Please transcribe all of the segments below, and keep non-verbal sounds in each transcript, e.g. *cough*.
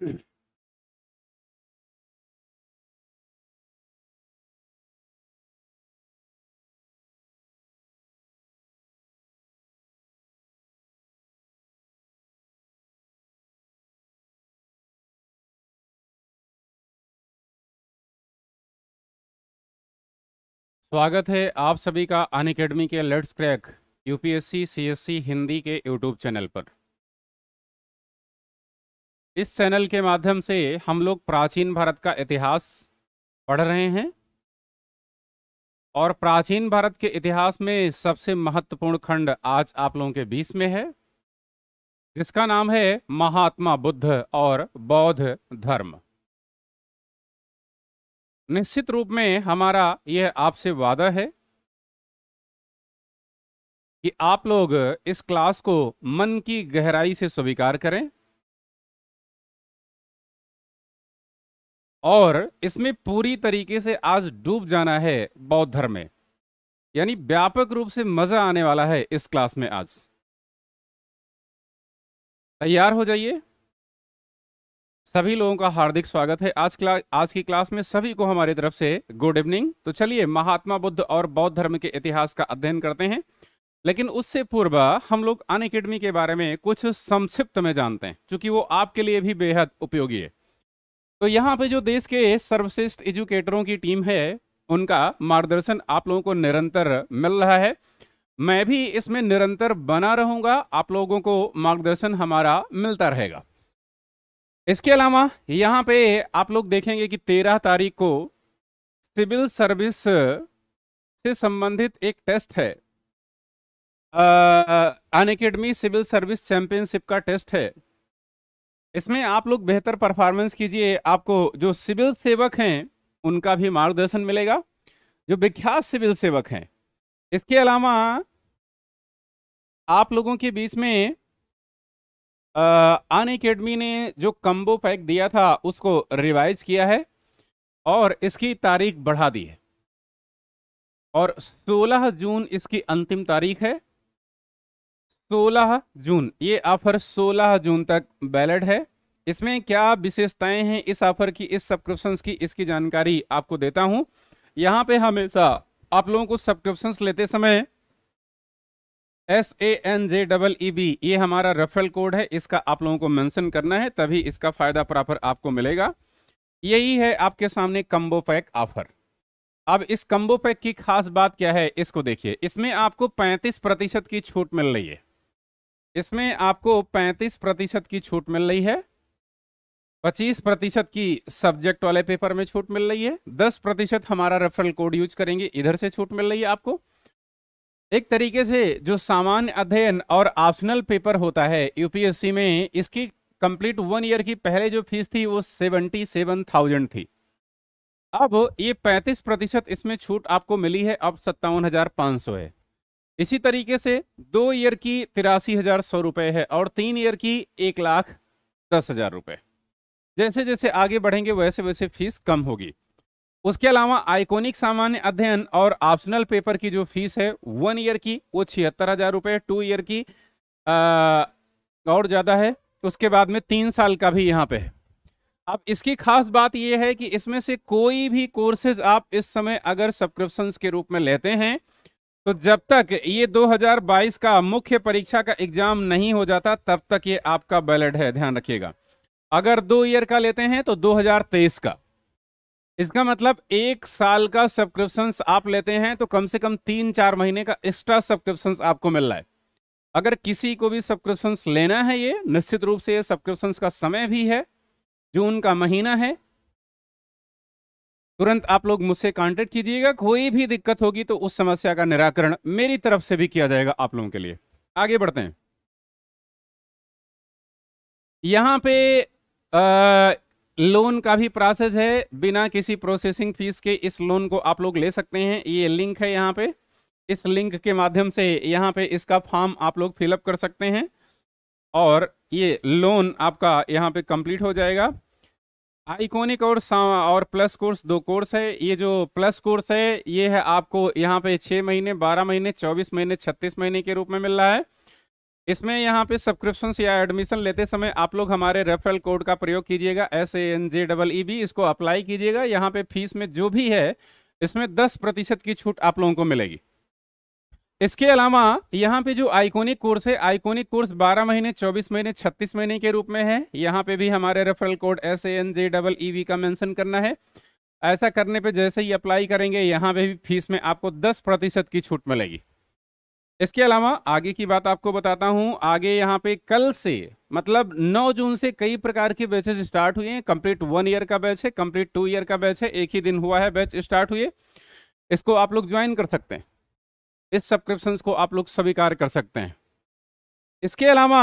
स्वागत है आप सभी का अन अकेडमी के let's crack UPSC CSC Hindi के यूट्यूब चैनल पर इस चैनल के माध्यम से हम लोग प्राचीन भारत का इतिहास पढ़ रहे हैं और प्राचीन भारत के इतिहास में सबसे महत्वपूर्ण खंड आज आप लोगों के बीच में है जिसका नाम है महात्मा बुद्ध और बौद्ध धर्म निश्चित रूप में हमारा यह आपसे वादा है कि आप लोग इस क्लास को मन की गहराई से स्वीकार करें और इसमें पूरी तरीके से आज डूब जाना है बौद्ध धर्म में यानी व्यापक रूप से मजा आने वाला है इस क्लास में आज तैयार हो जाइए सभी लोगों का हार्दिक स्वागत है आज क्लास आज की क्लास में सभी को हमारी तरफ से गुड इवनिंग तो चलिए महात्मा बुद्ध और बौद्ध धर्म के इतिहास का अध्ययन करते हैं लेकिन उससे पूर्व हम लोग अन के बारे में कुछ संक्षिप्त में जानते हैं क्योंकि वो आपके लिए भी बेहद उपयोगी है तो यहाँ पे जो देश के सर्वश्रेष्ठ एजुकेटरों की टीम है उनका मार्गदर्शन आप लोगों को निरंतर मिल रहा है मैं भी इसमें निरंतर बना रहूंगा आप लोगों को मार्गदर्शन हमारा मिलता रहेगा इसके अलावा यहाँ पे आप लोग देखेंगे कि तेरह तारीख को सिविल सर्विस से संबंधित एक टेस्ट है अनकेडमी सिविल सर्विस चैंपियनशिप का टेस्ट है इसमें आप लोग बेहतर परफॉर्मेंस कीजिए आपको जो सिविल सेवक हैं उनका भी मार्गदर्शन मिलेगा जो विख्यात सिविल सेवक हैं इसके अलावा आप लोगों के बीच में अन एकेडमी ने जो कम्बो पैक दिया था उसको रिवाइज किया है और इसकी तारीख बढ़ा दी है और 16 जून इसकी अंतिम तारीख है 16 जून ये ऑफर 16 जून तक वैलड है इसमें क्या विशेषताएं हैं इस ऑफर की इस सब्सक्रिप्शन की इसकी जानकारी आपको देता हूं यहां पे हमेशा आप लोगों को सब्सक्रिप्शन लेते समय S A N J double E B ये हमारा रेफरल कोड है इसका आप लोगों को मेंशन करना है तभी इसका फायदा प्रॉपर आपको मिलेगा यही है आपके सामने कम्बो पैक ऑफर अब इस कम्बो पैक की खास बात क्या है इसको देखिए इसमें आपको 35 प्रतिशत की छूट मिल रही है इसमें आपको 35 प्रतिशत की छूट मिल रही है 25 प्रतिशत की सब्जेक्ट वाले पेपर में छूट मिल रही है 10 प्रतिशत हमारा रेफरल कोड यूज करेंगे इधर से छूट मिल रही है आपको एक तरीके से जो सामान्य अध्ययन और ऑप्शनल पेपर होता है यूपीएससी में इसकी कंप्लीट वन ईयर की पहले जो फीस थी वो सेवेंटी सेवन थाउजेंड थी अब ये पैंतीस प्रतिशत इसमें छूट आपको मिली है अब सत्तावन हजार पाँच सौ है इसी तरीके से दो ईयर की तिरासी हजार सौ रुपये है और तीन ईयर की एक लाख दस हजार रुपये जैसे जैसे आगे बढ़ेंगे वैसे वैसे फीस कम होगी उसके अलावा आइकोनिक सामान्य अध्ययन और ऑप्शनल पेपर की जो फीस है वन ईयर की वो छिहत्तर हजार रुपये टू ईयर की आ, और ज़्यादा है उसके बाद में तीन साल का भी यहाँ पे है अब इसकी खास बात यह है कि इसमें से कोई भी कोर्सेज आप इस समय अगर सब्सक्रिप्शन के रूप में लेते हैं तो जब तक ये 2022 का मुख्य परीक्षा का एग्जाम नहीं हो जाता तब तक ये आपका बैलेट है ध्यान रखिएगा अगर दो ईयर का लेते हैं तो 2023 का इसका मतलब एक साल का सब्सक्रिप्शन आप लेते हैं तो कम से कम तीन चार महीने का एक्स्ट्रा सब्सक्रिप्शन आपको मिल रहा है अगर किसी को भी सब्सक्रिप्शन लेना है ये निश्चित रूप से ये सब्सक्रिप्शन का समय भी है जून का महीना है तुरंत आप लोग मुझसे कांटेक्ट कीजिएगा कोई भी दिक्कत होगी तो उस समस्या का निराकरण मेरी तरफ से भी किया जाएगा आप लोगों के लिए आगे बढ़ते हैं यहाँ पे आ, लोन का भी प्रोसेस है बिना किसी प्रोसेसिंग फीस के इस लोन को आप लोग ले सकते हैं ये लिंक है यहाँ पे इस लिंक के माध्यम से यहाँ पे इसका फॉर्म आप लोग फिलअप कर सकते हैं और ये लोन आपका यहाँ पे कंप्लीट हो जाएगा आइकॉनिक और और प्लस कोर्स दो कोर्स है ये जो प्लस कोर्स है ये है आपको यहाँ पे छः महीने बारह महीने चौबीस महीने छत्तीस महीने के रूप में मिल रहा है इसमें यहाँ पे सब्सक्रिप्शन या एडमिशन लेते समय आप लोग हमारे रेफरल कोड का प्रयोग कीजिएगा S A N J double E B इसको अप्लाई कीजिएगा यहाँ पे फीस में जो भी है इसमें दस प्रतिशत की छूट आप लोगों को मिलेगी इसके अलावा यहाँ पे जो आइकोनिक कोर्स है आइकोनिक कोर्स 12 महीने 24 महीने 36 महीने के रूप में है यहाँ पे भी हमारे referral code S A N J double E V का मेंशन करना है ऐसा करने पे जैसे ही अप्लाई करेंगे यहाँ पे भी फीस में आपको 10 प्रतिशत की छूट मिलेगी इसके अलावा आगे की बात आपको बताता हूँ आगे यहाँ पे कल से मतलब नौ जून से कई प्रकार के बैचेज स्टार्ट हुए हैं कम्प्लीट वन ईयर का बैच है कम्प्लीट टू ईयर का बैच है एक ही दिन हुआ है बैच स्टार्ट हुए इसको आप लोग ज्वाइन कर सकते हैं इस सब्सक्रिप्शन को आप लोग स्वीकार कर सकते हैं इसके अलावा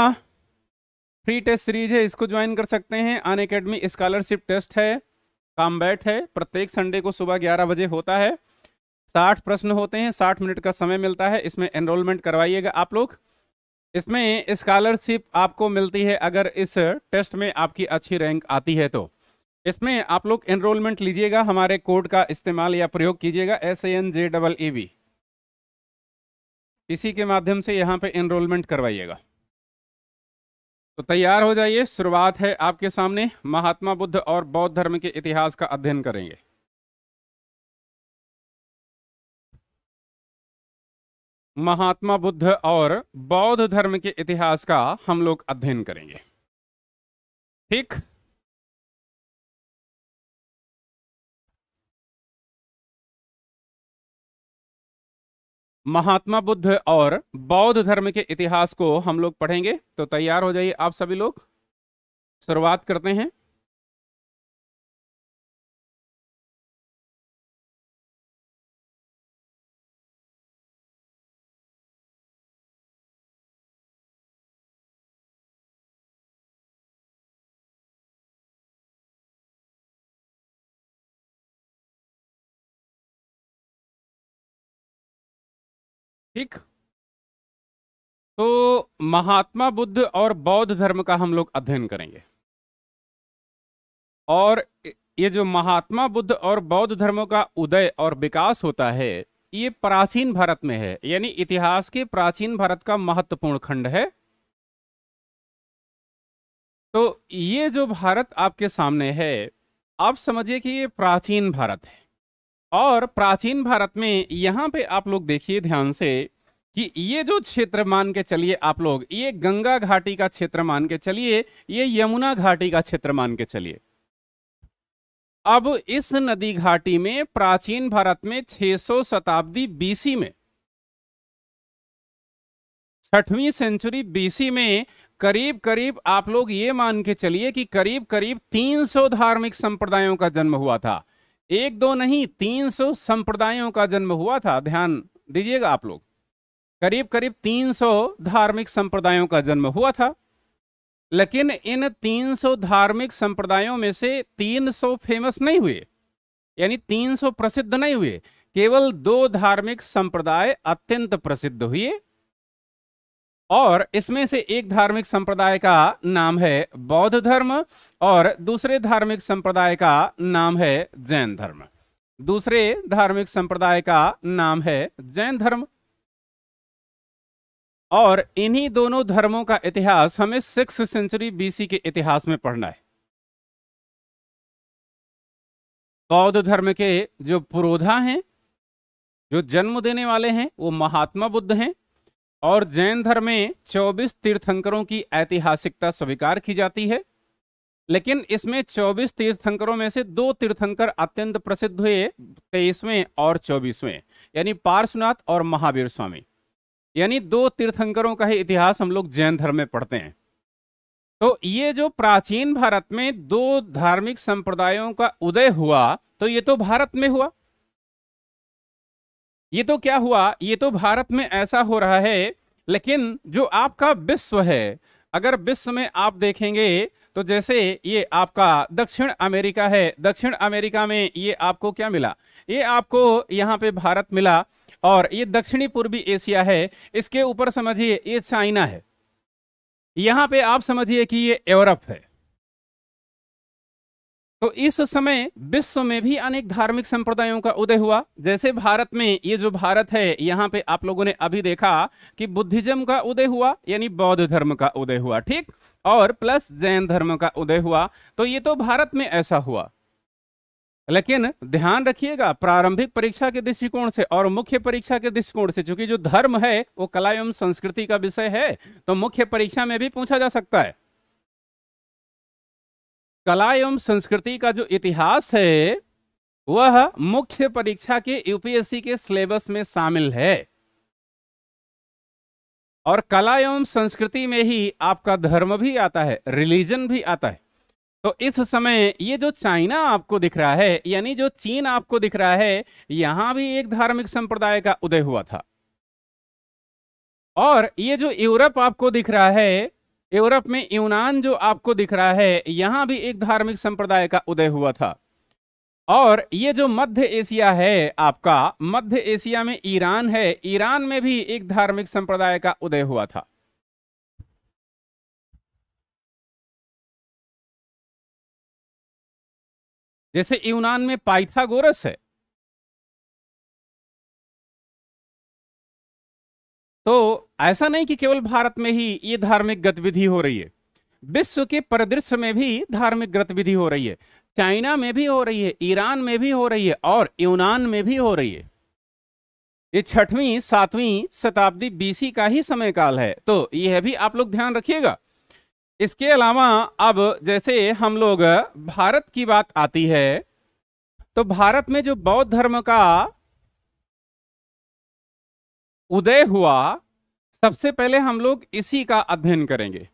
फ्री टेस्ट सीरीज है इसको ज्वाइन कर सकते हैं अन अकेडमी स्कॉलरशिप टेस्ट है कॉम्बैट है प्रत्येक संडे को सुबह ग्यारह बजे होता है साठ प्रश्न होते हैं साठ मिनट का समय मिलता है इसमें एनरोलमेंट करवाइएगा आप लोग इसमें स्कॉलरशिप आपको मिलती है अगर इस टेस्ट में आपकी अच्छी रैंक आती है तो इसमें आप लोग एनरोलमेंट लीजिएगा हमारे कोड का इस्तेमाल या प्रयोग कीजिएगा S A N J double E V इसी के माध्यम से यहाँ पे एनरोलमेंट करवाइएगा तो तैयार हो जाइए शुरुआत है आपके सामने महात्मा बुद्ध और बौद्ध धर्म के इतिहास का अध्ययन करेंगे महात्मा बुद्ध और बौद्ध धर्म के इतिहास का हम लोग अध्ययन करेंगे ठीक महात्मा बुद्ध और बौद्ध धर्म के इतिहास को हम लोग पढ़ेंगे तो तैयार हो जाइए आप सभी लोग शुरुआत करते हैं ठीक तो महात्मा बुद्ध और बौद्ध धर्म का हम लोग अध्ययन करेंगे और ये जो महात्मा बुद्ध और बौद्ध धर्मों का उदय और विकास होता है ये प्राचीन भारत में है यानी इतिहास के प्राचीन भारत का महत्वपूर्ण खंड है तो ये जो भारत आपके सामने है आप समझिए कि ये प्राचीन भारत है और प्राचीन भारत में यहाँ पे आप लोग देखिए ध्यान से कि ये जो क्षेत्र मान के चलिए आप लोग ये गंगा घाटी का क्षेत्र मान के चलिए ये यमुना घाटी का क्षेत्र मान के चलिए अब इस नदी घाटी में प्राचीन भारत में 600 शताब्दी बीसी में छठवीं सेंचुरी बीसी में करीब करीब आप लोग ये मान के चलिए कि करीब करीब 300 धार्मिक संप्रदायों का जन्म हुआ था एक दो नहीं तीन सौ संप्रदायों का जन्म हुआ था ध्यान दीजिएगा आप लोग करीब करीब तीन सौ धार्मिक संप्रदायों का जन्म हुआ था लेकिन इन तीन सौ धार्मिक संप्रदायों में से तीन सौ फेमस नहीं हुए यानी तीन सौ प्रसिद्ध नहीं हुए केवल दो धार्मिक संप्रदाय अत्यंत प्रसिद्ध हुए और इसमें से एक धार्मिक संप्रदाय का नाम है बौद्ध धर्म और दूसरे धार्मिक संप्रदाय का नाम है जैन धर्म दूसरे धार्मिक संप्रदाय का नाम है जैन धर्म और इन्हीं दोनों धर्मों का इतिहास हमें सिक्स सेंचुरी बीसी के इतिहास में पढ़ना है बौद्ध धर्म के जो पुरोधा हैं जो जन्म देने वाले हैं वो महात्मा बुद्ध हैं और जैन धर्म में 24 तीर्थंकरों की ऐतिहासिकता स्वीकार की जाती है लेकिन इसमें 24 तीर्थंकरों में से दो तीर्थंकर अत्यंत प्रसिद्ध हुए तेईसवें और चौबीसवें यानी पार्श्वनाथ और महावीर स्वामी यानी दो तीर्थंकरों का ही इतिहास हम लोग जैन धर्म में पढ़ते हैं तो ये जो प्राचीन भारत में दो धार्मिक संप्रदायों का उदय हुआ तो ये तो भारत में हुआ ये तो क्या हुआ ये तो भारत में ऐसा हो रहा है लेकिन जो आपका विश्व है अगर विश्व में आप देखेंगे तो जैसे ये आपका दक्षिण अमेरिका है दक्षिण अमेरिका में ये आपको क्या मिला ये आपको यहाँ पे भारत मिला और ये दक्षिणी पूर्वी एशिया है इसके ऊपर समझिए ये चाइना है यहाँ पे आप समझिए कि ये यूरोप है तो इस समय विश्व में भी अनेक धार्मिक संप्रदायों का उदय हुआ जैसे भारत में ये जो भारत है यहाँ पे आप लोगों ने अभी देखा कि बुद्धिज्म का उदय हुआ यानी बौद्ध धर्म का उदय हुआ ठीक और प्लस जैन धर्म का उदय हुआ तो ये तो भारत में ऐसा हुआ लेकिन ध्यान रखिएगा प्रारंभिक परीक्षा के दृष्टिकोण से और मुख्य परीक्षा के दृष्टिकोण से चूंकि जो धर्म है वो कला एवं संस्कृति का विषय है तो मुख्य परीक्षा में भी पूछा जा सकता है कला एवं संस्कृति का जो इतिहास है वह मुख्य परीक्षा के यूपीएससी के सिलेबस में शामिल है और कला एवं संस्कृति में ही आपका धर्म भी आता है रिलीजन भी आता है तो इस समय ये जो चाइना आपको दिख रहा है यानी जो चीन आपको दिख रहा है यहां भी एक धार्मिक संप्रदाय का उदय हुआ था और ये जो यूरोप आपको दिख रहा है यूरोप में यूनान जो आपको दिख रहा है यहां भी एक धार्मिक संप्रदाय का उदय हुआ था और ये जो मध्य एशिया है आपका मध्य एशिया में ईरान है ईरान में भी एक धार्मिक संप्रदाय का उदय हुआ था जैसे यूनान में पाइथागोरस है तो ऐसा नहीं कि केवल भारत में ही ये धार्मिक गतिविधि हो रही है विश्व के परिदृश्य में भी धार्मिक गतिविधि हो रही है चाइना में भी हो रही है ईरान में भी हो रही है और यूनान में भी हो रही है ये छठवीं सातवीं शताब्दी बीसी का ही समय काल है तो यह भी आप लोग ध्यान रखिएगा इसके अलावा अब जैसे हम लोग भारत की बात आती है तो भारत में जो बौद्ध धर्म का उदय हुआ सबसे पहले हम लोग इसी का अध्ययन करेंगे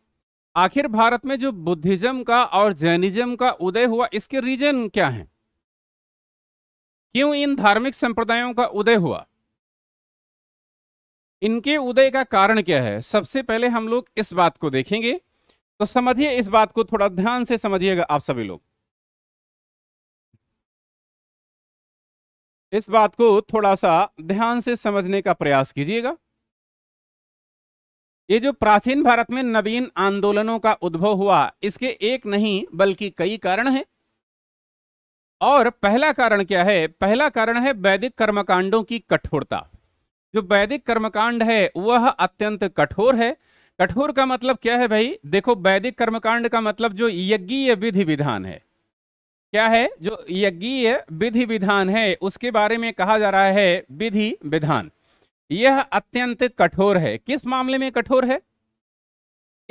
आखिर भारत में जो बुद्धिज्म का और जैनिज्म का उदय हुआ इसके रीजन क्या हैं? क्यों इन धार्मिक संप्रदायों का उदय हुआ इनके उदय का कारण क्या है सबसे पहले हम लोग इस बात को देखेंगे तो समझिए इस बात को थोड़ा ध्यान से समझिएगा आप सभी लोग इस बात को थोड़ा सा ध्यान से समझने का प्रयास कीजिएगा ये जो प्राचीन भारत में नवीन आंदोलनों का उद्भव हुआ इसके एक नहीं बल्कि कई कारण हैं और पहला कारण क्या है पहला कारण है वैदिक कर्मकांडों की कठोरता जो वैदिक कर्मकांड है वह अत्यंत कठोर है कठोर का मतलब क्या है भाई देखो वैदिक कर्मकांड का मतलब जो यज्ञीय विधि विधान है क्या है जो यज्ञीय विधि विधान है उसके बारे में कहा जा रहा है विधि विधान यह अत्यंत कठोर है किस मामले में कठोर है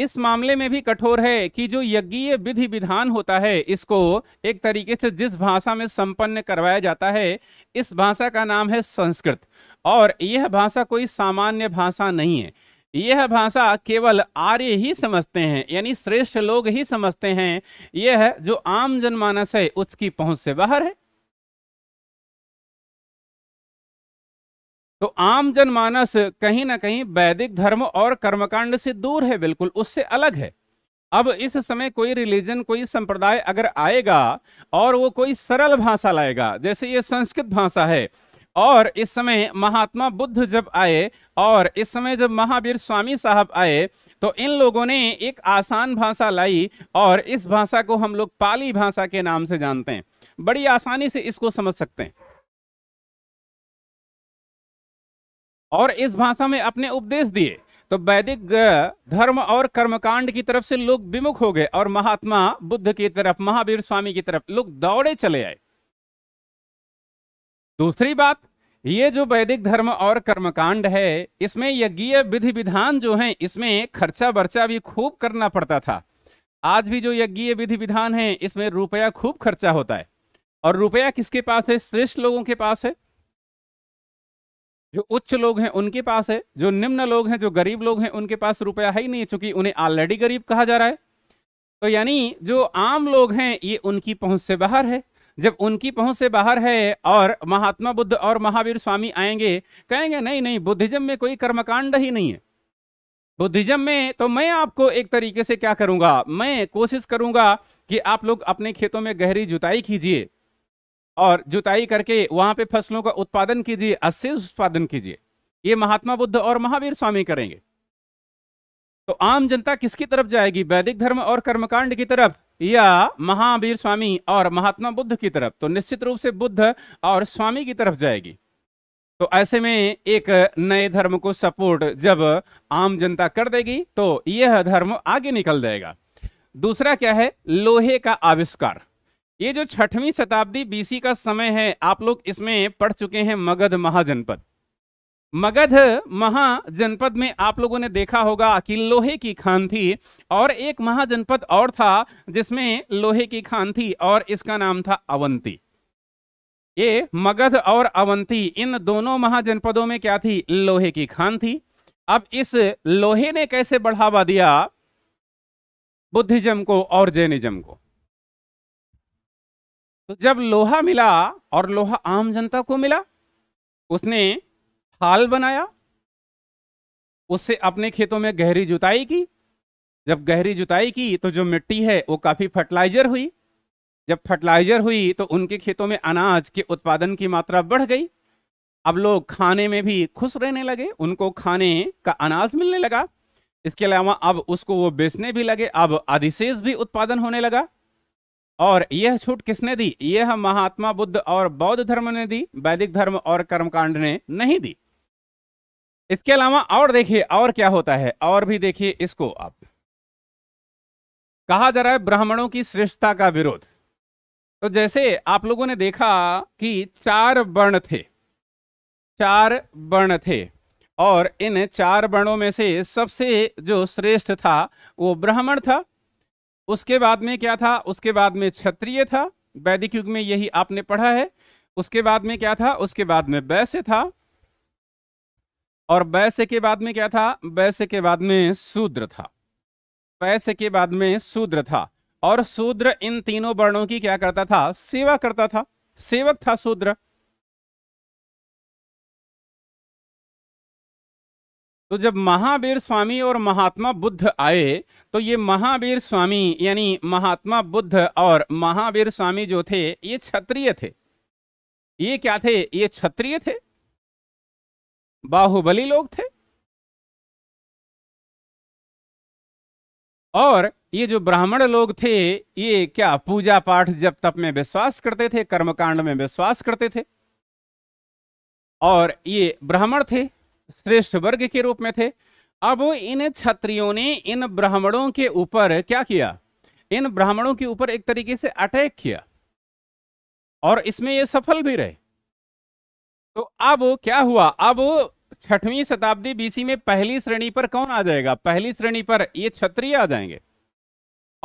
इस मामले में भी कठोर है कि जो यज्ञीय विधि विधान होता है इसको एक तरीके से जिस भाषा में संपन्न करवाया जाता है इस भाषा का नाम है संस्कृत और यह भाषा कोई सामान्य भाषा नहीं है यह भाषा केवल आर्य ही समझते हैं यानी श्रेष्ठ लोग ही समझते हैं यह जो आम जनमानस है उसकी पहुंच से बाहर है तो आम जनमानस कहीं ना कहीं वैदिक धर्म और कर्मकांड से दूर है बिल्कुल उससे अलग है अब इस समय कोई रिलीजन कोई संप्रदाय अगर आएगा और वो कोई सरल भाषा लाएगा जैसे ये संस्कृत भाषा है और इस समय महात्मा बुद्ध जब आए और इस समय जब महावीर स्वामी साहब आए तो इन लोगों ने एक आसान भाषा लाई और इस भाषा को हम लोग पाली भाषा के नाम से जानते हैं बड़ी आसानी से इसको समझ सकते हैं और इस भाषा में अपने उपदेश दिए तो वैदिक धर्म और कर्मकांड की तरफ से लोग विमुख हो गए और महात्मा बुद्ध की तरफ महावीर स्वामी की तरफ लोग दौड़े चले आए दूसरी बात ये जो वैदिक धर्म और कर्मकांड है इसमें यज्ञीय विधि विधान जो है इसमें खर्चा बर्चा भी खूब करना पड़ता था आज भी जो यज्ञीय विधि विधान है इसमें रुपया खूब खर्चा होता है और रुपया किसके पास है श्रेष्ठ लोगों के पास है जो उच्च लोग हैं उनके पास है जो निम्न लोग हैं जो गरीब लोग हैं उनके पास रुपया है ही नहीं चूंकि उन्हें ऑलरेडी गरीब कहा जा रहा है तो यानी जो आम लोग हैं ये उनकी पहुंच से बाहर है जब उनकी पहुंच से बाहर है और महात्मा बुद्ध और महावीर स्वामी आएंगे कहेंगे नहीं नहीं बुद्धिज्म में कोई कर्मकांड ही नहीं है बुद्धिज्म में तो मैं आपको एक तरीके से क्या करूंगा मैं कोशिश करूंगा कि आप लोग अपने खेतों में गहरी जुताई कीजिए और जुताई करके वहां पे फसलों का उत्पादन कीजिए अस्सी उत्पादन कीजिए ये महात्मा बुद्ध और महावीर स्वामी करेंगे तो आम जनता किसकी तरफ जाएगी वैदिक धर्म और कर्मकांड की तरफ या महावीर स्वामी और महात्मा बुद्ध की तरफ तो निश्चित रूप से बुद्ध और स्वामी की तरफ जाएगी तो ऐसे में एक नए धर्म को सपोर्ट जब आम जनता कर देगी तो यह धर्म आगे निकल जाएगा दूसरा क्या है लोहे का आविष्कार ये जो छठवीं शताब्दी बीसी का समय है आप लोग इसमें पढ़ चुके हैं मगध महाजनपद मगध महाजनपद में आप लोगों ने देखा होगा कि लोहे की खान थी और एक महाजनपद और था जिसमें लोहे की खान थी और इसका नाम था अवंती ये मगध और अवंती इन दोनों महाजनपदों में क्या थी लोहे की खान थी अब इस लोहे ने कैसे बढ़ावा दिया बुद्धिज्म को और जैनिज्म को तो जब लोहा मिला और लोहा आम जनता को मिला उसने हाल बनाया उससे अपने खेतों में गहरी जुताई की जब गहरी जुताई की तो जो मिट्टी है वो काफ़ी फर्टिलाइजर हुई जब फर्टिलाइजर हुई तो उनके खेतों में अनाज के उत्पादन की मात्रा बढ़ गई अब लोग खाने में भी खुश रहने लगे उनको खाने का अनाज मिलने लगा इसके अलावा अब उसको वो बेचने भी लगे अब अधिशेष भी उत्पादन होने लगा और यह छूट किसने दी यह महात्मा बुद्ध और बौद्ध धर्म ने दी वैदिक धर्म और कर्मकांड ने नहीं दी इसके अलावा और देखिए और क्या होता है और भी देखिए इसको आप कहा जा रहा है ब्राह्मणों की श्रेष्ठता का विरोध तो जैसे आप लोगों ने देखा कि चार वर्ण थे चार वर्ण थे और इन चार वर्णों में से सबसे जो श्रेष्ठ था वो ब्राह्मण था उसके बाद में क्या था उसके बाद में क्षत्रिय था वैदिक युग में यही आपने पढ़ा है उसके बाद में क्या था उसके बाद में वैश्य था और वैसे के बाद में क्या था वैसे के बाद में शूद्र था वैसे के बाद में शूद्र था और शूद्र इन तीनों वर्णों की क्या करता था सेवा करता था सेवक था शूद्र तो जब महावीर स्वामी और महात्मा बुद्ध आए तो ये महावीर स्वामी यानी महात्मा बुद्ध और महावीर स्वामी जो थे ये क्षत्रिय थे ये क्या थे ये क्षत्रिय थे बाहुबली लोग थे और ये जो ब्राह्मण लोग थे ये क्या पूजा पाठ जब तप में विश्वास करते थे कर्मकांड में विश्वास करते थे और ये ब्राह्मण थे श्रेष्ठ वर्ग के रूप में थे अब इन छत्रियों ने इन ब्राह्मणों के ऊपर क्या किया इन ब्राह्मणों के ऊपर एक तरीके से अटैक किया और इसमें ये सफल भी रहे तो अब क्या हुआ अब छठवीं शताब्दी बीसी में पहली श्रेणी पर कौन आ जाएगा पहली श्रेणी पर ये क्षत्रिय आ जाएंगे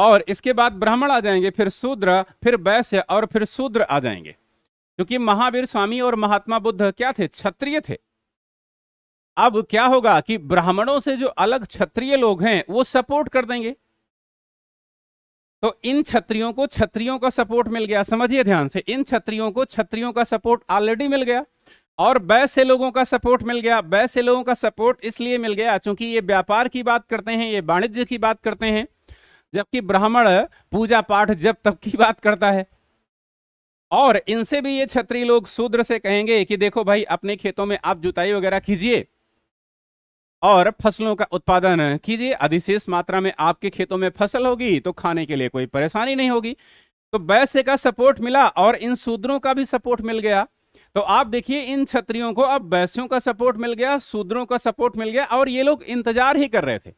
और इसके बाद ब्राह्मण आ जाएंगे फिर शूद्र फिर वैश्य और फिर शूद्र आ जाएंगे क्योंकि महावीर स्वामी और महात्मा बुद्ध क्या थे क्षत्रिय थे अब क्या होगा कि ब्राह्मणों से जो अलग क्षत्रिय लोग हैं वो सपोर्ट कर देंगे तो इन छत्रियों को छत्रियों का सपोर्ट मिल गया समझिए ध्यान से इन छत्रियों को छत्रियों का सपोर्ट ऑलरेडी मिल गया और वैसे लोगों का सपोर्ट मिल गया वैसे लोगों का सपोर्ट इसलिए मिल गया चूंकि ये व्यापार की बात करते हैं ये वाणिज्य की बात करते हैं जबकि ब्राह्मण पूजा पाठ जब तब की बात करता है और इनसे भी ये छत्री लोग शूद्र से कहेंगे कि देखो भाई अपने खेतों में आप जुताई वगैरह कीजिए और फसलों का उत्पादन कीजिए अधिशेष मात्रा में आपके खेतों में फसल होगी तो खाने के लिए कोई परेशानी नहीं होगी तो वैसे का सपोर्ट मिला और इन शूद्रों का भी सपोर्ट मिल गया तो आप देखिए इन छत्रियों को अब वैश्यों का सपोर्ट मिल गया सूद्रों का सपोर्ट मिल गया और ये लोग इंतजार ही कर रहे थे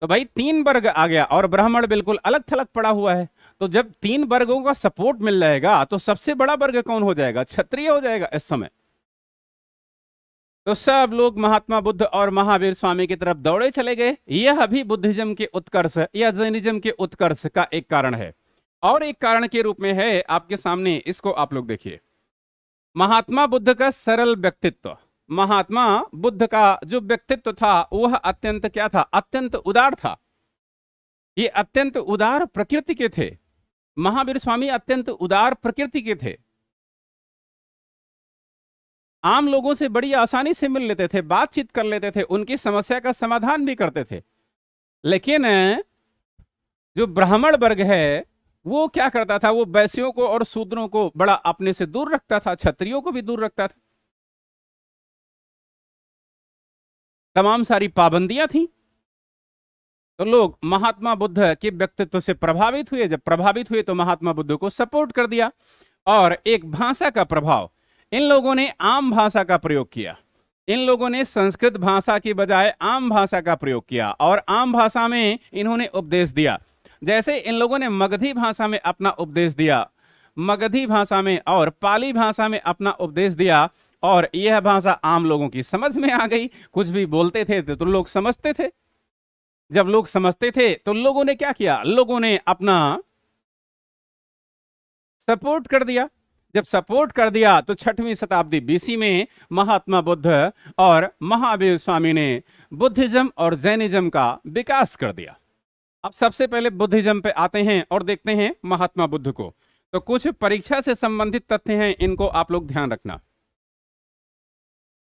तो भाई तीन वर्ग आ गया और ब्राह्मण बिल्कुल अलग थलग पड़ा हुआ है तो जब तीन वर्गों का सपोर्ट मिल जाएगा तो सबसे बड़ा वर्ग कौन हो जाएगा क्षत्रिय हो जाएगा इस समय तो सब लोग महात्मा बुद्ध और महावीर स्वामी की तरफ दौड़े चले गए यह अभी बुद्धिज्म के उत्कर्ष या जैनिज्म के उत्कर्ष का एक कारण है और एक कारण के रूप में है आपके सामने इसको आप लोग देखिए महात्मा बुद्ध का सरल व्यक्तित्व महात्मा बुद्ध का जो व्यक्तित्व था वह अत्यंत क्या था अत्यंत उदार था ये अत्यंत उदार प्रकृति के थे महावीर स्वामी अत्यंत उदार प्रकृति के थे आम लोगों से बड़ी आसानी से मिल लेते थे बातचीत कर लेते थे उनकी समस्या का समाधान भी करते थे लेकिन जो ब्राह्मण वर्ग है वो क्या करता था वो वैश्यों को और शूद्रों को बड़ा अपने से दूर रखता था क्षत्रियों को भी दूर रखता था तमाम सारी पाबंदियां थी तो लोग महात्मा बुद्ध के व्यक्तित्व से प्रभावित हुए जब प्रभावित हुए तो महात्मा बुद्ध को सपोर्ट कर दिया और एक भाषा का प्रभाव इन लोगों ने आम भाषा का प्रयोग किया इन लोगों ने संस्कृत भाषा की बजाय आम भाषा का प्रयोग किया और आम भाषा में इन्होंने उपदेश दिया जैसे इन लोगों ने मगधी भाषा में अपना उपदेश दिया मगधी भाषा में और पाली भाषा में अपना उपदेश दिया और यह भाषा आम लोगों की समझ में आ गई कुछ भी बोलते थे तो, लोग समझते थे जब लोग समझते थे तो लोगों ने क्या किया लोगों ने अपना सपोर्ट कर दिया जब सपोर्ट कर दिया तो छठवीं शताब्दी बीसी में महात्मा बुद्ध और महावीर स्वामी ने बुद्धिज्म और जैनिज्म का विकास कर दिया अब सबसे पहले बुद्धिज्म पे आते हैं और देखते हैं महात्मा बुद्ध को तो कुछ परीक्षा से संबंधित तथ्य हैं इनको आप लोग ध्यान रखना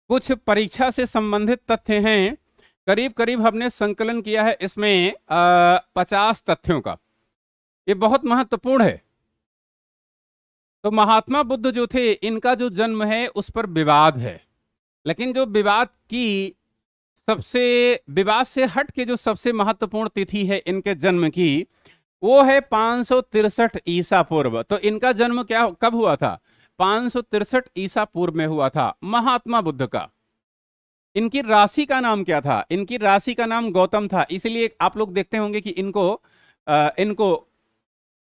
कुछ परीक्षा से संबंधित तथ्य हैं करीब करीब हमने संकलन किया है इसमें पचास तथ्यों का ये बहुत महत्वपूर्ण है तो महात्मा बुद्ध जो थे इनका जो जन्म है उस पर विवाद है लेकिन जो विवाद की सबसे विवाद से हट के जो सबसे महत्वपूर्ण तिथि है इनके जन्म की वो है पाँच सौ तिरसठ ईसा पूर्व तो इनका जन्म क्या कब हुआ था पांच सौ तिरसठ ईसा पूर्व में हुआ था महात्मा बुद्ध का इनकी राशि का नाम क्या था इनकी राशि का नाम गौतम था इसलिए आप लोग देखते होंगे कि इनको आ, इनको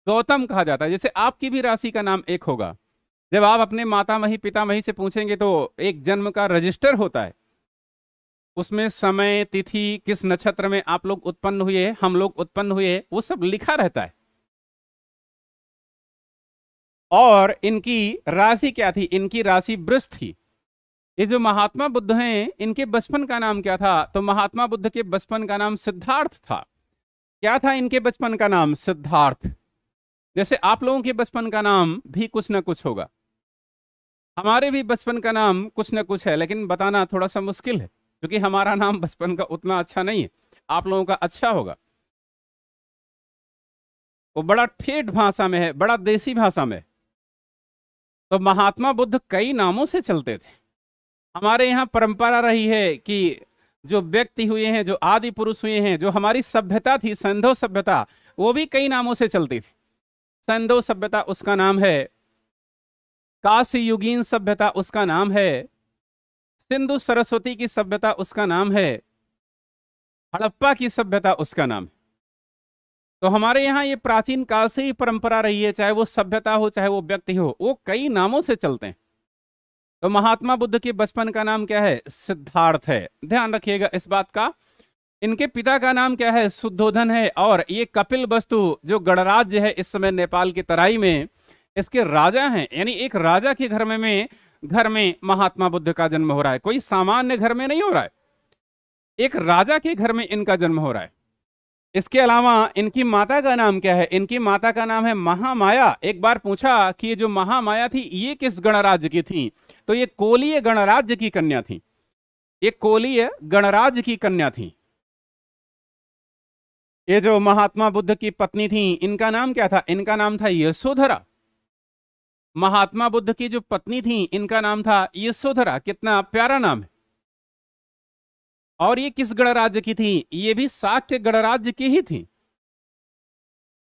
गौतम कहा जाता है जैसे आपकी भी राशि का नाम एक होगा जब आप अपने माता मही पिता मही से पूछेंगे तो एक जन्म का रजिस्टर होता है उसमें समय तिथि किस नक्षत्र में आप लोग उत्पन्न हुए हम लोग उत्पन्न हुए वो सब लिखा रहता है और इनकी राशि क्या थी इनकी राशि वृष थी ये जो महात्मा बुद्ध हैं इनके बचपन का नाम क्या था तो महात्मा बुद्ध के बचपन का नाम सिद्धार्थ था क्या था इनके बचपन का नाम सिद्धार्थ जैसे आप लोगों के बचपन का नाम भी कुछ ना कुछ होगा हमारे भी बचपन का नाम कुछ ना कुछ है लेकिन बताना थोड़ा सा मुश्किल है क्योंकि हमारा नाम बचपन का उतना अच्छा नहीं है आप लोगों का अच्छा होगा वो बड़ा ठेठ भाषा में है बड़ा देसी भाषा में तो महात्मा बुद्ध कई नामों से चलते थे हमारे यहाँ परंपरा रही है कि जो व्यक्ति हुए हैं जो आदि पुरुष हुए हैं जो हमारी सभ्यता थी संधो सभ्यता वो भी कई नामों से चलती थी संधो सभ्यता उसका नाम है काशी युगीन सभ्यता उसका नाम है सिंधु सरस्वती की सभ्यता उसका नाम है हड़प्पा की सभ्यता उसका नाम है तो हमारे यहाँ ये प्राचीन काल से ही परंपरा रही है चाहे वो सभ्यता हो चाहे वो व्यक्ति हो वो कई नामों से चलते हैं तो महात्मा बुद्ध के बचपन का नाम क्या है सिद्धार्थ है ध्यान रखिएगा इस बात का इनके पिता का नाम क्या है शुद्धोधन है और ये कपिल वस्तु जो गणराज्य है इस समय नेपाल की तराई में इसके राजा हैं यानी एक राजा के घर में, में घर में महात्मा बुद्ध का जन्म हो रहा है कोई सामान्य घर में नहीं हो रहा है एक राजा के घर में इनका जन्म हो रहा है इसके अलावा इनकी माता का नाम क्या है इनकी माता का नाम है महामाया एक बार पूछा कि ये जो महामाया थी ये किस गणराज्य की थी तो ये कोलीय गणराज्य की कन्या थी ये कोलीय गणराज्य की कन्या थी ये जो महात्मा बुद्ध की पत्नी थी इनका नाम क्या था इनका नाम था यशोधरा महात्मा बुद्ध की जो पत्नी थी इनका नाम था यशोधरा कितना प्यारा नाम है और ये किस गणराज्य की थी ये भी साक्ष्य गणराज्य की ही थी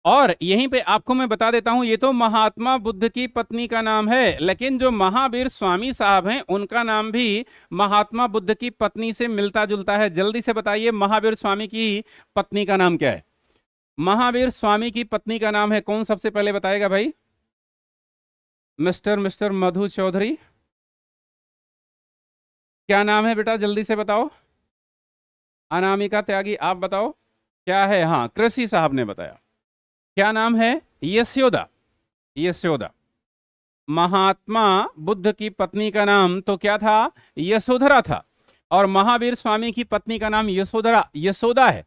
और यहीं पे आपको मैं बता देता हूं ये तो महात्मा बुद्ध की पत्नी का नाम है लेकिन जो महावीर स्वामी साहब हैं उनका नाम भी महात्मा बुद्ध की पत्नी से मिलता जुलता है जल्दी से बताइए महावीर स्वामी की पत्नी का नाम क्या है महावीर स्वामी की पत्नी का नाम है कौन सबसे पहले बताएगा भाई मिस्टर मिस्टर मधु चौधरी क्या नाम है बेटा जल्दी से बताओ अनामिका त्यागी आप बताओ क्या है हाँ कृषि साहब ने बताया क्या नाम है यशोदा यशोदा महात्मा बुद्ध की पत्नी का नाम तो क्या था यशोधरा था और महावीर स्वामी की पत्नी का नाम यशोधरा यशोदा है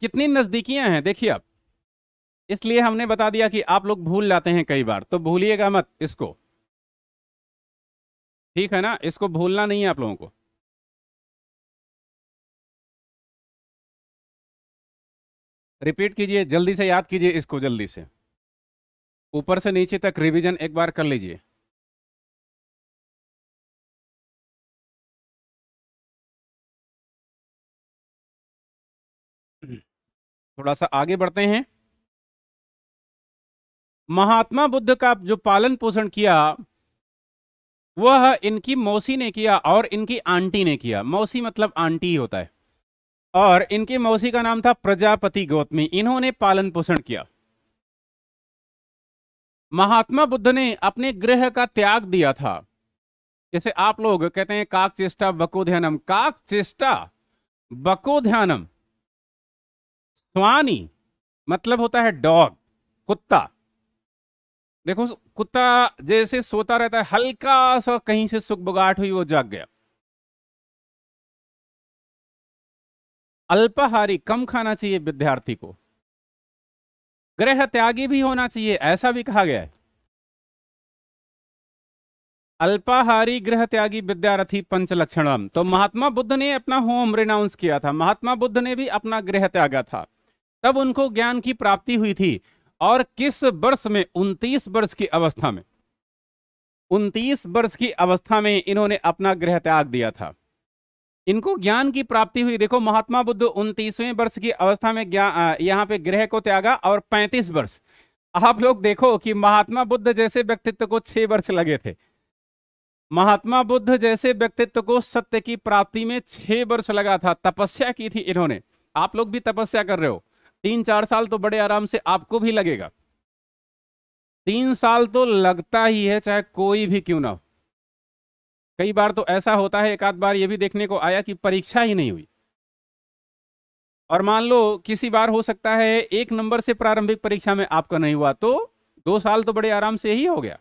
कितनी नजदीकियां हैं देखिए आप इसलिए हमने बता दिया कि आप लोग भूल जाते हैं कई बार तो भूलिएगा मत इसको ठीक है ना इसको भूलना नहीं है आप लोगों को रिपीट कीजिए जल्दी से याद कीजिए इसको जल्दी से ऊपर से नीचे तक रिवीजन एक बार कर लीजिए *clears throat* थोड़ा सा आगे बढ़ते हैं महात्मा बुद्ध का जो पालन पोषण किया वह इनकी मौसी ने किया और इनकी आंटी ने किया मौसी मतलब आंटी होता है और इनकी मौसी का नाम था प्रजापति गौतमी इन्होंने पालन पोषण किया महात्मा बुद्ध ने अपने ग्रह का त्याग दिया था जैसे आप लोग कहते हैं काक चेष्टा बको ध्यानम काक चेष्टा बको ध्यानम स्वानी मतलब होता है डॉग कुत्ता देखो कुत्ता जैसे सोता रहता है हल्का सा कहीं से सुख बुगाट हुई वो जाग गया अल्पाहारी कम खाना चाहिए विद्यार्थी को ग्रह त्यागी भी होना चाहिए ऐसा भी कहा गया है अल्पाहारी ग्रह त्यागी विद्यार्थी पंच तो महात्मा बुद्ध ने अपना होम रिनाउंस किया था महात्मा बुद्ध ने भी अपना ग्रह त्यागा था तब उनको ज्ञान की प्राप्ति हुई थी और किस वर्ष में उनतीस वर्ष की अवस्था में उनतीस वर्ष की अवस्था में इन्होंने अपना ग्रह त्याग दिया था इनको ज्ञान की प्राप्ति हुई देखो महात्मा बुद्ध उनतीसवें वर्ष की अवस्था में यहाँ पे ग्रह को त्यागा और पैंतीस वर्ष आप लोग देखो कि महात्मा बुद्ध जैसे व्यक्तित्व को छह वर्ष लगे थे महात्मा बुद्ध जैसे व्यक्तित्व को सत्य की प्राप्ति में छह वर्ष लगा था तपस्या की थी इन्होंने आप लोग भी तपस्या कर रहे हो तीन चार साल तो बड़े आराम से आपको भी लगेगा तीन साल तो लगता ही है चाहे कोई भी क्यों ना हो कई बार तो ऐसा होता है एक आध बार ये भी देखने को आया कि परीक्षा ही नहीं हुई और मान लो किसी बार हो सकता है एक नंबर से प्रारंभिक परीक्षा में आपका नहीं हुआ तो दो साल तो बड़े आराम से ही हो गया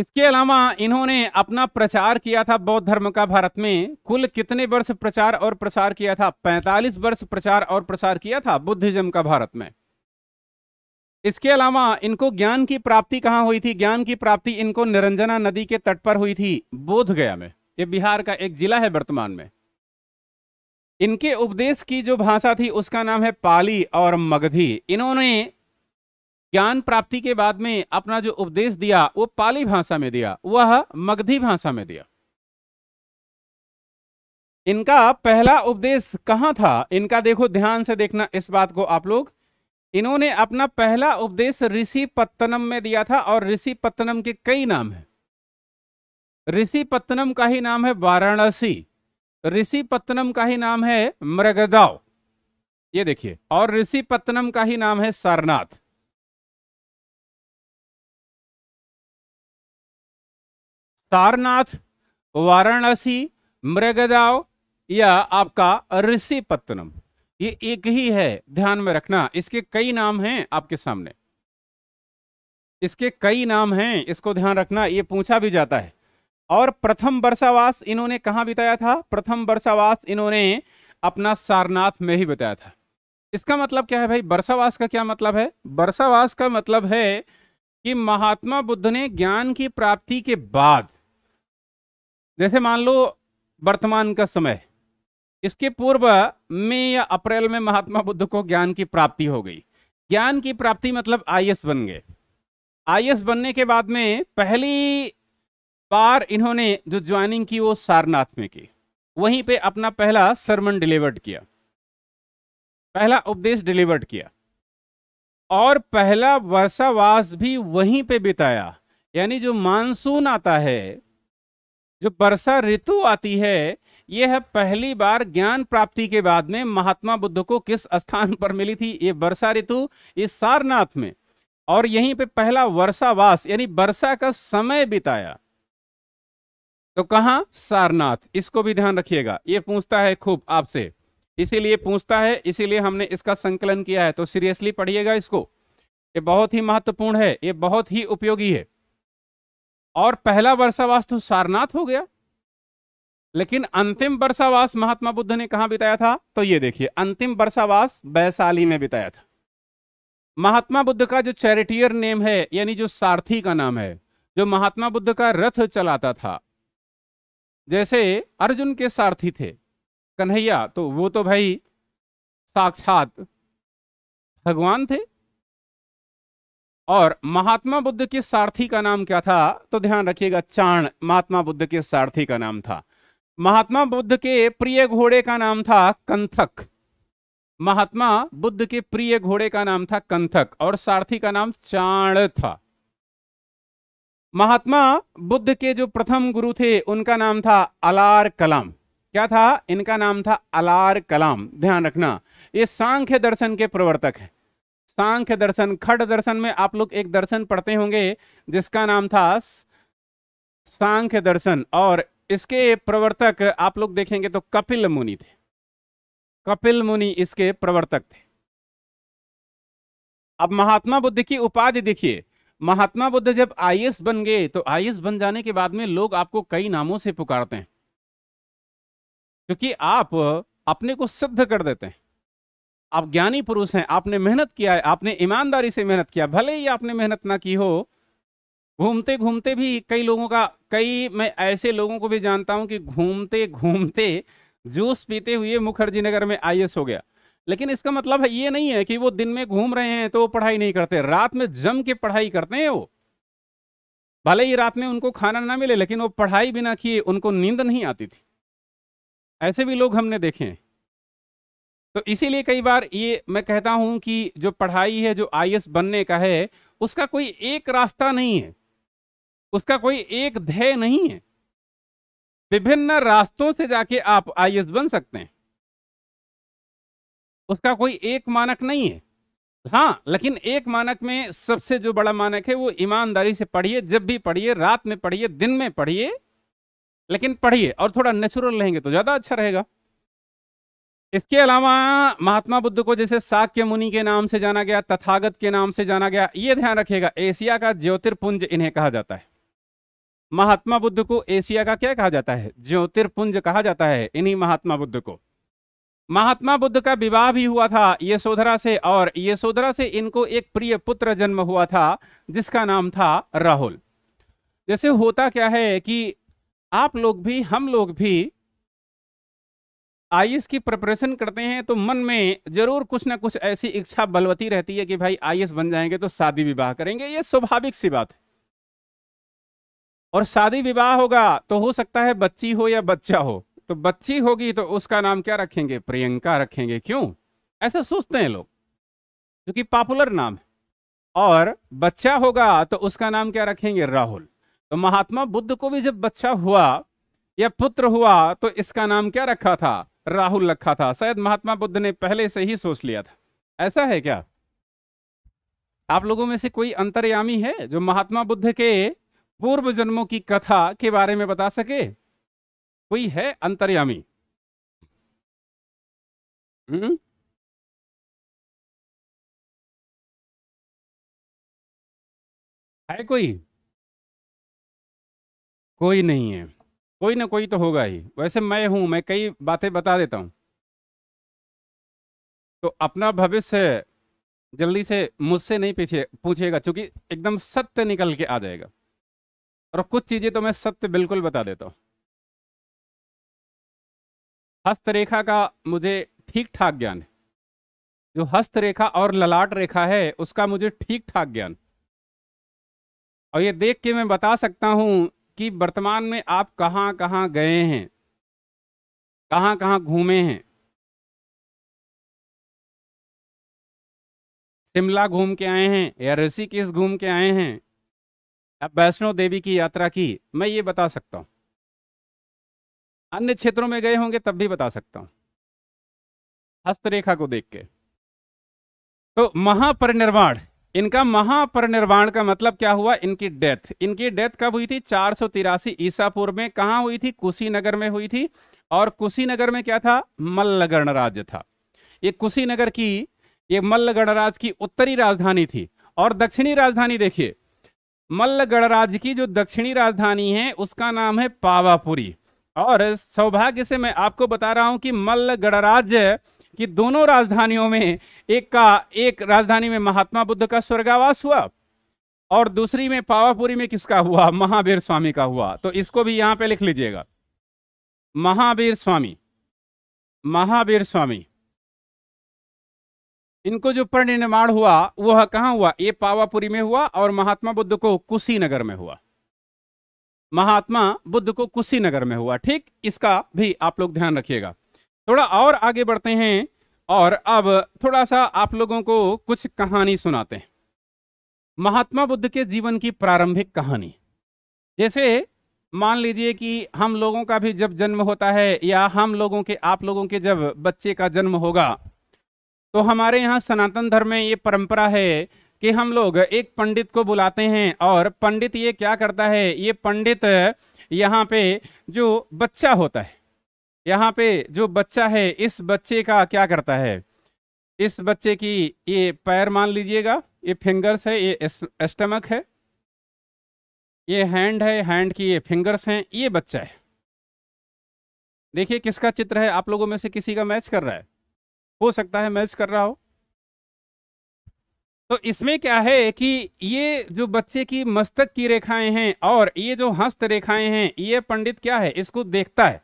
इसके अलावा इन्होंने अपना प्रचार किया था बौद्ध धर्म का भारत में कुल कितने वर्ष प्रचार और प्रसार किया था 45 वर्ष प्रचार और प्रसार किया था बुद्धिज्म का भारत में इसके अलावा इनको ज्ञान की प्राप्ति कहाँ हुई थी ज्ञान की प्राप्ति इनको निरंजना नदी के तट पर हुई थी बोध गया में ये बिहार का एक जिला है वर्तमान में इनके उपदेश की जो भाषा थी उसका नाम है पाली और मगधी इन्होंने ज्ञान प्राप्ति के बाद में अपना जो उपदेश दिया वो पाली भाषा में दिया वह मगधी भाषा में दिया इनका पहला उपदेश कहाँ था इनका देखो ध्यान से देखना इस बात को आप लोग इन्होंने अपना पहला उपदेश ऋषि पत्तनम में दिया था और ऋषि पत्तनम के कई नाम है ऋषि पत्तनम का ही नाम है वाराणसी ऋषि पत्तनम का ही नाम है मृगदाव ये देखिए और ऋषि पत्तनम का ही नाम है सारनाथ सारनाथ वाराणसी मृगदाव या आपका ऋषिपत्तनम ये एक ही है ध्यान में रखना इसके कई नाम हैं आपके सामने इसके कई नाम हैं इसको ध्यान रखना ये पूछा भी जाता है और प्रथम वर्षावास इन्होंने कहाँ बिताया था प्रथम वर्षावास इन्होंने अपना सारनाथ में ही बताया था इसका मतलब क्या है भाई वर्षावास का क्या मतलब है वर्षावास का मतलब है कि महात्मा बुद्ध ने ज्ञान की प्राप्ति के बाद जैसे मान लो वर्तमान का समय इसके पूर्व मई या अप्रैल में महात्मा बुद्ध को ज्ञान की प्राप्ति हो गई ज्ञान की प्राप्ति मतलब आई बन गए आई बनने के बाद में पहली बार इन्होंने जो ज्वाइनिंग की वो सारनाथ में की वहीं पे अपना पहला सरमन डिलीवर्ड किया पहला उपदेश डिलीवर्ड किया और पहला वर्षावास भी वहीं पे बिताया यानी जो मानसून आता है जो वर्षा ऋतु आती है यह है पहली बार ज्ञान प्राप्ति के बाद में महात्मा बुद्ध को किस स्थान *laughs* पर मिली थी ये वर्षा ऋतु इस सारनाथ में और यहीं पे पहला वर्षावास यानी वर्षा का समय बिताया तो कहा सारनाथ इसको भी ध्यान रखिएगा ये पूछता है खूब आपसे इसीलिए पूछता है इसीलिए हमने इसका संकलन किया है तो सीरियसली पढ़िएगा इसको ये बहुत ही महत्वपूर्ण है ये बहुत ही उपयोगी है और पहला वर्षावास तो सारनाथ हो गया लेकिन अंतिम वर्षावास महात्मा बुद्ध ने कहा बिताया था तो ये देखिए अंतिम वर्षावास वैशाली में बिताया था महात्मा बुद्ध का जो चैरिटियर नेम है यानी जो सारथी का नाम है जो महात्मा बुद्ध का रथ चलाता था जैसे अर्जुन के सारथी थे कन्हैया तो वो तो भाई साक्षात भगवान थे और महात्मा बुद्ध के सारथी का नाम क्या था तो ध्यान रखिएगा चाण महात्मा बुद्ध के सारथी का नाम था महात्मा बुद्ध के प्रिय घोड़े का नाम था कंथक महात्मा बुद्ध के प्रिय घोड़े का नाम था कंथक और सारथी का नाम चाण था महात्मा बुद्ध के जो प्रथम गुरु थे उनका नाम था अलार कलाम क्या था इनका नाम था अलार कलाम ध्यान रखना ये सांख्य दर्शन के प्रवर्तक है सांख्य दर्शन खड दर्शन में आप लोग एक दर्शन पढ़ते होंगे जिसका नाम था सांख्य दर्शन और इसके प्रवर्तक आप लोग देखेंगे तो कपिल मुनि थे कपिल मुनि इसके प्रवर्तक थे अब महात्मा बुद्ध की उपाधि देखिए महात्मा बुद्ध जब आई बन गए तो आई बन जाने के बाद में लोग आपको कई नामों से पुकारते हैं क्योंकि आप अपने को सिद्ध कर देते हैं आप ज्ञानी पुरुष हैं आपने मेहनत किया है आपने ईमानदारी से मेहनत किया भले ही आपने मेहनत ना की हो घूमते घूमते भी कई लोगों का कई मैं ऐसे लोगों को भी जानता हूं कि घूमते घूमते जूस पीते हुए मुखर्जी नगर में आई हो गया लेकिन इसका मतलब है ये नहीं है कि वो दिन में घूम रहे हैं तो वो पढ़ाई नहीं करते रात में जम के पढ़ाई करते हैं वो भले ही रात में उनको खाना ना मिले लेकिन वो पढ़ाई बिना किए उनको नींद नहीं आती थी ऐसे भी लोग हमने देखे हैं तो इसीलिए कई बार ये मैं कहता हूं कि जो पढ़ाई है जो आई बनने का है उसका कोई एक रास्ता नहीं है उसका कोई एक ध्येय नहीं है विभिन्न रास्तों से जाके आप आई बन सकते हैं उसका कोई एक मानक नहीं है हाँ लेकिन एक मानक में सबसे जो बड़ा मानक है वो ईमानदारी से पढ़िए जब भी पढ़िए रात में पढ़िए दिन में पढ़िए लेकिन पढ़िए और थोड़ा नेचुरल रहेंगे तो ज़्यादा अच्छा रहेगा इसके अलावा महात्मा बुद्ध को जैसे साक्य मुनि के नाम से जाना गया तथागत के नाम से जाना गया ये ध्यान रखिएगा एशिया का ज्योतिर्पुंज इन्हें कहा जाता है महात्मा बुद्ध को एशिया का क्या कहा जाता है ज्योतिर्पुंज कहा जाता है इन्हीं महात्मा बुद्ध को महात्मा बुद्ध का विवाह भी हुआ था यशोधरा से और यशोधरा से इनको एक प्रिय पुत्र जन्म हुआ था जिसका नाम था राहुल जैसे होता क्या है कि आप लोग भी हम लोग भी आई की प्रिपरेशन करते हैं तो मन में जरूर कुछ ना कुछ ऐसी इच्छा बलवती रहती है कि भाई आई बन जाएंगे तो शादी विवाह करेंगे ये स्वाभाविक सी बात है और शादी विवाह होगा तो हो सकता है बच्ची हो या बच्चा हो तो बच्ची होगी तो उसका नाम क्या रखेंगे प्रियंका रखेंगे क्यों ऐसा सोचते हैं लोग जो कि पॉपुलर नाम है और बच्चा होगा तो उसका नाम क्या रखेंगे राहुल तो महात्मा बुद्ध को भी जब बच्चा हुआ या पुत्र हुआ तो इसका नाम क्या रखा था राहुल रखा था शायद महात्मा बुद्ध ने पहले से ही सोच लिया था ऐसा है क्या आप लोगों में से कोई अंतर्यामी है जो महात्मा बुद्ध के पूर्व जन्मों की कथा के बारे में बता सके कोई है अंतर्यामी हुँ? हम्म? है कोई कोई नहीं है कोई ना कोई तो होगा ही वैसे मैं हूं मैं कई बातें बता देता हूं तो अपना भविष्य जल्दी से मुझसे नहीं पीछे पूछेगा क्योंकि एकदम सत्य निकल के आ जाएगा और कुछ चीज़ें तो मैं सत्य बिल्कुल बता देता हूं हस्तरेखा का मुझे ठीक ठाक ज्ञान है जो हस्तरेखा और ललाट रेखा है उसका मुझे ठीक ठाक ज्ञान और ये देख के मैं बता सकता हूं कि वर्तमान में आप कहाँ कहाँ गए हैं कहाँ कहाँ घूमे हैं शिमला घूम के आए हैं या ऋषिकेश घूम के आए हैं या वैष्णो देवी की यात्रा की मैं ये बता सकता हूँ अन्य क्षेत्रों में गए होंगे तब भी बता सकता हूँ हस्तरेखा को देख के तो महापरिनिर्वाण इनका महापरिनिर्वाण का मतलब क्या हुआ इनकी डेथ इनकी डेथ कब हुई थी चार सौ तिरासी ईसा पूर्व में कहा हुई थी कुशीनगर में हुई थी और कुशीनगर में क्या था मल्लगण राज्य था ये कुशीनगर की ये मल्ल गणराज की उत्तरी राजधानी थी और दक्षिणी राजधानी देखिए मल्ल गणराज की जो दक्षिणी राजधानी है उसका नाम है पावापुरी और सौभाग्य से मैं आपको बता रहा हूं कि मल्ल गणराज्य कि दोनों राजधानियों में एक का एक राजधानी में महात्मा बुद्ध का स्वर्गावास हुआ और दूसरी में पावापुरी में किसका हुआ महावीर स्वामी का हुआ तो इसको भी यहां पे लिख लीजिएगा महावीर स्वामी महावीर स्वामी इनको जो परिनिर्माण हुआ वह कहां हुआ ये पावापुरी में हुआ और महात्मा बुद्ध को कुशीनगर में हुआ महात्मा बुद्ध को कुशीनगर में हुआ ठीक इसका भी आप लोग ध्यान रखिएगा थोड़ा और आगे बढ़ते हैं और अब थोड़ा सा आप लोगों को कुछ कहानी सुनाते हैं महात्मा बुद्ध के जीवन की प्रारंभिक कहानी जैसे मान लीजिए कि हम लोगों का भी जब जन्म होता है या हम लोगों के आप लोगों के जब बच्चे का जन्म होगा तो हमारे यहाँ सनातन धर्म में ये परंपरा है कि हम लोग एक पंडित को बुलाते हैं और पंडित ये क्या करता है ये पंडित यहाँ पे जो बच्चा होता है यहाँ पे जो बच्चा है इस बच्चे का क्या करता है इस बच्चे की ये पैर मान लीजिएगा ये फिंगर्स है ये स्टमक है ये हैंड है हैंड की ये फिंगर्स हैं ये बच्चा है देखिए किसका चित्र है आप लोगों में से किसी का मैच कर रहा है हो सकता है मैच कर रहा हो तो इसमें क्या है कि ये जो बच्चे की मस्तक की रेखाएं हैं और ये जो हस्त रेखाएं हैं ये पंडित क्या है इसको देखता है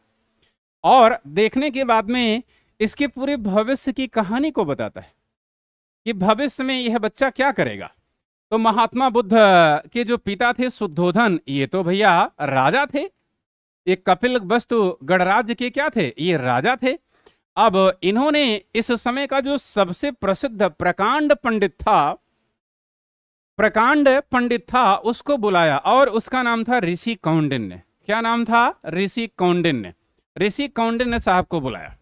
और देखने के बाद में इसके पूरे भविष्य की कहानी को बताता है कि भविष्य में यह बच्चा क्या करेगा तो महात्मा बुद्ध के जो पिता थे शुद्धोधन ये तो भैया राजा थे ये कपिल वस्तु गणराज्य के क्या थे ये राजा थे अब इन्होंने इस समय का जो सबसे प्रसिद्ध प्रकांड पंडित था प्रकांड पंडित था उसको बुलाया और उसका नाम था ऋषि कौंडिन्य क्या नाम था ऋषि कौंडिन्य ऋषि कौंडे ने साहब को बुलाया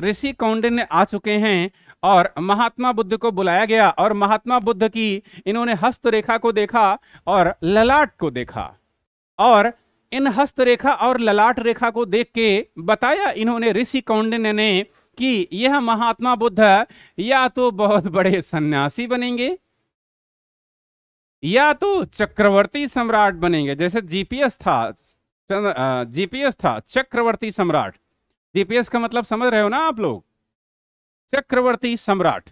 ऋषि कौंडे ने आ चुके हैं और महात्मा बुद्ध को बुलाया गया और महात्मा बुद्ध की इन्होंने हस्तरेखा को देखा और ललाट को देखा और इन हस्तरेखा और ललाट रेखा को देख के बताया इन्होंने ऋषि कौंडे ने, ने कि यह महात्मा बुद्ध या तो बहुत बड़े सन्यासी बनेंगे या तो चक्रवर्ती सम्राट बनेंगे जैसे जीपीएस था चंद्र जीपीएस था चक्रवर्ती सम्राट जीपीएस का मतलब समझ रहे हो ना आप लोग चक्रवर्ती सम्राट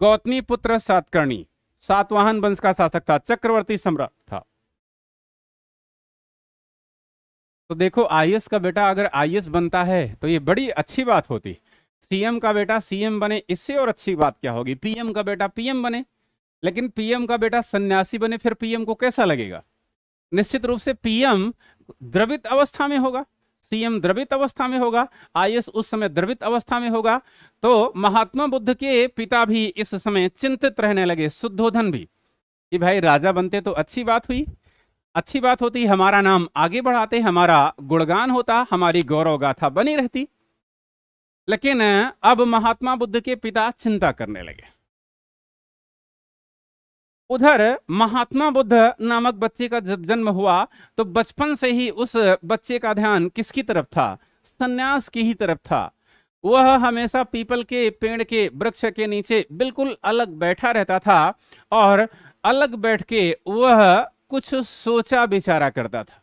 गौतमी पुत्र सातकर्णी सातवाहन वंश का शासक था चक्रवर्ती सम्राट था तो देखो आईएएस का बेटा अगर आईएएस बनता है तो ये बड़ी अच्छी बात होती सीएम का बेटा सीएम बने इससे और अच्छी बात क्या होगी पीएम का बेटा पीएम बने लेकिन पीएम का बेटा सन्यासी बने फिर पीएम को कैसा लगेगा निश्चित रूप से पीएम द्रवित अवस्था में होगा सीएम द्रवित अवस्था में होगा आईएस उस समय द्रवित अवस्था में होगा तो महात्मा बुद्ध के पिता भी इस समय चिंतित रहने लगे शुद्धोधन भी कि भाई राजा बनते तो अच्छी बात हुई अच्छी बात होती हमारा नाम आगे बढ़ाते हमारा गुणगान होता हमारी गौरव गाथा बनी रहती लेकिन अब महात्मा बुद्ध के पिता चिंता करने लगे उधर महात्मा बुद्ध नामक बच्चे का जब जन्म हुआ तो बचपन से ही उस बच्चे का ध्यान किसकी तरफ था संन्यास की ही तरफ था वह हमेशा पीपल के पेड़ के वृक्ष के नीचे बिल्कुल अलग बैठा रहता था और अलग बैठ के वह कुछ सोचा बेचारा करता था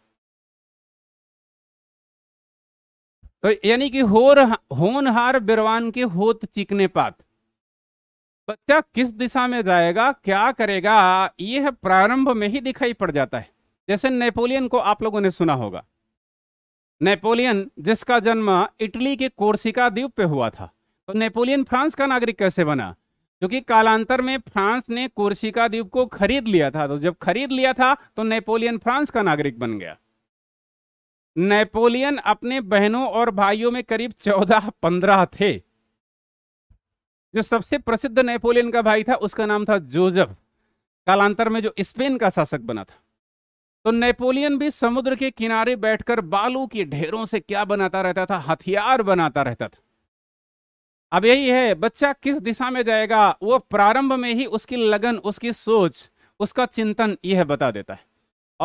तो यानी कि होर होनहार बिरवान के होत चिकने पात बच्चा किस दिशा में जाएगा क्या करेगा यह प्रारंभ में ही दिखाई पड़ जाता है जैसे नेपोलियन को आप लोगों ने सुना होगा नेपोलियन जिसका जन्म इटली के कोर्सिका द्वीप पे हुआ था तो नेपोलियन फ्रांस का नागरिक कैसे बना क्योंकि कालांतर में फ्रांस ने कोर्सिका द्वीप को खरीद लिया था तो जब खरीद लिया था तो नेपोलियन फ्रांस का नागरिक बन गया नेपोलियन अपने बहनों और भाइयों में करीब चौदह पंद्रह थे जो सबसे प्रसिद्ध नेपोलियन का भाई था उसका नाम था जोजब कालांतर में जो स्पेन का शासक बना था तो नेपोलियन भी समुद्र के किनारे बैठकर बालू के ढेरों से क्या बनाता रहता था हथियार बनाता रहता था अब यही है बच्चा किस दिशा में जाएगा वो प्रारंभ में ही उसकी लगन उसकी सोच उसका चिंतन यह बता देता है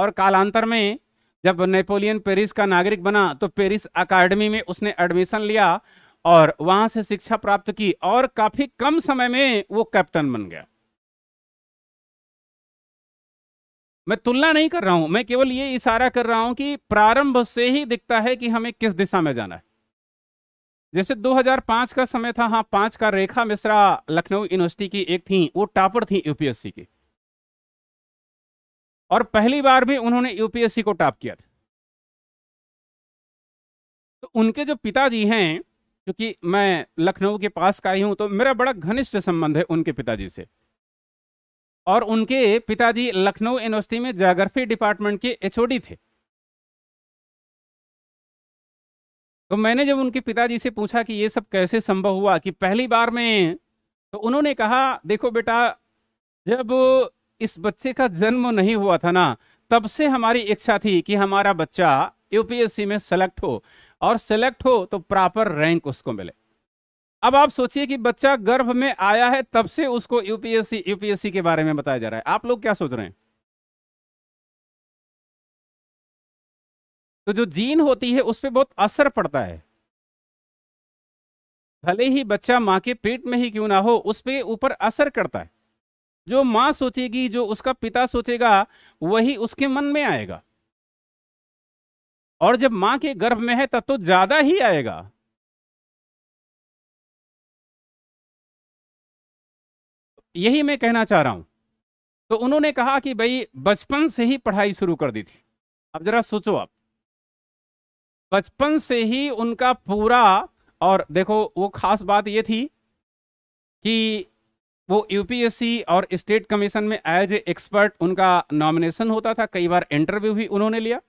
और कालांतर में जब नेपोलियन पेरिस का नागरिक बना तो पेरिस अकाडमी में उसने एडमिशन लिया और वहां से शिक्षा प्राप्त की और काफी कम समय में वो कैप्टन बन गया मैं तुलना नहीं कर रहा हूं मैं केवल ये इशारा कर रहा हूं कि प्रारंभ से ही दिखता है कि हमें किस दिशा में जाना है जैसे 2005 का समय था हाँ पांच का रेखा मिश्रा लखनऊ यूनिवर्सिटी की एक थी वो टॉपर थी यूपीएससी की और पहली बार भी उन्होंने यूपीएससी को टॉप किया था तो उनके जो पिताजी हैं क्योंकि मैं लखनऊ के पास का ही हूं तो मेरा बड़ा घनिष्ठ संबंध है उनके पिताजी से और उनके पिताजी लखनऊ यूनिवर्सिटी में जोग्राफी डिपार्टमेंट के एचओडी थे तो मैंने जब उनके पिताजी से पूछा कि ये सब कैसे संभव हुआ कि पहली बार में तो उन्होंने कहा देखो बेटा जब इस बच्चे का जन्म नहीं हुआ था ना तब से हमारी इच्छा थी कि हमारा बच्चा यूपीएससी में सेलेक्ट हो और सेलेक्ट हो तो प्रॉपर रैंक उसको मिले अब आप सोचिए कि बच्चा गर्भ में आया है तब से उसको यूपीएससी यूपीएससी के बारे में बताया जा रहा है आप लोग क्या सोच रहे हैं तो जो जीन होती है उस पर बहुत असर पड़ता है भले ही बच्चा मां के पेट में ही क्यों ना हो उस पर ऊपर असर करता है जो मां सोचेगी जो उसका पिता सोचेगा वही उसके मन में आएगा और जब मां के गर्भ में है तब तो ज्यादा ही आएगा यही मैं कहना चाह रहा हूं तो उन्होंने कहा कि भाई बचपन से ही पढ़ाई शुरू कर दी थी अब जरा सोचो आप बचपन से ही उनका पूरा और देखो वो खास बात ये थी कि वो यूपीएससी और स्टेट कमीशन में एज एक्सपर्ट उनका नॉमिनेशन होता था कई बार इंटरव्यू भी उन्होंने लिया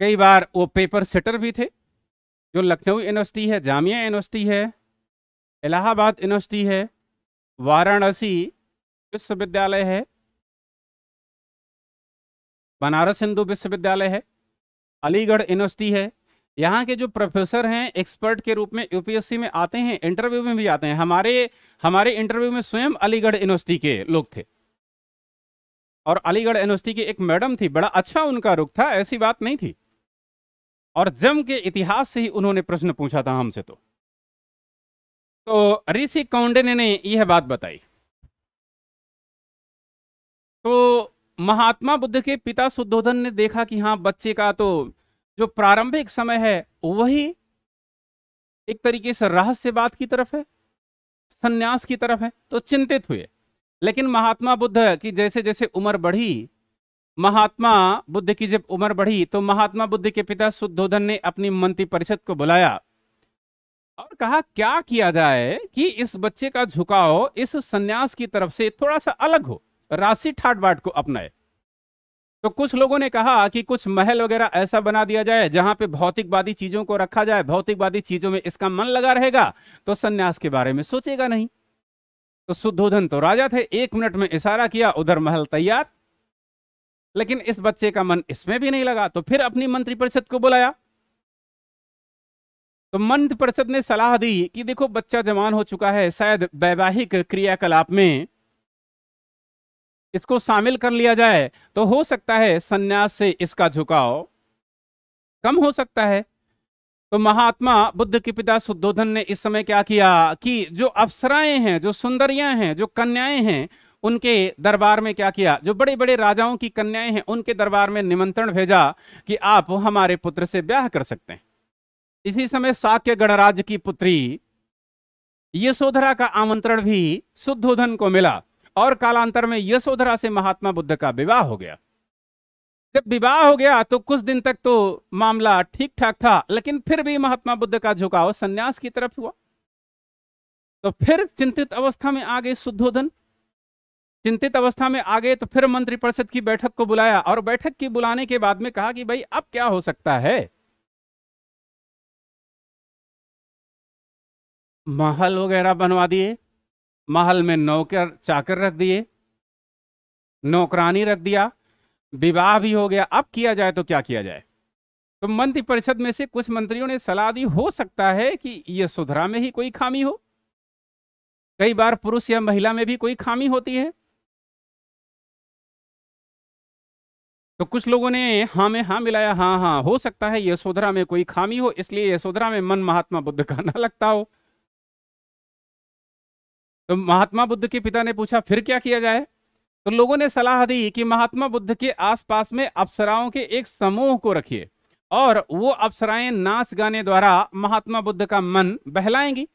कई बार वो पेपर सेटर भी थे जो लखनऊ यूनिवर्सिटी है जामिया यूनिवर्सिटी है इलाहाबाद यूनिवर्सिटी है वाराणसी विश्वविद्यालय है बनारस हिंदू विश्वविद्यालय है अलीगढ़ यूनिवर्सिटी है यहाँ के जो प्रोफेसर हैं एक्सपर्ट के रूप में यूपीएससी में आते हैं इंटरव्यू में भी आते हैं हमारे हमारे इंटरव्यू में स्वयं अलीगढ़ यूनिवर्सिटी के लोग थे और अलीगढ़ यूनिवर्सिटी की एक मैडम थी बड़ा अच्छा उनका रुख था ऐसी बात नहीं थी और जम के इतिहास से ही उन्होंने प्रश्न पूछा था हमसे तो तो ऋषि कौंडे ने यह बात बताई तो महात्मा बुद्ध के पिता शुद्धोधन ने देखा कि हाँ बच्चे का तो जो प्रारंभिक समय है वही एक तरीके से रहस्य बात की तरफ है संन्यास की तरफ है तो चिंतित हुए लेकिन महात्मा बुद्ध की जैसे जैसे उम्र बढ़ी महात्मा बुद्ध की जब उम्र बढ़ी तो महात्मा बुद्ध के पिता शुद्धोधन ने अपनी मंत्री परिषद को बुलाया और कहा क्या किया जाए कि इस बच्चे का झुकाव इस सन्यास की तरफ से थोड़ा सा अलग हो राशि ठाट बाट को अपनाए तो कुछ लोगों ने कहा कि कुछ महल वगैरह ऐसा बना दिया जाए जहां पे भौतिकवादी चीजों को रखा जाए भौतिकवादी चीजों में इसका मन लगा रहेगा तो सन्यास के बारे में सोचेगा नहीं तो शुद्धोधन तो राजा थे एक मिनट में इशारा किया उधर महल तैयार लेकिन इस बच्चे का मन इसमें भी नहीं लगा तो फिर अपनी मंत्रिपरिषद को बुलाया तो मंत्र परिषद ने सलाह दी कि देखो बच्चा जवान हो चुका है शायद वैवाहिक क्रियाकलाप में इसको शामिल कर लिया जाए तो हो सकता है संन्यास से इसका झुकाव कम हो सकता है तो महात्मा बुद्ध के पिता शुद्धोधन ने इस समय क्या किया कि जो अप्सराएं हैं जो सुंदरियां हैं जो कन्याएं हैं उनके दरबार में क्या किया जो बड़े बड़े राजाओं की कन्याएं हैं उनके दरबार में निमंत्रण भेजा कि आप हमारे पुत्र से ब्याह कर सकते हैं इसी समय साक्य गणराज्य की पुत्री यशोधरा का आमंत्रण भी शुद्धोधन को मिला और कालांतर में यशोधरा से महात्मा बुद्ध का विवाह हो गया जब विवाह हो गया तो कुछ दिन तक तो मामला ठीक ठाक था लेकिन फिर भी महात्मा बुद्ध का झुकाव संन्यास की तरफ हुआ तो फिर चिंतित अवस्था में आ गए शुद्धोधन चिंतित अवस्था में आ गए तो फिर मंत्रिपरिषद की बैठक को बुलाया और बैठक की बुलाने के बाद में कहा कि भाई अब क्या हो सकता है महल वगैरह बनवा दिए महल में नौकर चाकर रख दिए नौकरानी रख दिया विवाह भी हो गया अब किया जाए तो क्या किया जाए तो मंत्रिपरिषद में से कुछ मंत्रियों ने सलाह दी हो सकता है कि यह सुधरा में ही कोई खामी हो कई बार पुरुष या महिला में भी कोई खामी होती है तो कुछ लोगों ने हाँ में हाँ मिलाया हाँ हाँ हो सकता है यशोधरा में कोई खामी हो इसलिए यशोधरा में मन महात्मा बुद्ध का ना लगता हो तो महात्मा बुद्ध के पिता ने पूछा फिर क्या किया जाए तो लोगों ने सलाह दी कि महात्मा बुद्ध के आसपास में अप्सराओं के एक समूह को रखिए और वो अप्सराएं नाच गाने द्वारा महात्मा बुद्ध का मन बहलाएंगी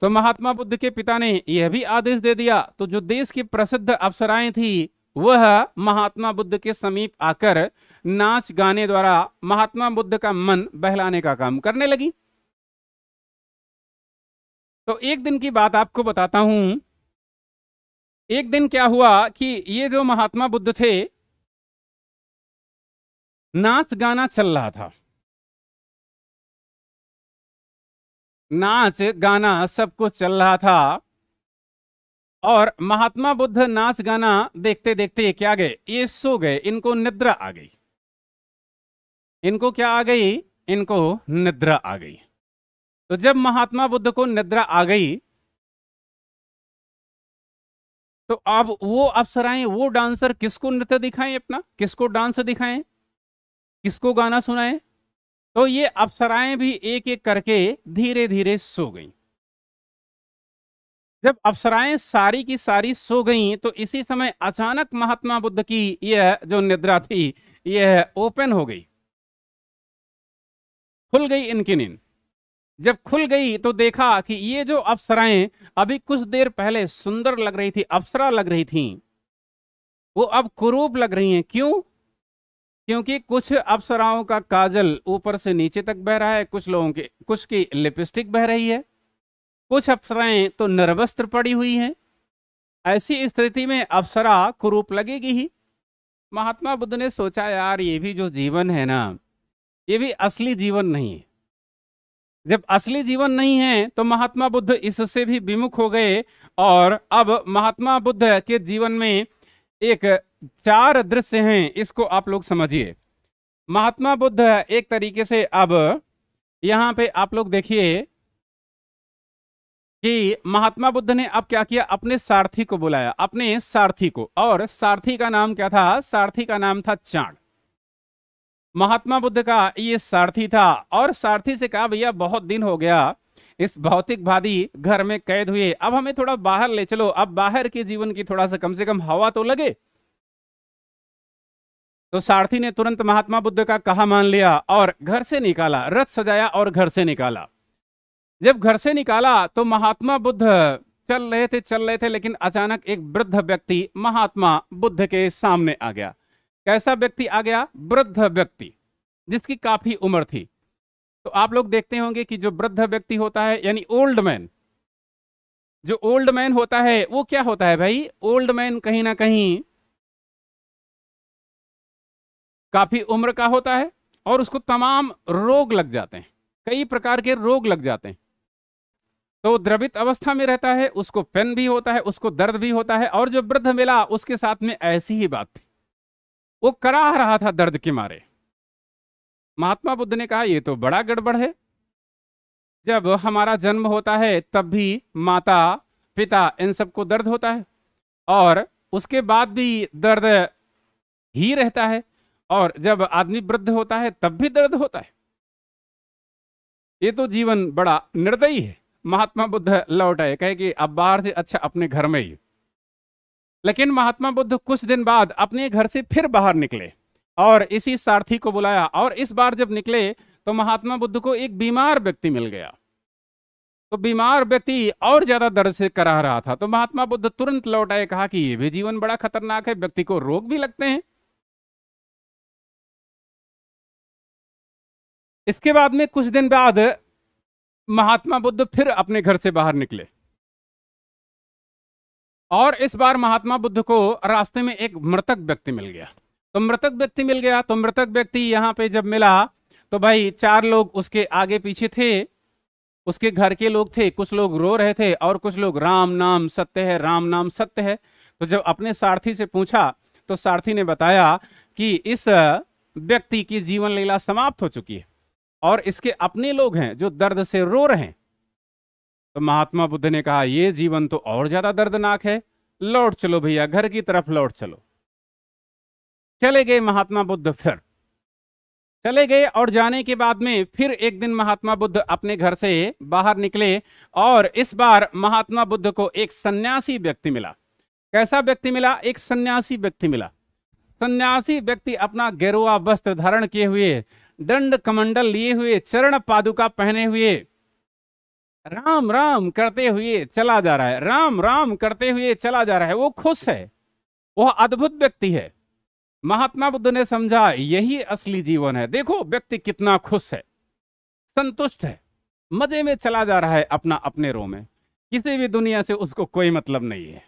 तो महात्मा बुद्ध के पिता ने यह भी आदेश दे दिया तो जो देश की प्रसिद्ध अप्सराएं थी वह महात्मा बुद्ध के समीप आकर नाच गाने द्वारा महात्मा बुद्ध का मन बहलाने का काम करने लगी तो एक दिन की बात आपको बताता हूं एक दिन क्या हुआ कि ये जो महात्मा बुद्ध थे नाच गाना चल रहा था नाच गाना सब कुछ चल रहा था और महात्मा बुद्ध नाच गाना देखते देखते ये क्या गए ये सो गए इनको निद्रा आ गई इनको क्या आ गई इनको निद्रा आ गई तो जब महात्मा बुद्ध को निद्रा आ गई तो अब वो अप्सराएं वो डांसर किसको नृत्य दिखाएं अपना किसको डांस दिखाएं किसको गाना सुनाएं तो ये अप्सराएं भी एक एक करके धीरे धीरे सो गईं जब अप्सराएं सारी की सारी सो गईं तो इसी समय अचानक महात्मा बुद्ध की यह जो निद्रा थी यह ओपन हो गई खुल गई इनकी नींद जब खुल गई तो देखा कि ये जो अप्सराएं अभी कुछ देर पहले सुंदर लग रही थी अप्सरा लग रही थी वो अब कुरूप लग रही हैं क्यों क्योंकि कुछ अप्सराओं का काजल ऊपर से नीचे तक बह रहा है कुछ लोगों के कुछ की लिपस्टिक बह रही है कुछ अप्सराएं तो निर्वस्त्र पड़ी हुई हैं ऐसी स्थिति में अप्सरा कुरूप लगेगी ही महात्मा बुद्ध ने सोचा यार ये भी जो जीवन है ना ये भी असली जीवन नहीं है जब असली जीवन नहीं है तो महात्मा बुद्ध इससे भी विमुख हो गए और अब महात्मा बुद्ध के जीवन में एक चार दृश्य हैं इसको आप लोग समझिए महात्मा बुद्ध एक तरीके से अब यहाँ पे आप लोग देखिए कि महात्मा बुद्ध ने अब क्या किया अपने सारथी को बुलाया अपने सारथी को और सारथी का नाम क्या था सारथी का नाम था चाण महात्मा बुद्ध का ये सारथी था और सारथी से कहा भैया बहुत दिन हो गया इस भौतिक भादी घर में कैद हुए अब हमें थोड़ा बाहर ले चलो अब बाहर के जीवन की थोड़ा सा कम से कम हवा तो लगे तो सारथी ने तुरंत महात्मा बुद्ध का कहा मान लिया और घर से निकाला रथ सजाया और घर से निकाला जब घर से निकाला तो महात्मा बुद्ध चल रहे थे चल रहे थे लेकिन अचानक एक वृद्ध व्यक्ति महात्मा बुद्ध के सामने आ गया कैसा व्यक्ति आ गया वृद्ध व्यक्ति जिसकी काफी उम्र थी तो आप लोग देखते होंगे कि जो वृद्ध व्यक्ति होता है यानी ओल्ड मैन जो ओल्ड मैन होता है वो क्या होता है भाई ओल्ड मैन कहीं ना कहीं काफी उम्र का होता है और उसको तमाम रोग लग जाते हैं कई प्रकार के रोग लग जाते हैं तो द्रवित अवस्था में रहता है उसको पेन भी होता है उसको दर्द भी होता है और जो वृद्ध मिला उसके साथ में ऐसी ही बात थी वो कराह रहा था दर्द के मारे महात्मा बुद्ध ने कहा ये तो बड़ा गड़बड़ है जब हमारा जन्म होता है तब भी माता पिता इन सबको दर्द होता है और उसके बाद भी दर्द ही रहता है और जब आदमी वृद्ध होता है तब भी दर्द होता है ये तो जीवन बड़ा निर्दयी है महात्मा बुद्ध लौट आए कहे कि अब बाहर से अच्छा अपने घर में ही लेकिन महात्मा बुद्ध कुछ दिन बाद अपने घर से फिर बाहर निकले और इसी सारथी को बुलाया और इस बार जब निकले तो महात्मा बुद्ध को एक बीमार व्यक्ति मिल गया तो बीमार व्यक्ति और ज्यादा दर्द से करा रहा था तो महात्मा बुद्ध तुरंत लौट आए कहा कि ये भी जीवन बड़ा खतरनाक है व्यक्ति को रोग भी लगते हैं इसके बाद में कुछ दिन बाद महात्मा बुद्ध फिर अपने घर से बाहर निकले और इस बार महात्मा बुद्ध को रास्ते में एक मृतक व्यक्ति मिल गया तो मृतक व्यक्ति मिल गया तो मृतक व्यक्ति यहां पे जब मिला तो भाई चार लोग उसके आगे पीछे थे उसके घर के लोग थे कुछ लोग रो रहे थे और कुछ लोग राम नाम सत्य है राम नाम सत्य है तो जब अपने सारथी से पूछा तो सारथी ने बताया कि इस व्यक्ति की जीवन लीला समाप्त हो चुकी है और इसके अपने लोग हैं जो दर्द से रो रहे हैं तो महात्मा बुद्ध ने कहा यह जीवन तो और ज्यादा दर्दनाक है लौट चलो भैया घर की तरफ लौट चलो चले गए महात्मा बुद्ध फिर चले गए और जाने के बाद में फिर एक दिन महात्मा बुद्ध अपने घर से बाहर निकले और इस बार महात्मा बुद्ध को एक सन्यासी व्यक्ति मिला कैसा व्यक्ति मिला एक सन्यासी व्यक्ति मिला सन्यासी व्यक्ति अपना गेरुआ वस्त्र धारण किए हुए दंड कमंडल लिए हुए चरण पादुका पहने हुए राम राम करते हुए चला जा रहा है राम राम करते हुए चला जा रहा है वो खुश है वह अद्भुत व्यक्ति है महात्मा बुद्ध ने समझा यही असली जीवन है देखो व्यक्ति कितना खुश है संतुष्ट है मजे में चला जा रहा है अपना अपने रो में किसी भी दुनिया से उसको कोई मतलब नहीं है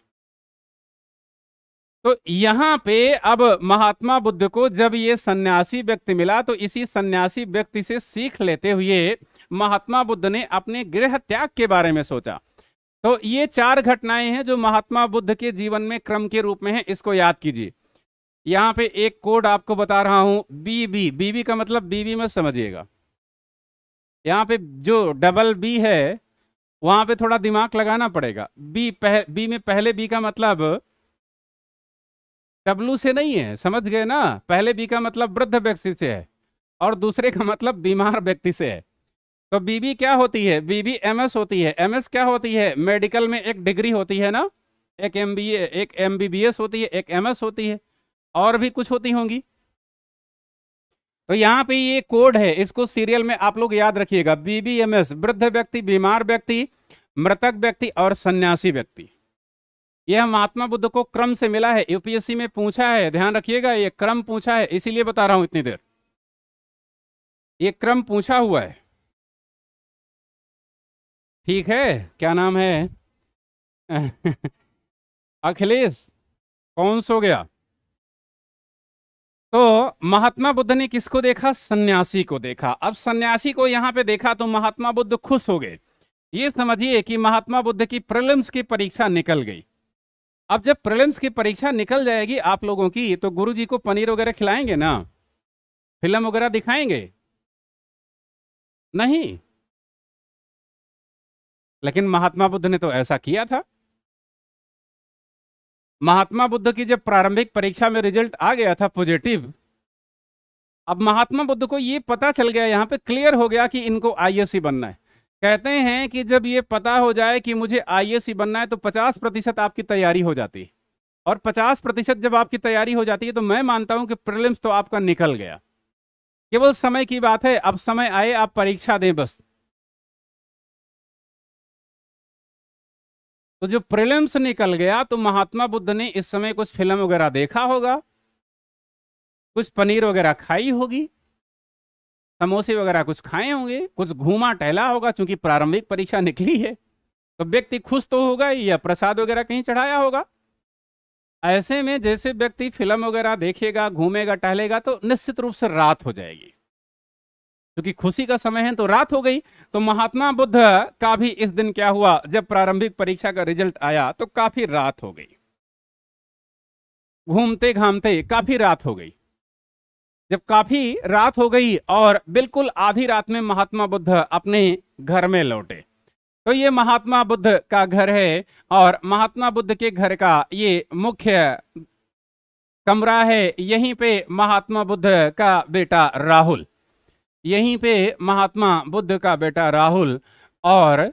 तो यहाँ पे अब महात्मा बुद्ध को जब ये सन्यासी व्यक्ति मिला तो इसी सन्यासी व्यक्ति से सीख लेते हुए महात्मा बुद्ध ने अपने गृह त्याग के बारे में सोचा तो ये चार घटनाएं हैं जो महात्मा बुद्ध के जीवन में क्रम के रूप में है इसको याद कीजिए यहाँ पे एक कोड आपको बता रहा हूं बीबी बीबी का मतलब बीबी में समझिएगा यहाँ पे जो डबल बी है वहां पे थोड़ा दिमाग लगाना पड़ेगा बी पह, बी में पहले बी का मतलब डब्लू से नहीं है समझ गए ना पहले बी का मतलब वृद्ध व्यक्ति से है और दूसरे का मतलब बीमार व्यक्ति से है तो बीबी क्या होती है बीबी एमएस होती है एमएस क्या होती है मेडिकल में एक डिग्री होती है ना एक एमबीए एक एमबीबीएस होती है एक एमएस होती है और भी कुछ होती होंगी तो यहाँ पे ये कोड है इसको सीरियल में आप लोग याद रखिएगा बीबीएमएस वृद्ध व्यक्ति बीमार व्यक्ति मृतक व्यक्ति और सन्यासी व्यक्ति यह महात्मा बुद्ध को क्रम से मिला है यूपीएससी में पूछा है ध्यान रखिएगा ये क्रम पूछा है इसीलिए बता रहा हूं इतनी देर ये क्रम पूछा हुआ है ठीक है क्या नाम है *laughs* अखिलेश कौन सो गया तो महात्मा बुद्ध ने किसको देखा सन्यासी को देखा अब सन्यासी को यहां पे देखा तो महात्मा बुद्ध खुश हो गए ये समझिए कि महात्मा बुद्ध की प्रलम्स की परीक्षा निकल गई अब जब प्रलम्स की परीक्षा निकल जाएगी आप लोगों की तो गुरु जी को पनीर वगैरह खिलाएंगे ना फिल्म वगैरह दिखाएंगे नहीं लेकिन महात्मा बुद्ध ने तो ऐसा किया था महात्मा बुद्ध की जब प्रारंभिक परीक्षा में रिजल्ट आ गया था पॉजिटिव अब महात्मा बुद्ध को यह पता चल गया यहां पे क्लियर हो गया कि इनको आईएससी e बनना है कहते हैं कि जब ये पता हो जाए कि मुझे आई e बनना है तो पचास प्रतिशत आपकी तैयारी हो जाती है और पचास प्रतिशत जब आपकी तैयारी हो जाती है तो मैं मानता हूं कि प्रिलिम्स तो आपका निकल गया केवल समय की बात है अब समय आए आप परीक्षा दें बस तो जो प्रिलिम्स निकल गया तो महात्मा बुद्ध ने इस समय कुछ फिल्म वगैरह देखा होगा कुछ पनीर वगैरह खाई होगी समोसे वगैरह कुछ खाए होंगे कुछ घूमा टहला होगा चूंकि प्रारंभिक परीक्षा निकली है तो व्यक्ति खुश तो होगा ही या प्रसाद वगैरह कहीं चढ़ाया होगा ऐसे में जैसे व्यक्ति फिल्म वगैरह देखेगा घूमेगा टहलेगा तो निश्चित रूप से रात हो जाएगी क्योंकि खुशी का समय है तो रात हो गई तो महात्मा बुद्ध का भी इस दिन क्या हुआ जब प्रारंभिक परीक्षा का रिजल्ट आया तो काफी रात हो गई घूमते घामते काफी रात हो गई जब काफी रात हो गई और बिल्कुल आधी रात में महात्मा बुद्ध अपने घर में लौटे तो ये महात्मा बुद्ध का घर है और महात्मा बुद्ध के घर का ये मुख्य कमरा है यहीं पे महात्मा बुद्ध का बेटा राहुल यहीं पे महात्मा बुद्ध का बेटा राहुल और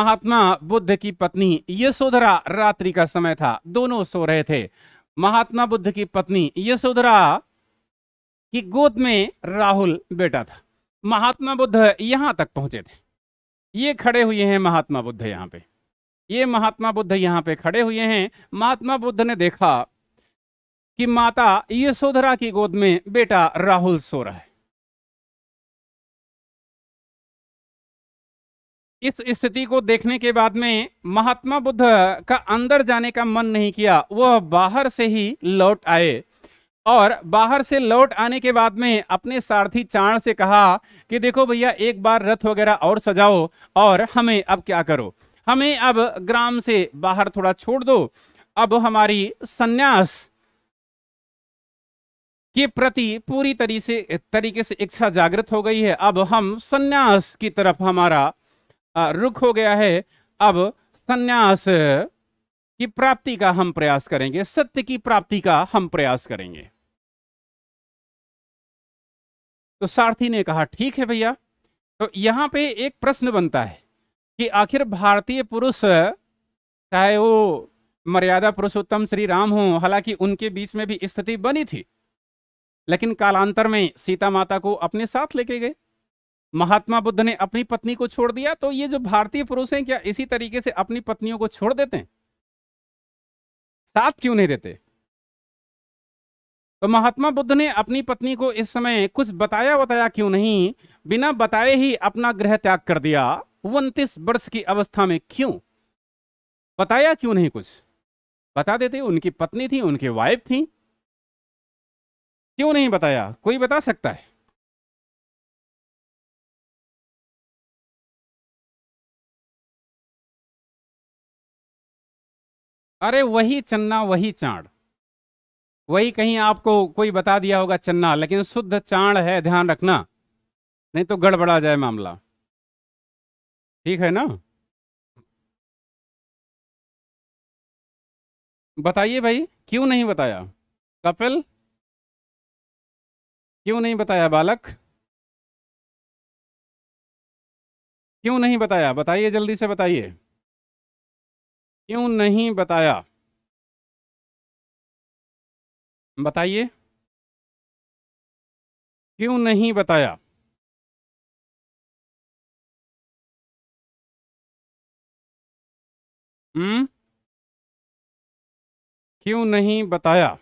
महात्मा बुद्ध की पत्नी यशोधरा रात्रि का समय था दोनों सो रहे थे महात्मा बुद्ध की पत्नी यशोधरा कि गोद में राहुल बेटा था महात्मा बुद्ध यहाँ तक पहुँचे थे ये खड़े हुए हैं महात्मा बुद्ध यहाँ पे ये महात्मा बुद्ध यहाँ पे खड़े हुए हैं महात्मा बुद्ध ने देखा कि माता यशोधरा की गोद में बेटा राहुल सो रहा है इस स्थिति को देखने के बाद में महात्मा बुद्ध का अंदर जाने का मन नहीं किया वह बाहर से ही लौट आए और बाहर से लौट आने के बाद में अपने सारथी चाण से कहा कि देखो भैया एक बार रथ वगैरह और सजाओ और हमें अब क्या करो हमें अब ग्राम से बाहर थोड़ा छोड़ दो अब हमारी संन्यास के प्रति पूरी तरी से तरीके से इच्छा जागृत हो गई है अब हम संन्यास की तरफ हमारा रुख हो गया है अब संन्यास की प्राप्ति का हम प्रयास करेंगे सत्य की प्राप्ति का हम प्रयास करेंगे तो सारथी ने कहा ठीक है भैया तो यहाँ पे एक प्रश्न बनता है कि आखिर भारतीय पुरुष चाहे वो मर्यादा पुरुषोत्तम श्री राम हो हालांकि उनके बीच में भी स्थिति बनी थी लेकिन कालांतर में सीता माता को अपने साथ लेके गए महात्मा बुद्ध ने अपनी पत्नी को छोड़ दिया तो ये जो भारतीय पुरुष हैं क्या इसी तरीके से अपनी पत्नियों को छोड़ देते हैं साथ क्यों नहीं देते तो महात्मा बुद्ध ने अपनी पत्नी को इस समय कुछ बताया बताया क्यों नहीं बिना बताए ही अपना ग्रह त्याग कर दिया उनतीस वर्ष की अवस्था में क्यों बताया क्यों नहीं कुछ बता देते उनकी पत्नी थी उनकी वाइफ थी क्यों नहीं बताया कोई बता सकता है अरे वही चन्ना वही चाड़ वही कहीं आपको कोई बता दिया होगा चन्ना लेकिन शुद्ध चाण है ध्यान रखना नहीं तो गड़बड़ा जाए मामला ठीक है ना बताइए भाई क्यों नहीं बताया कपिल क्यों नहीं बताया बालक क्यों नहीं बताया बताइए जल्दी से बताइए क्यों नहीं बताया बताइए क्यों नहीं बताया हम्म क्यों नहीं बताया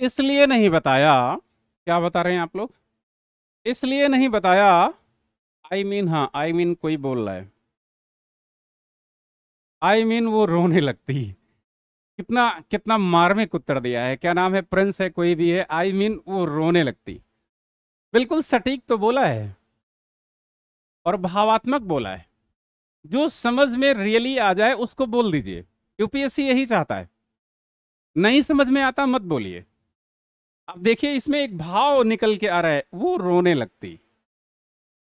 इसलिए नहीं बताया क्या बता रहे हैं आप लोग इसलिए नहीं बताया आई I मीन mean, हाँ आई I मीन mean, कोई बोल रहा है आई I मीन mean, वो रोने लगती कितना कितना मार्मिक उत्तर दिया है क्या नाम है प्रिंस है कोई भी है आई I मीन mean, वो रोने लगती बिल्कुल सटीक तो बोला है और भावात्मक बोला है जो समझ में रियली आ जाए उसको बोल दीजिए यूपीएससी यही चाहता है नहीं समझ में आता मत बोलिए अब देखिए इसमें एक भाव निकल के आ रहा है वो रोने लगती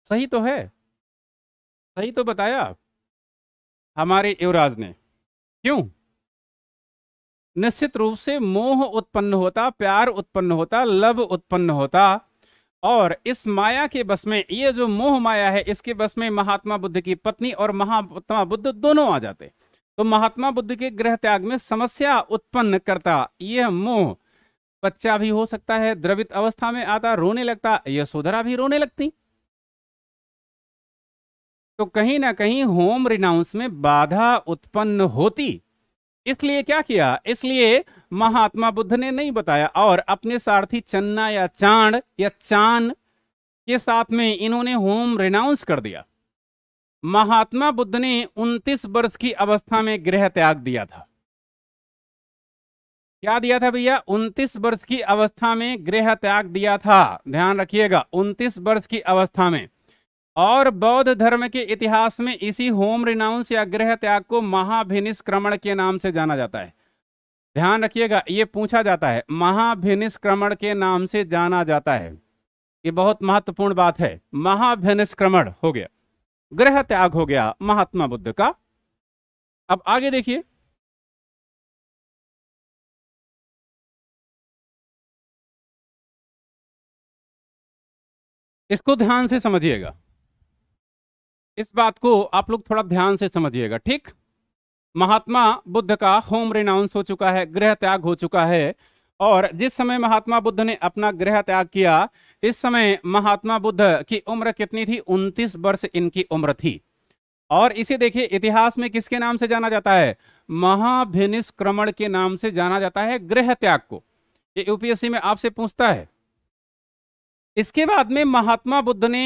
सही तो है सही तो बताया हमारे युवराज ने क्यों निश्चित रूप से मोह उत्पन्न होता प्यार उत्पन्न होता लव उत्पन्न होता और इस माया के बस में ये जो मोह माया है इसके बस में महात्मा बुद्ध की पत्नी और महात्मा बुद्ध दोनों आ जाते तो महात्मा बुद्ध के ग्रह त्याग में समस्या उत्पन्न करता यह मोह बच्चा भी हो सकता है द्रवित अवस्था में आता रोने लगता यशोधरा भी रोने लगती तो कहीं ना कहीं होम रिनाउंस में बाधा उत्पन्न होती इसलिए क्या किया इसलिए महात्मा बुद्ध ने नहीं बताया और अपने सारथी चन्ना या चांद या चांद के साथ में इन्होंने होम रिनाउंस कर दिया महात्मा बुद्ध ने 29 वर्ष की अवस्था में गृह त्याग दिया था क्या दिया था भैया 29 वर्ष की अवस्था में गृह त्याग दिया था ध्यान रखिएगा 29 वर्ष की अवस्था में और बौद्ध धर्म के इतिहास में इसी होम रिनाउंस या गृह त्याग को महाभिनिष्क्रमण के नाम से जाना जाता है ध्यान रखिएगा ये पूछा जाता है महाभिनिष्क्रमण के नाम से जाना जाता है ये बहुत महत्वपूर्ण बात है महाभिनिष्क्रमण हो गया गृह त्याग हो गया महात्मा बुद्ध का अब आगे देखिए इसको ध्यान से समझिएगा इस बात को आप लोग थोड़ा ध्यान से समझिएगा ठीक महात्मा बुद्ध का होम रिनाउंस हो चुका है गृह त्याग हो चुका है और जिस समय महात्मा बुद्ध ने अपना गृह त्याग किया इस समय महात्मा बुद्ध की उम्र कितनी थी 29 वर्ष इनकी उम्र थी और इसे देखिए इतिहास में किसके नाम से जाना जाता है महाभिनिष्क्रमण के नाम से जाना जाता है गृह त्याग को ये यूपीएससी में आपसे पूछता है इसके बाद में महात्मा बुद्ध ने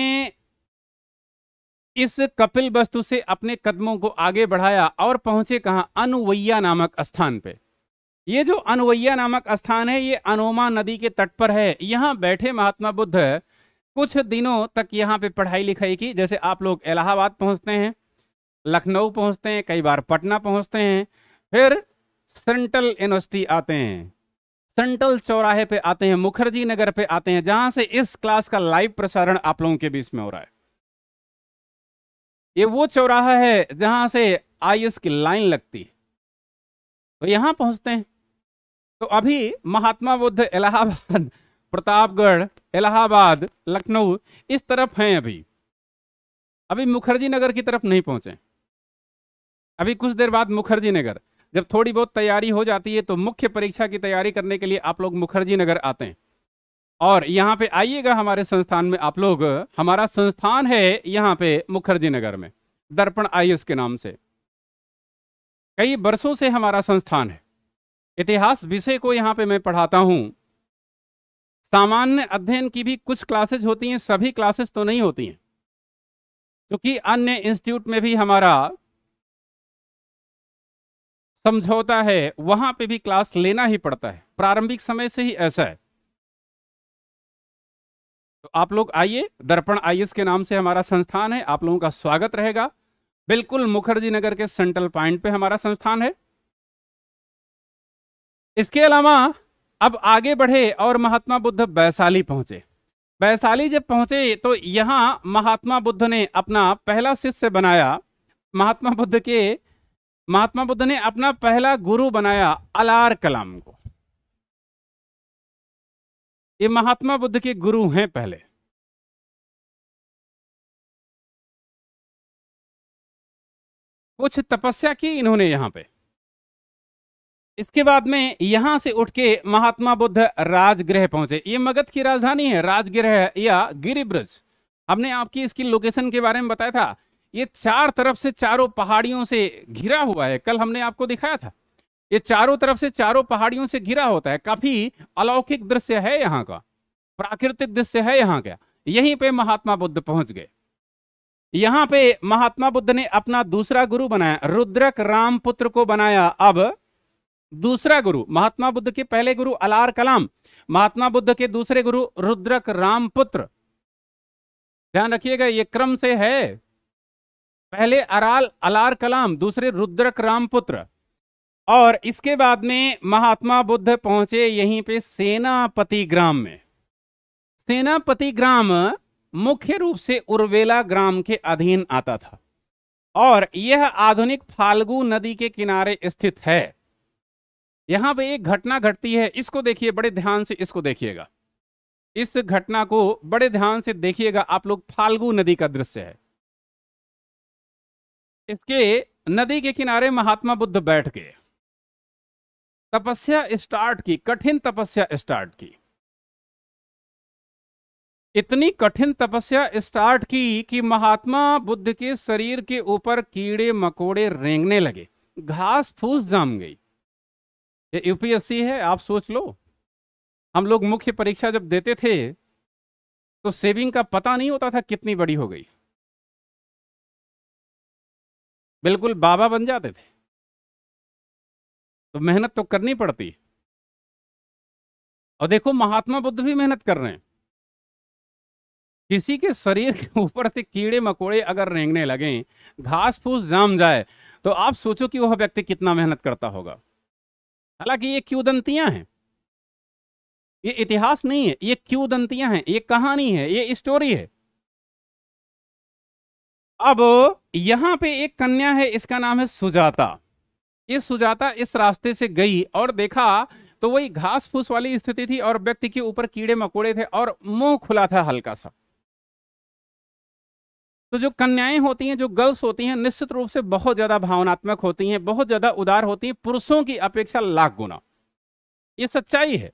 इस कपिल वस्तु से अपने कदमों को आगे बढ़ाया और पहुंचे कहा अनुवैया नामक स्थान पे ये जो अनुवैया नामक स्थान है ये अनोमा नदी के तट पर है यहाँ बैठे महात्मा बुद्ध कुछ दिनों तक यहाँ पे पढ़ाई लिखाई की जैसे आप लोग इलाहाबाद पहुंचते हैं लखनऊ पहुंचते हैं कई बार पटना पहुंचते हैं फिर सेंट्रल यूनिवर्सिटी आते हैं सेंट्रल चौराहे पे आते हैं मुखर्जी नगर पे आते हैं जहां से इस क्लास का लाइव प्रसारण आप लोगों के बीच में हो रहा है ये वो चौराहा है जहां से आई की लाइन लगती है तो यहां पहुंचते हैं तो अभी महात्मा बुद्ध इलाहाबाद प्रतापगढ़ इलाहाबाद लखनऊ इस तरफ हैं अभी अभी मुखर्जी नगर की तरफ नहीं पहुंचे अभी कुछ देर बाद मुखर्जी नगर जब थोड़ी बहुत तैयारी हो जाती है तो मुख्य परीक्षा की तैयारी करने के लिए आप लोग मुखर्जी नगर आते हैं और यहाँ पे आइएगा हमारे संस्थान में आप लोग हमारा संस्थान है यहाँ पे मुखर्जी नगर में दर्पण आई के नाम से कई वर्षों से हमारा संस्थान है इतिहास विषय को यहाँ पे मैं पढ़ाता हूँ सामान्य अध्ययन की भी कुछ क्लासेज होती हैं सभी क्लासेस तो नहीं होती हैं क्योंकि अन्य इंस्टीट्यूट में भी हमारा समझौता है वहां पे भी क्लास लेना ही पड़ता है प्रारंभिक समय से ही ऐसा है तो आप लोग आइए दर्पण आई के नाम से हमारा संस्थान है आप लोगों का स्वागत रहेगा बिल्कुल मुखर्जी नगर के सेंट्रल पॉइंट पे हमारा संस्थान है इसके अलावा अब आगे बढ़े और महात्मा बुद्ध वैशाली पहुंचे वैशाली जब पहुंचे तो यहां महात्मा बुद्ध ने अपना पहला शिष्य बनाया महात्मा बुद्ध के महात्मा बुद्ध ने अपना पहला गुरु बनाया अलार कलाम को ये महात्मा बुद्ध के गुरु हैं पहले कुछ तपस्या की इन्होंने यहां पे इसके बाद में यहां से उठ के महात्मा बुद्ध राजगृह पहुंचे ये मगध की राजधानी है राजगृह या गिरिब्रज हमने आपकी इसकी लोकेशन के बारे में बताया था ये चार तरफ से चारों पहाड़ियों से घिरा हुआ है कल हमने आपको दिखाया था ये चारों तरफ से चारों पहाड़ियों से घिरा होता है काफी अलौकिक दृश्य है यहाँ का प्राकृतिक दृश्य है यहाँ का यहीं पे महात्मा बुद्ध पहुंच गए यहाँ पे महात्मा बुद्ध ने अपना दूसरा गुरु बनाया रुद्रक रामपुत्र को बनाया अब दूसरा गुरु महात्मा बुद्ध के पहले गुरु अलार कलाम महात्मा बुद्ध के दूसरे गुरु रुद्रक रामपुत्र ध्यान रखिएगा ये क्रम से है पहले अराल अलार कलाम दूसरे रुद्रक रामपुत्र और इसके बाद में महात्मा बुद्ध पहुंचे यहीं पे सेनापति ग्राम में सेनापति ग्राम मुख्य रूप से उर्वेला ग्राम के अधीन आता था और यह आधुनिक फाल्गु नदी के किनारे स्थित है यहां पे एक घटना घटती है इसको देखिए बड़े ध्यान से इसको देखिएगा इस घटना को बड़े ध्यान से देखिएगा आप लोग फाल्गु नदी का दृश्य है इसके नदी के किनारे महात्मा बुद्ध बैठ गए तपस्या स्टार्ट की कठिन तपस्या स्टार्ट की इतनी कठिन तपस्या स्टार्ट की कि महात्मा बुद्ध के शरीर के ऊपर कीड़े मकोड़े रेंगने लगे घास फूस जाम गई ये यूपीएससी है आप सोच लो हम लोग मुख्य परीक्षा जब देते थे तो सेविंग का पता नहीं होता था कितनी बड़ी हो गई बिल्कुल बाबा बन जाते थे तो मेहनत तो करनी पड़ती है और देखो महात्मा बुद्ध भी मेहनत कर रहे हैं किसी के शरीर के ऊपर से कीड़े मकोड़े अगर रेंगने लगे घास फूस जाम जाए तो आप सोचो कि वह व्यक्ति कितना मेहनत करता होगा हालांकि ये क्यूदंतियां हैं ये इतिहास नहीं है ये क्यूदंतियां हैं ये कहानी है ये स्टोरी है अब यहां पे एक कन्या है इसका नाम है सुजाता ये सुजाता इस रास्ते से गई और देखा तो वही घास फूस वाली स्थिति थी और व्यक्ति के ऊपर कीड़े मकोड़े थे और मुंह खुला था हल्का सा तो जो कन्याएं होती हैं जो गर्ल्स होती हैं निश्चित रूप से बहुत ज्यादा भावनात्मक होती हैं बहुत ज्यादा उदार होती हैं पुरुषों की अपेक्षा लाख गुना ये सच्चाई है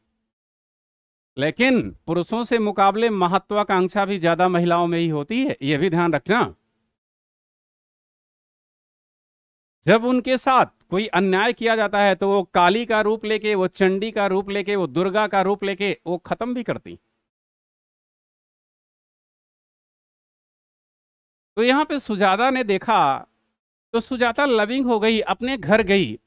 लेकिन पुरुषों से मुकाबले महत्वाकांक्षा भी ज्यादा महिलाओं में ही होती है यह भी ध्यान रखना जब उनके साथ कोई अन्याय किया जाता है तो वो काली का रूप लेके वो चंडी का रूप लेके वो दुर्गा का रूप लेके वो खत्म भी करती तो यहाँ पे सुजाता ने देखा तो सुजाता लविंग हो गई अपने घर गई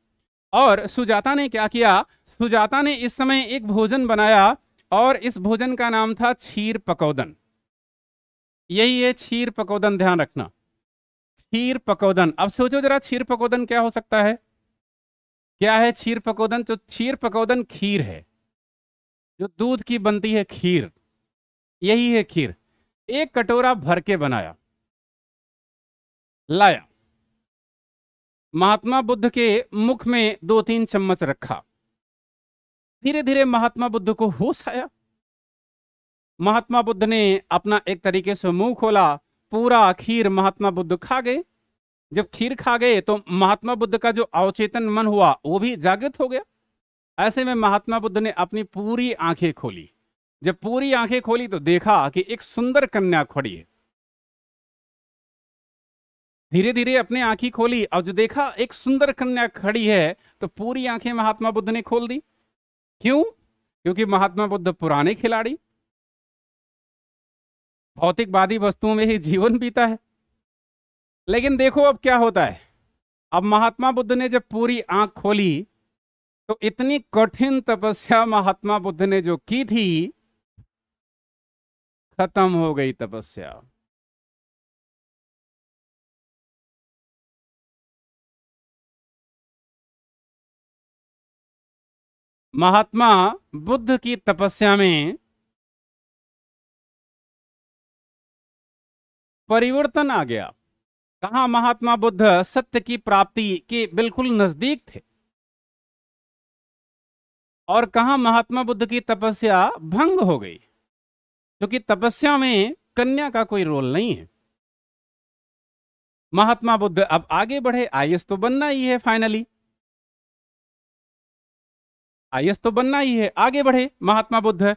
और सुजाता ने क्या किया सुजाता ने इस समय एक भोजन बनाया और इस भोजन का नाम था छीर पकौदन यही है छीर पकौदन ध्यान रखना खीर पकौदन अब सोचो जरा छीर पकौदन क्या हो सकता है क्या है छीर पकौदन जो तो छीर पकौदन खीर है जो दूध की बनती है खीर यही है खीर एक कटोरा भर के बनाया लाया महात्मा बुद्ध के मुख में दो तीन चम्मच रखा धीरे धीरे महात्मा बुद्ध को होश आया महात्मा बुद्ध ने अपना एक तरीके से मुंह खोला पूरा खीर महात्मा बुद्ध खा गए जब खीर खा गए तो महात्मा बुद्ध का जो अवचेतन मन हुआ वो भी जागृत हो गया ऐसे में महात्मा बुद्ध ने अपनी पूरी आंखें खोली जब पूरी आंखें खोली तो देखा कि एक सुंदर कन्या खड़ी है धीरे धीरे अपने आंखी खोली और जो देखा एक सुंदर कन्या खड़ी है तो पूरी आंखें महात्मा बुद्ध ने खोल दी क्यों क्योंकि महात्मा बुद्ध पुराने खिलाड़ी भौतिकवादी वस्तुओं में ही जीवन बीता है लेकिन देखो अब क्या होता है अब महात्मा बुद्ध ने जब पूरी आंख खोली तो इतनी कठिन तपस्या महात्मा बुद्ध ने जो की थी खत्म हो गई तपस्या महात्मा बुद्ध की तपस्या में परिवर्तन आ गया कहा महात्मा बुद्ध सत्य की प्राप्ति के बिल्कुल नजदीक थे और कहा महात्मा बुद्ध की तपस्या भंग हो गई क्योंकि तपस्या में कन्या का कोई रोल नहीं है महात्मा बुद्ध अब आगे बढ़े आयस तो बनना ही है फाइनली आयस तो बनना ही है आगे बढ़े महात्मा बुद्ध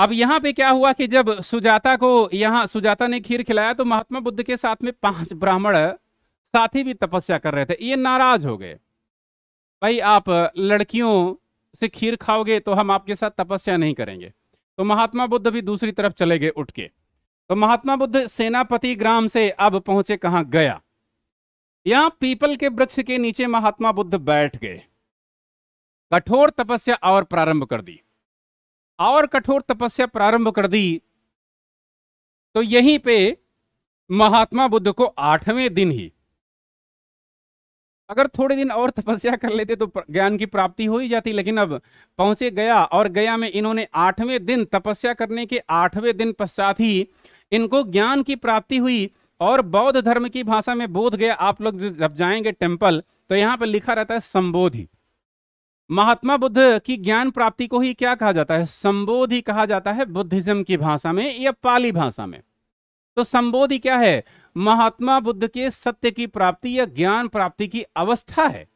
अब यहाँ पे क्या हुआ कि जब सुजाता को यहाँ सुजाता ने खीर खिलाया तो महात्मा बुद्ध के साथ में पांच ब्राह्मण साथी भी तपस्या कर रहे थे ये नाराज हो गए भाई आप लड़कियों से खीर खाओगे तो हम आपके साथ तपस्या नहीं करेंगे तो महात्मा बुद्ध भी दूसरी तरफ चले गए उठ के तो महात्मा बुद्ध सेनापति ग्राम से अब पहुंचे कहाँ गया यहाँ पीपल के वृक्ष के नीचे महात्मा बुद्ध बैठ गए कठोर तपस्या और प्रारंभ कर दी और कठोर तपस्या प्रारंभ कर दी तो यहीं पे महात्मा बुद्ध को आठवें दिन ही अगर थोड़े दिन और तपस्या कर लेते तो ज्ञान की प्राप्ति हो ही जाती लेकिन अब पहुंचे गया और गया में इन्होंने आठवें दिन तपस्या करने के आठवें दिन पश्चात ही इनको ज्ञान की प्राप्ति हुई और बौद्ध धर्म की भाषा में बोध गया आप लोग जब जाएंगे टेम्पल तो यहाँ पर लिखा रहता है संबोधि महात्मा बुद्ध की ज्ञान प्राप्ति को ही क्या कहा जाता है संबोधि कहा जाता है बुद्धिज्म की भाषा में या पाली भाषा में तो संबोधि क्या है महात्मा बुद्ध के सत्य की प्राप्ति या ज्ञान प्राप्ति की अवस्था है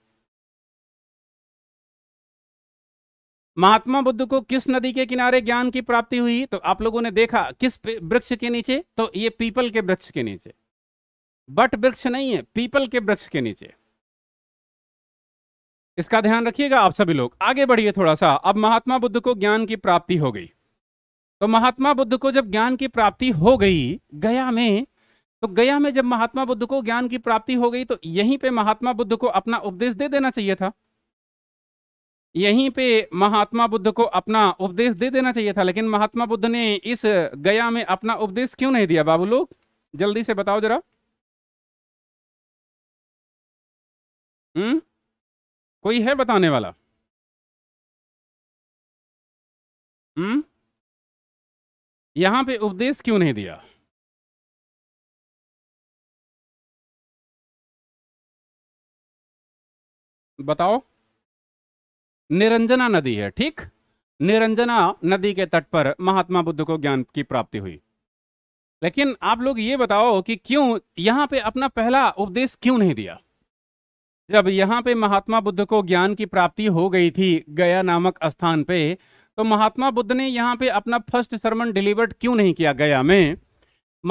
महात्मा बुद्ध को किस नदी के किनारे ज्ञान की प्राप्ति हुई तो आप लोगों ने देखा किस वृक्ष के नीचे तो ये पीपल के वृक्ष के नीचे बट वृक्ष नहीं है पीपल के वृक्ष के नीचे इसका ध्यान रखिएगा आप सभी लोग आगे बढ़िए थोड़ा सा अब महात्मा बुद्ध को ज्ञान की प्राप्ति हो गई तो महात्मा बुद्ध को जब ज्ञान की प्राप्ति हो गई गया में तो गया में जब महात्मा बुद्ध को ज्ञान की प्राप्ति हो गई तो यहीं पे महात्मा बुद्ध को अपना उपदेश दे देना चाहिए था यहीं पे महात्मा बुद्ध को अपना उपदेश दे देना चाहिए था लेकिन महात्मा बुद्ध ने इस गया में अपना उपदेश क्यों नहीं दिया बाबू लोग जल्दी से बताओ जरा हम्म कोई है बताने वाला हम्म यहां पे उपदेश क्यों नहीं दिया बताओ निरंजना नदी है ठीक निरंजना नदी के तट पर महात्मा बुद्ध को ज्ञान की प्राप्ति हुई लेकिन आप लोग ये बताओ कि क्यों यहां पे अपना पहला उपदेश क्यों नहीं दिया जब यहाँ पे महात्मा बुद्ध को ज्ञान की प्राप्ति हो गई थी गया नामक स्थान पे तो महात्मा बुद्ध ने यहाँ पे अपना फर्स्ट सरमन डिलीवर्ड क्यों नहीं किया गया में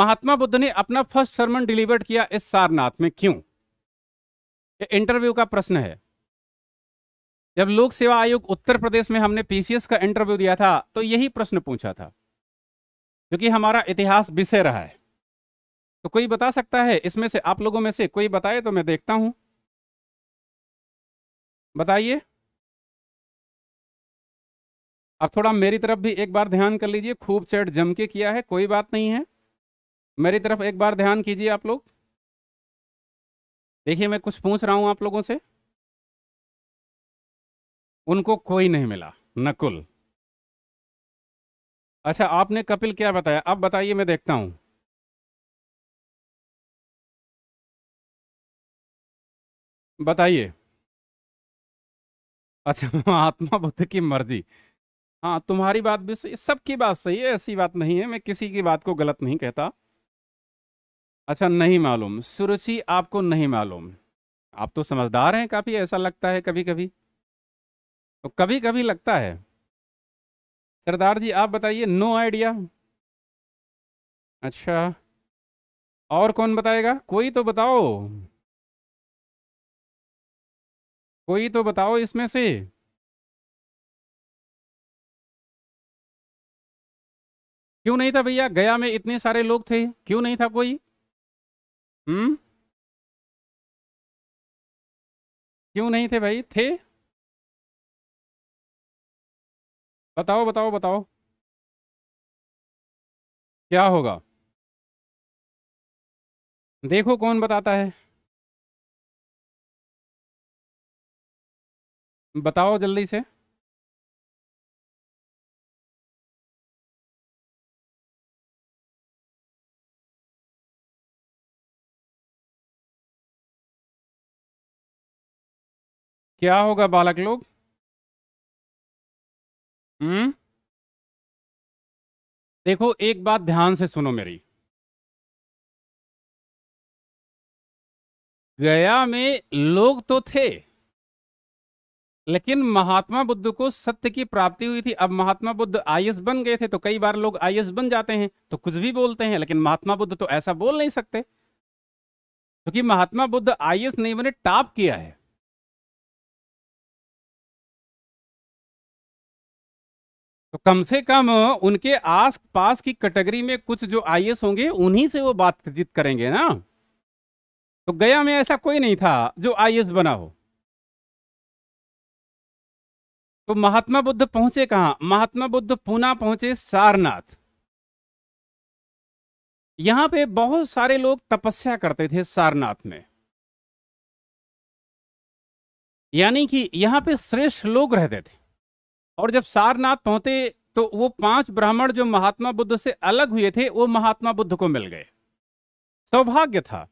महात्मा बुद्ध ने अपना फर्स्ट सरमन डिलीवर्ड किया इस सारनाथ में क्यों इंटरव्यू का प्रश्न है जब लोक सेवा आयोग उत्तर प्रदेश में हमने पीसीएस का इंटरव्यू दिया था तो यही प्रश्न पूछा था क्योंकि हमारा इतिहास विषय रहा है तो कोई बता सकता है इसमें से आप लोगों में से कोई बताए तो मैं देखता हूं बताइए अब थोड़ा मेरी तरफ भी एक बार ध्यान कर लीजिए खूब चैट जम के किया है कोई बात नहीं है मेरी तरफ एक बार ध्यान कीजिए आप लोग देखिए मैं कुछ पूछ रहा हूं आप लोगों से उनको कोई नहीं मिला नकुल अच्छा आपने कपिल क्या बताया अब बताइए मैं देखता हूं बताइए अच्छा महात्मा *laughs* बुद्ध की मर्जी हाँ तुम्हारी बात भी सही सबकी बात सही है ऐसी बात नहीं है मैं किसी की बात को गलत नहीं कहता अच्छा नहीं मालूम सुरुचि आपको नहीं मालूम आप तो समझदार हैं काफ़ी ऐसा लगता है कभी कभी तो कभी कभी लगता है सरदार जी आप बताइए नो आइडिया अच्छा और कौन बताएगा कोई तो बताओ कोई तो बताओ इसमें से क्यों नहीं था भैया गया में इतने सारे लोग थे क्यों नहीं था कोई हम्म क्यों नहीं थे भाई थे बताओ बताओ बताओ क्या होगा देखो कौन बताता है बताओ जल्दी से क्या होगा बालक लोग हम्म देखो एक बात ध्यान से सुनो मेरी गया में लोग तो थे लेकिन महात्मा बुद्ध को सत्य की प्राप्ति हुई थी अब महात्मा बुद्ध आईएस बन गए थे तो कई बार लोग आईएस बन जाते हैं तो कुछ भी बोलते हैं लेकिन महात्मा बुद्ध तो ऐसा बोल नहीं सकते क्योंकि तो महात्मा बुद्ध आईएस नहीं बने टॉप किया है तो कम से कम उनके आस पास की कैटेगरी में कुछ जो आईएएस होंगे उन्हीं से वो बातचीत करेंगे ना तो गया में ऐसा कोई नहीं था जो आईएस बना हो तो महात्मा बुद्ध पहुंचे कहां महात्मा बुद्ध पूना पहुंचे सारनाथ यहां पे बहुत सारे लोग तपस्या करते थे सारनाथ में यानी कि यहां पे श्रेष्ठ लोग रहते थे और जब सारनाथ पहुंचे तो वो पांच ब्राह्मण जो महात्मा बुद्ध से अलग हुए थे वो महात्मा बुद्ध को मिल गए सौभाग्य था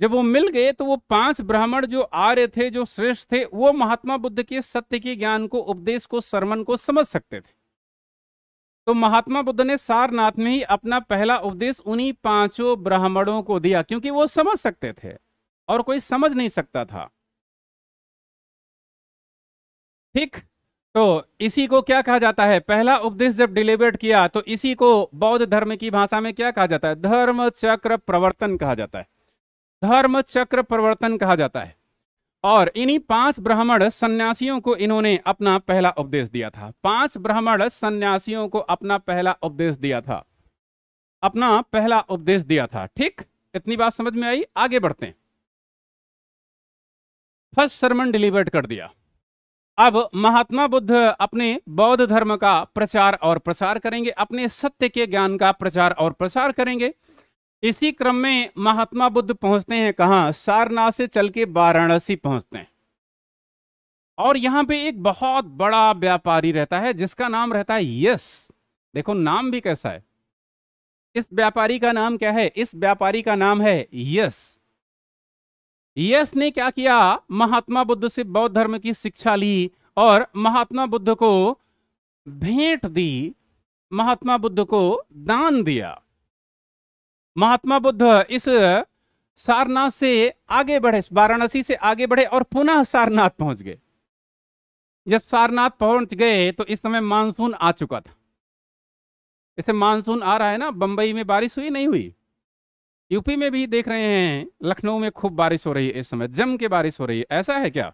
जब वो मिल गए तो वो पांच ब्राह्मण जो आ रहे थे जो श्रेष्ठ थे वो महात्मा बुद्ध के सत्य के ज्ञान को उपदेश को सरमन को समझ सकते थे तो महात्मा बुद्ध ने सारनाथ में ही अपना पहला उपदेश उन्हीं पांचों ब्राह्मणों को दिया क्योंकि वो समझ सकते थे और कोई समझ नहीं सकता था ठीक तो इसी को क्या कहा जाता है पहला उपदेश जब डिलीवरेट किया तो इसी को बौद्ध धर्म की भाषा में क्या कहा जाता है धर्म चक्र प्रवर्तन कहा जाता है धर्म चक्र प्रवर्तन कहा जाता है और इन्हीं पांच ब्राह्मण सन्यासियों को इन्होंने अपना पहला उपदेश दिया था पांच ब्राह्मण सन्यासियों को अपना पहला उपदेश दिया था अपना पहला उपदेश दिया था ठीक इतनी बात समझ में आई आगे बढ़ते हैं फर्स्ट सरमन डिलीवर्ड कर दिया अब महात्मा बुद्ध अपने बौद्ध धर्म का प्रचार और प्रसार करेंगे अपने सत्य के ज्ञान का प्रचार और प्रसार करेंगे इसी क्रम में महात्मा बुद्ध पहुंचते हैं कहाँ सारनाथ से चल के वाराणसी पहुंचते हैं और यहां पे एक बहुत बड़ा व्यापारी रहता है जिसका नाम रहता है यस देखो नाम भी कैसा है इस व्यापारी का नाम क्या है इस व्यापारी का नाम है यस यस ने क्या किया महात्मा बुद्ध से बौद्ध धर्म की शिक्षा ली और महात्मा बुद्ध को भेंट दी महात्मा बुद्ध को दान दिया महात्मा बुद्ध इस सारनाथ से आगे बढ़े वाराणसी से आगे बढ़े और पुनः सारनाथ पहुंच गए जब सारनाथ पहुंच गए तो इस समय मानसून आ चुका था इसे मानसून आ रहा है ना बंबई में बारिश हुई नहीं हुई यूपी में भी देख रहे हैं लखनऊ में खूब बारिश हो रही है इस समय जम के बारिश हो रही है ऐसा है क्या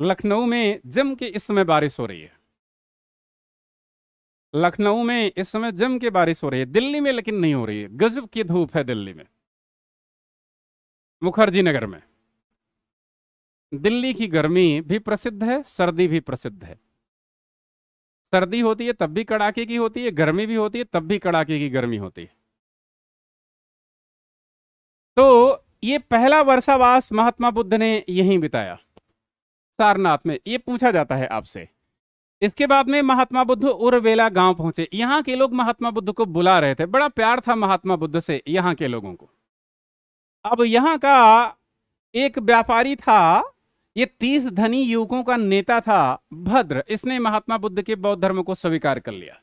लखनऊ में जम के इस समय बारिश हो रही है लखनऊ में इस समय जम के बारिश हो रही है दिल्ली में लेकिन नहीं हो रही है गजब की धूप है दिल्ली में मुखर्जी नगर में दिल्ली की गर्मी भी प्रसिद्ध है सर्दी भी प्रसिद्ध है सर्दी होती है तब भी कड़ाके की होती है गर्मी भी होती है तब भी कड़ाके की गर्मी होती है तो ये पहला वर्षावास महात्मा बुद्ध ने यहीं बिताया सारनाथ में ये पूछा जाता है आपसे इसके बाद में महात्मा बुद्ध उर्वेला गांव पहुंचे यहाँ के लोग महात्मा बुद्ध को बुला रहे थे बड़ा प्यार था महात्मा बुद्ध से यहाँ के लोगों को अब यहाँ का एक व्यापारी था ये तीस धनी युवकों का नेता था भद्र इसने महात्मा बुद्ध के बौद्ध धर्म को स्वीकार कर लिया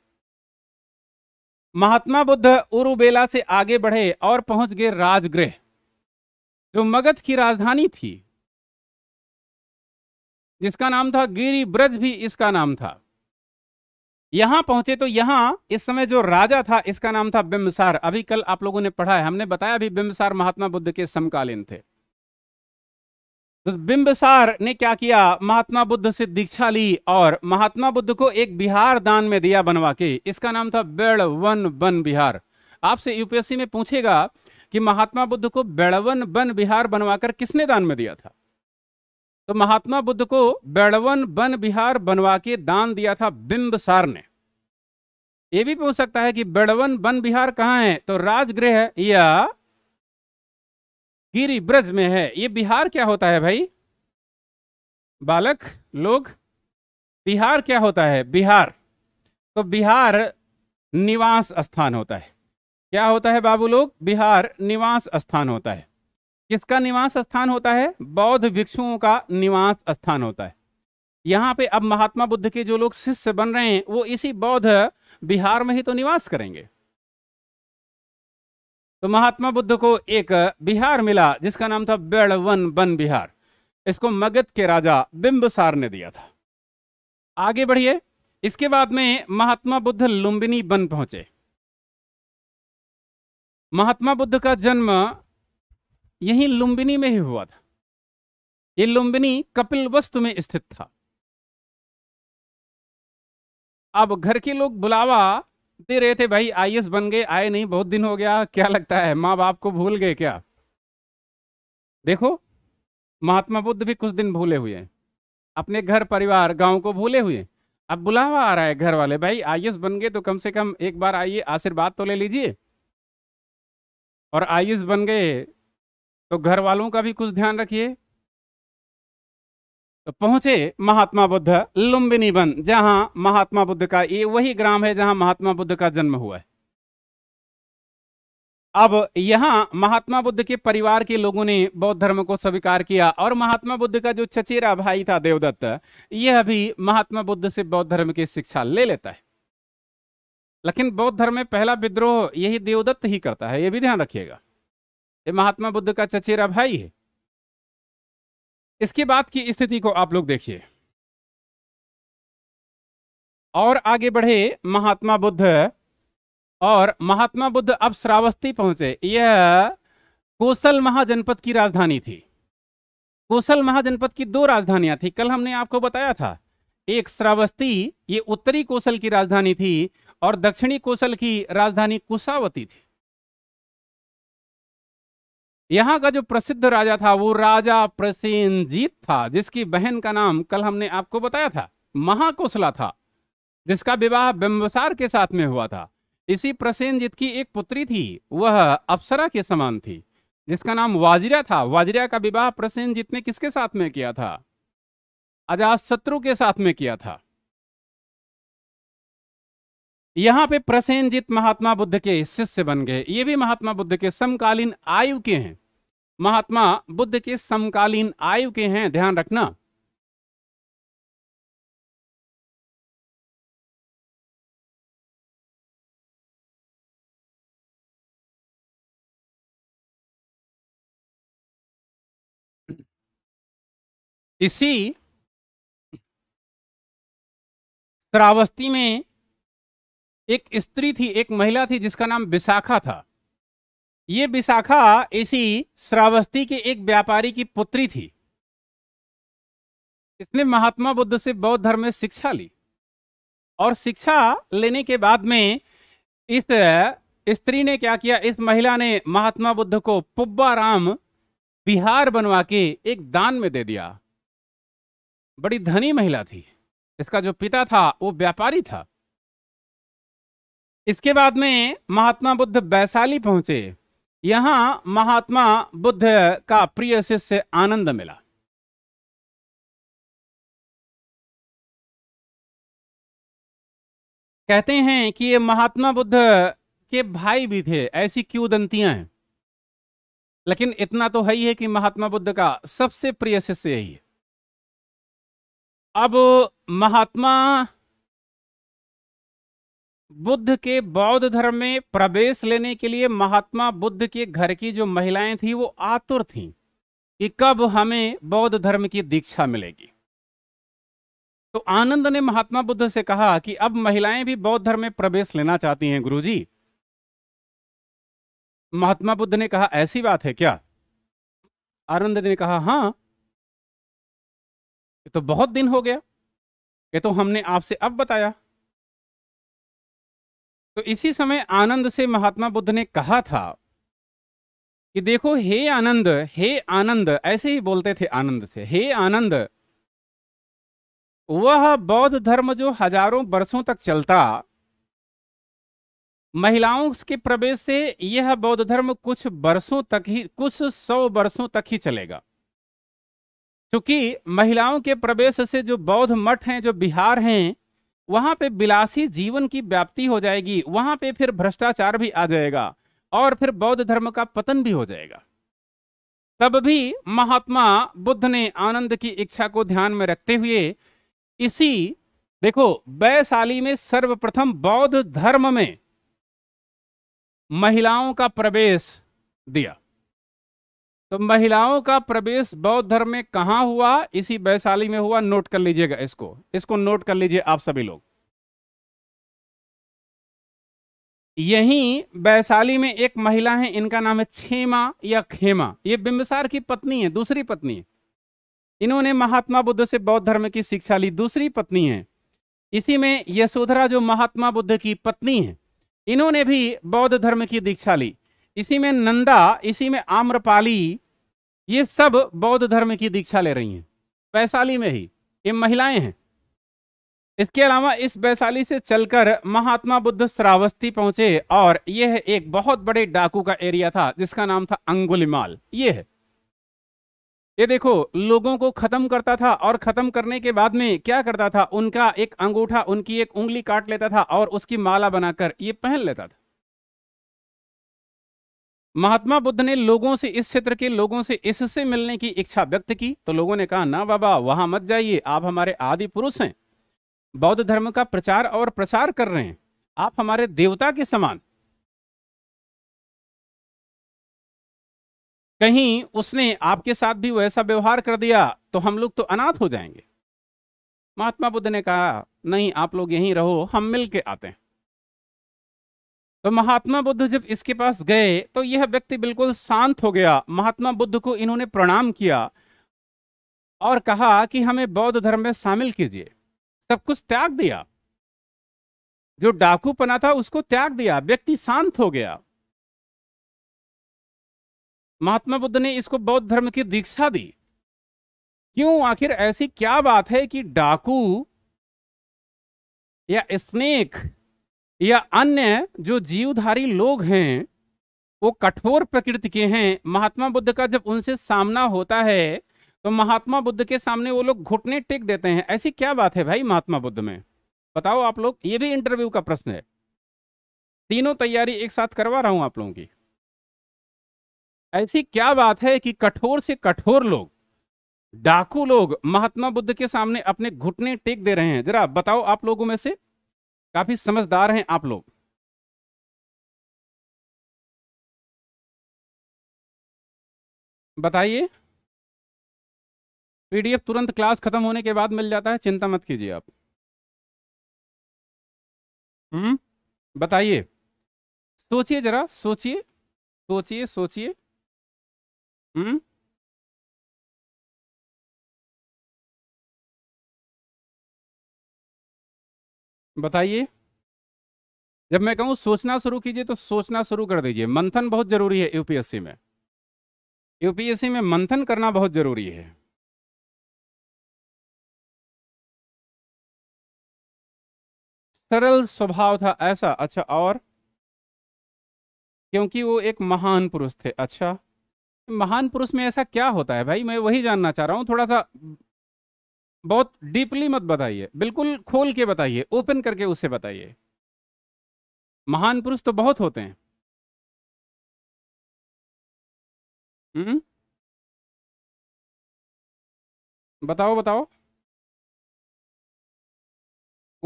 महात्मा बुद्ध उर्वेला से आगे बढ़े और पहुंच गए राजगृह जो मगध की राजधानी थी जिसका नाम था गिरी ब्रज भी इसका नाम था यहां पहुंचे तो यहां इस समय जो राजा था इसका नाम था बिम्बसार अभी कल आप लोगों ने पढ़ा है हमने बताया भी बिम्बसार महात्मा बुद्ध के समकालीन थे तो बिम्बसार ने क्या किया महात्मा बुद्ध से दीक्षा ली और महात्मा बुद्ध को एक बिहार दान में दिया बनवा के इसका नाम था बेड़वन बन बिहार आपसे यूपीएससी में पूछेगा कि महात्मा बुद्ध को बेड़वन बन बिहार बनवाकर किसने दान में दिया था तो महात्मा बुद्ध को बेड़वन बन बिहार बनवा के दान दिया था बिंबसार ने यह भी पूछ सकता है कि बेड़वन बन बिहार कहाँ है तो राजगृह या गिरी ब्रज में है ये बिहार क्या होता है भाई बालक लोग बिहार क्या होता है बिहार तो बिहार निवास स्थान होता है क्या होता है बाबू लोग बिहार निवास स्थान होता है किसका निवास स्थान होता है बौद्ध भिक्षुओं का निवास स्थान होता है यहाँ पे अब महात्मा बुद्ध के जो लोग शिष्य बन रहे हैं वो इसी बौद्ध बिहार में ही तो निवास करेंगे तो महात्मा बुद्ध को एक बिहार मिला जिसका नाम था बेड़वन बन बिहार इसको मगध के राजा बिंबसार ने दिया था आगे बढ़िए इसके बाद में महात्मा बुद्ध लुम्बिनी बन पहुंचे महात्मा बुद्ध का जन्म यहीं लुम्बिनी में ही हुआ था ये लुम्बिनी कपिल वस्तु में स्थित था अब घर के लोग बुलावा दे रहे थे भाई आई बन गए आए नहीं बहुत दिन हो गया क्या लगता है माँ बाप को भूल गए क्या देखो महात्मा बुद्ध भी कुछ दिन भूले हुए हैं अपने घर परिवार गांव को भूले हुए अब बुलावा आ रहा है घर वाले भाई आई बन गए तो कम से कम एक बार आइए आशीर्वाद तो ले लीजिए और आई बन गए तो घर वालों का भी कुछ ध्यान रखिए तो पहुंचे महात्मा बुद्ध लुम्बिनी वन जहां महात्मा बुद्ध का ये वही ग्राम है जहां महात्मा बुद्ध का जन्म हुआ है अब यहाँ महात्मा बुद्ध के परिवार के लोगों ने बौद्ध धर्म को स्वीकार किया और महात्मा बुद्ध का जो चचेरा भाई था देवदत्त यह भी महात्मा बुद्ध से बौद्ध धर्म की शिक्षा ले लेता है लेकिन बौद्ध धर्म में पहला विद्रोह यही देवदत्त ही करता है यह भी ध्यान रखिएगा ये महात्मा बुद्ध का चचेरा भाई है इसके बाद की स्थिति को आप लोग देखिए और आगे बढ़े महात्मा बुद्ध और महात्मा बुद्ध अब श्रावस्ती पहुंचे यह कोसल महाजनपद की राजधानी थी कोसल महाजनपद की दो राजधानियां थी कल हमने आपको बताया था एक श्रावस्ती ये उत्तरी कोसल की राजधानी थी और दक्षिणी कोसल की राजधानी कुशावती थी यहाँ का जो प्रसिद्ध राजा था वो राजा प्रसेनजीत था जिसकी बहन का नाम कल हमने आपको बताया था महाकुशला था जिसका विवाह बिम्बसार के साथ में हुआ था इसी प्रसेनजीत की एक पुत्री थी वह अप्सरा के समान थी जिसका नाम वाजिरा था वाजिरा का विवाह प्रसेनजीत ने किसके साथ में किया था अजात शत्रु के साथ में किया था यहाँ पे प्रसेंजित महात्मा बुद्ध के शिष्य बन गए ये भी महात्मा बुद्ध के समकालीन आयु के हैं महात्मा बुद्ध के समकालीन आयु के हैं ध्यान रखना इसी श्रावस्ती में एक स्त्री थी एक महिला थी जिसका नाम विशाखा था ये विशाखा इसी श्रावस्ती के एक व्यापारी की पुत्री थी इसने महात्मा बुद्ध से बौद्ध धर्म में शिक्षा ली और शिक्षा लेने के बाद में इस स्त्री ने क्या किया इस महिला ने महात्मा बुद्ध को पुब्बा राम बिहार बनवा के एक दान में दे दिया बड़ी धनी महिला थी इसका जो पिता था वो व्यापारी था इसके बाद में महात्मा बुद्ध वैशाली पहुंचे यहां महात्मा बुद्ध का प्रिय शिष्य आनंद मिला कहते हैं कि ये महात्मा बुद्ध के भाई भी थे ऐसी क्यों दंतियां हैं लेकिन इतना तो है ही है कि महात्मा बुद्ध का सबसे प्रिय शिष्य यही है अब महात्मा बुद्ध के बौद्ध धर्म में प्रवेश लेने के लिए महात्मा बुद्ध के घर की जो महिलाएं थी वो आतुर थीं कि कब हमें बौद्ध धर्म की दीक्षा मिलेगी तो आनंद ने महात्मा बुद्ध से कहा कि अब महिलाएं भी बौद्ध धर्म में प्रवेश लेना चाहती हैं गुरुजी महात्मा बुद्ध ने कहा ऐसी बात है क्या आनंद ने कहा हां ये तो बहुत दिन हो गया ये तो हमने आपसे अब बताया तो इसी समय आनंद से महात्मा बुद्ध ने कहा था कि देखो हे आनंद हे आनंद ऐसे ही बोलते थे आनंद से हे आनंद वह बौद्ध धर्म जो हजारों वर्षों तक चलता महिलाओं के प्रवेश से यह बौद्ध धर्म कुछ वर्षों तक ही कुछ सौ वर्षों तक ही चलेगा क्योंकि महिलाओं के प्रवेश से जो बौद्ध मठ हैं जो बिहार हैं वहां पे बिलासी जीवन की व्याप्ति हो जाएगी वहां पे फिर भ्रष्टाचार भी आ जाएगा और फिर बौद्ध धर्म का पतन भी हो जाएगा तब भी महात्मा बुद्ध ने आनंद की इच्छा को ध्यान में रखते हुए इसी देखो वैशाली में सर्वप्रथम बौद्ध धर्म में महिलाओं का प्रवेश दिया तो महिलाओं का प्रवेश बौद्ध धर्म में कहा हुआ इसी वैशाली में हुआ नोट कर लीजिएगा इसको इसको नोट कर लीजिए आप सभी लोग यहीं वैशाली में एक महिला है इनका नाम है छेमा या खेमा ये बिंबसार की पत्नी है दूसरी पत्नी है इन्होंने महात्मा बुद्ध से बौद्ध धर्म की शिक्षा ली दूसरी पत्नी है इसी में यशोधरा जो महात्मा बुद्ध की पत्नी है इन्होंने भी बौद्ध धर्म की दीक्षा ली इसी में नंदा इसी में आम्रपाली ये सब बौद्ध धर्म की दीक्षा ले रही हैं वैशाली में ही ये महिलाएं हैं इसके अलावा इस वैशाली से चलकर महात्मा बुद्ध श्रावस्ती पहुंचे और यह एक बहुत बड़े डाकू का एरिया था जिसका नाम था अंगुलिमाल ये है ये देखो लोगों को खत्म करता था और खत्म करने के बाद में क्या करता था उनका एक अंगूठा उनकी एक उंगली काट लेता था और उसकी माला बनाकर ये पहन लेता था महात्मा बुद्ध ने लोगों से इस क्षेत्र के लोगों से इससे मिलने की इच्छा व्यक्त की तो लोगों ने कहा ना बाबा वहां मत जाइए आप हमारे आदि पुरुष हैं बौद्ध धर्म का प्रचार और प्रसार कर रहे हैं आप हमारे देवता के समान कहीं उसने आपके साथ भी वैसा व्यवहार कर दिया तो हम लोग तो अनाथ हो जाएंगे महात्मा बुद्ध ने कहा नहीं आप लोग यहीं रहो हम मिल के आते हैं तो महात्मा बुद्ध जब इसके पास गए तो यह व्यक्ति बिल्कुल शांत हो गया महात्मा बुद्ध को इन्होंने प्रणाम किया और कहा कि हमें बौद्ध धर्म में शामिल कीजिए सब कुछ त्याग दिया जो डाकू पना था उसको त्याग दिया व्यक्ति शांत हो गया महात्मा बुद्ध ने इसको बौद्ध धर्म की दीक्षा दी क्यों आखिर ऐसी क्या बात है कि डाकू या स्नेक या अन्य जो जीवधारी लोग हैं वो कठोर प्रकृति के हैं महात्मा बुद्ध का जब उनसे सामना होता है तो महात्मा बुद्ध के सामने वो लोग घुटने टेक देते हैं ऐसी क्या बात है भाई महात्मा बुद्ध में बताओ आप लोग ये भी इंटरव्यू का प्रश्न है तीनों तैयारी एक साथ करवा रहा हूं आप लोगों की ऐसी क्या बात है कि कठोर से कठोर लोग डाकू लोग महात्मा बुद्ध के सामने अपने घुटने टेक दे रहे हैं जरा बताओ आप लोगों में से काफी समझदार हैं आप लोग बताइए पीडीएफ तुरंत क्लास खत्म होने के बाद मिल जाता है चिंता मत कीजिए आप हम्म बताइए सोचिए जरा सोचिए सोचिए सोचिए हम्म बताइए जब मैं कहूं सोचना शुरू कीजिए तो सोचना शुरू कर दीजिए मंथन बहुत जरूरी है यूपीएससी में यूपीएससी में मंथन करना बहुत जरूरी है सरल स्वभाव था ऐसा अच्छा और क्योंकि वो एक महान पुरुष थे अच्छा महान पुरुष में ऐसा क्या होता है भाई मैं वही जानना चाह रहा हूं थोड़ा सा बहुत डीपली मत बताइए बिल्कुल खोल के बताइए ओपन करके उसे बताइए महान पुरुष तो बहुत होते हैं हम्म बताओ बताओ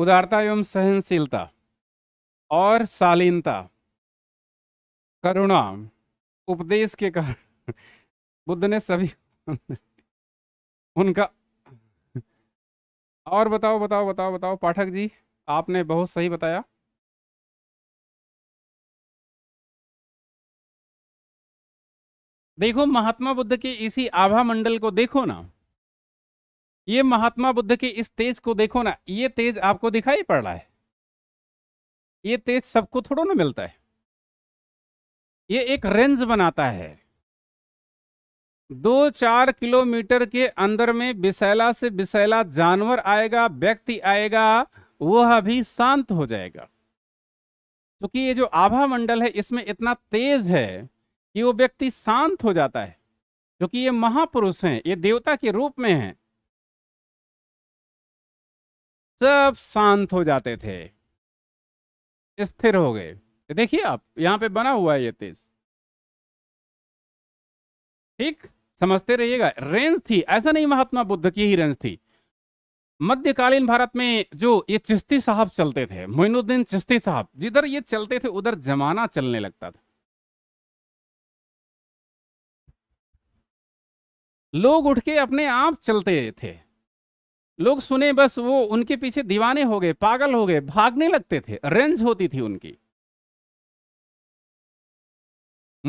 उदारता एवं सहनशीलता और शालीनता करुणा उपदेश के कारण बुद्ध ने सभी *laughs* उनका और बताओ बताओ बताओ बताओ पाठक जी आपने बहुत सही बताया देखो महात्मा बुद्ध के इसी आभा मंडल को देखो ना ये महात्मा बुद्ध के इस तेज को देखो ना ये तेज आपको दिखाई पड़ रहा है ये तेज सबको थोड़ा ना मिलता है ये एक रेंज बनाता है दो चार किलोमीटर के अंदर में बिसैला से बिसैला जानवर आएगा व्यक्ति आएगा वह भी शांत हो जाएगा क्योंकि तो ये जो आभा मंडल है इसमें इतना तेज है कि वो व्यक्ति शांत हो जाता है क्योंकि ये महापुरुष हैं ये देवता के रूप में हैं सब शांत हो जाते थे स्थिर हो गए देखिए आप यहां पे बना हुआ है ये तेज ठीक समझते रहिएगा रेंज थी ऐसा नहीं महात्मा बुद्ध की ही रेंज थी मध्यकालीन भारत में जो ये चिश्ती साहब चलते थे मोइनुद्दीन चिश्ती साहब जिधर ये चलते थे उधर जमाना चलने लगता था लोग उठ के अपने आप चलते थे लोग सुने बस वो उनके पीछे दीवाने हो गए पागल हो गए भागने लगते थे रेंज होती थी उनकी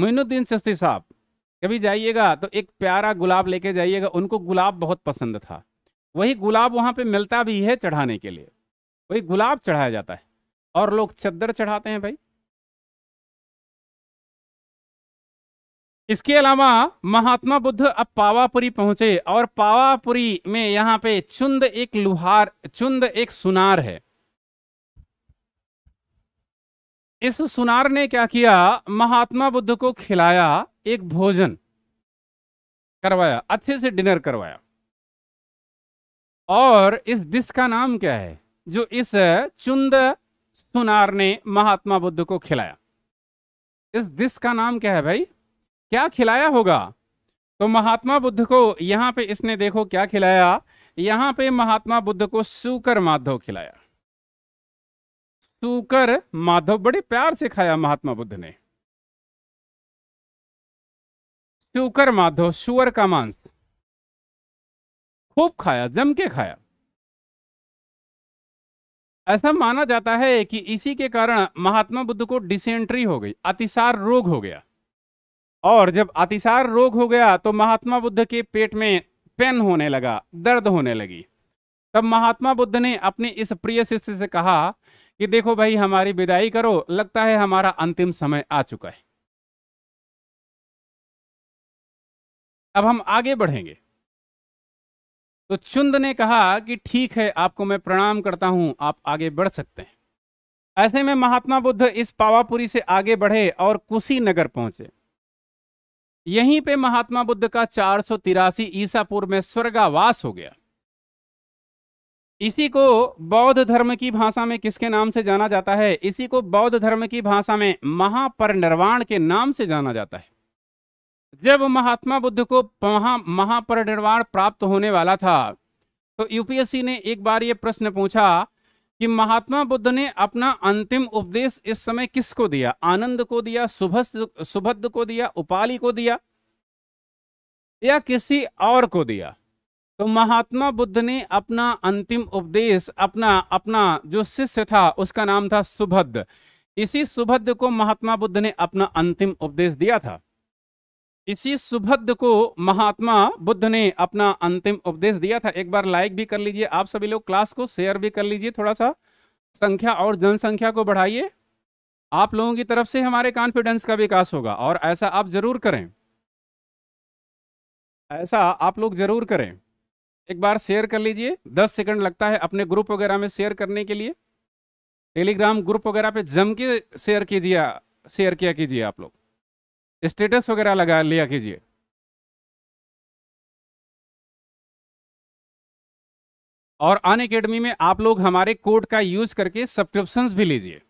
मोइनुद्दीन चिश्ती साहब कभी जाइएगा तो एक प्यारा गुलाब लेके जाइएगा उनको गुलाब बहुत पसंद था वही गुलाब वहाँ पे मिलता भी है चढ़ाने के लिए वही गुलाब चढ़ाया जाता है और लोग चद्दर चढ़ाते हैं भाई इसके अलावा महात्मा बुद्ध अब पावापुरी पहुंचे और पावापुरी में यहाँ पे चुंद एक लुहार चुंद एक सुनार है इस सुनार ने क्या किया महात्मा बुद्ध को खिलाया एक भोजन करवाया अच्छे से डिनर करवाया और इस डिश का नाम क्या है जो इस चुंद सुनार ने महात्मा बुद्ध को खिलाया इस डिश का नाम क्या है भाई क्या खिलाया होगा तो महात्मा बुद्ध को यहां पे इसने देखो क्या खिलाया यहां पे महात्मा बुद्ध को सुकर माधव खिलाया सुकर माधव बड़े प्यार से खाया महात्मा बुद्ध ने शुकर माधव शुअर का मांस खूब खाया जम के खाया ऐसा माना जाता है कि इसी के कारण महात्मा बुद्ध को डिसेंट्री हो गई अतिसार रोग हो गया और जब अतिसार रोग हो गया तो महात्मा बुद्ध के पेट में पेन होने लगा दर्द होने लगी तब महात्मा बुद्ध ने अपने इस प्रिय शिष्य से कहा कि देखो भाई हमारी विदाई करो लगता है हमारा अंतिम समय आ चुका है अब हम आगे बढ़ेंगे तो चुंद ने कहा कि ठीक है आपको मैं प्रणाम करता हूं आप आगे बढ़ सकते हैं ऐसे में महात्मा बुद्ध इस पावापुरी से आगे बढ़े और कुशीनगर पहुंचे यहीं पे महात्मा बुद्ध का चार सौ तिरासी ईसापुर में स्वर्गावास हो गया इसी को बौद्ध धर्म की भाषा में किसके नाम से जाना जाता है इसी को बौद्ध धर्म की भाषा में महापरिनिर्वाण के नाम से जाना जाता है जब महात्मा बुद्ध को महा महापरिनिर्वाण प्राप्त होने वाला था तो यूपीएससी ने एक बार ये प्रश्न पूछा कि महात्मा बुद्ध ने अपना अंतिम उपदेश इस समय किसको दिया आनंद को दिया सुभस सुभद्र को दिया उपाली को दिया या किसी और को दिया तो महात्मा बुद्ध ने अपना अंतिम उपदेश अपना अपना जो शिष्य था उसका नाम था सुभद्र इसी सुभद्र को महात्मा बुद्ध ने अपना अंतिम उपदेश दिया था इसी सुभद्र को महात्मा बुद्ध ने अपना अंतिम उपदेश दिया था एक बार लाइक भी कर लीजिए आप सभी लोग क्लास को शेयर भी कर लीजिए थोड़ा सा संख्या और जनसंख्या को बढ़ाइए आप लोगों की तरफ से हमारे कॉन्फिडेंस का विकास होगा और ऐसा आप जरूर करें ऐसा आप लोग जरूर करें एक बार शेयर कर लीजिए दस सेकंड लगता है अपने ग्रुप वगैरह में शेयर करने के लिए टेलीग्राम ग्रुप वगैरह पे जम के शेयर कीजिए शेयर किया कीजिए आप लोग स्टेटस वगैरह लगा लिया कीजिए और अन अकेडमी में आप लोग हमारे कोड का यूज करके सब्सक्रिप्शन भी लीजिए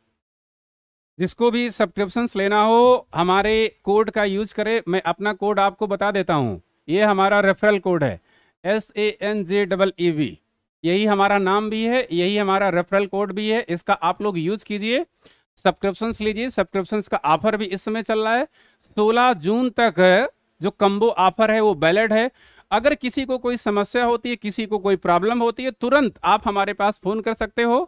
जिसको भी सब्सक्रिप्शन लेना हो हमारे कोड का यूज करें मैं अपना कोड आपको बता देता हूँ ये हमारा रेफरल कोड है S A N J double E V यही हमारा नाम भी है यही हमारा रेफरल कोड भी है इसका आप लोग यूज कीजिए सब्सक्रिप्शन लीजिए सब्सक्रिप्शन का ऑफर भी इस समय चल रहा है सोलह जून तक जो कम्बो ऑफर है वो बैलेड है अगर किसी को कोई समस्या होती है किसी को कोई प्रॉब्लम होती है तुरंत आप हमारे पास फ़ोन कर सकते हो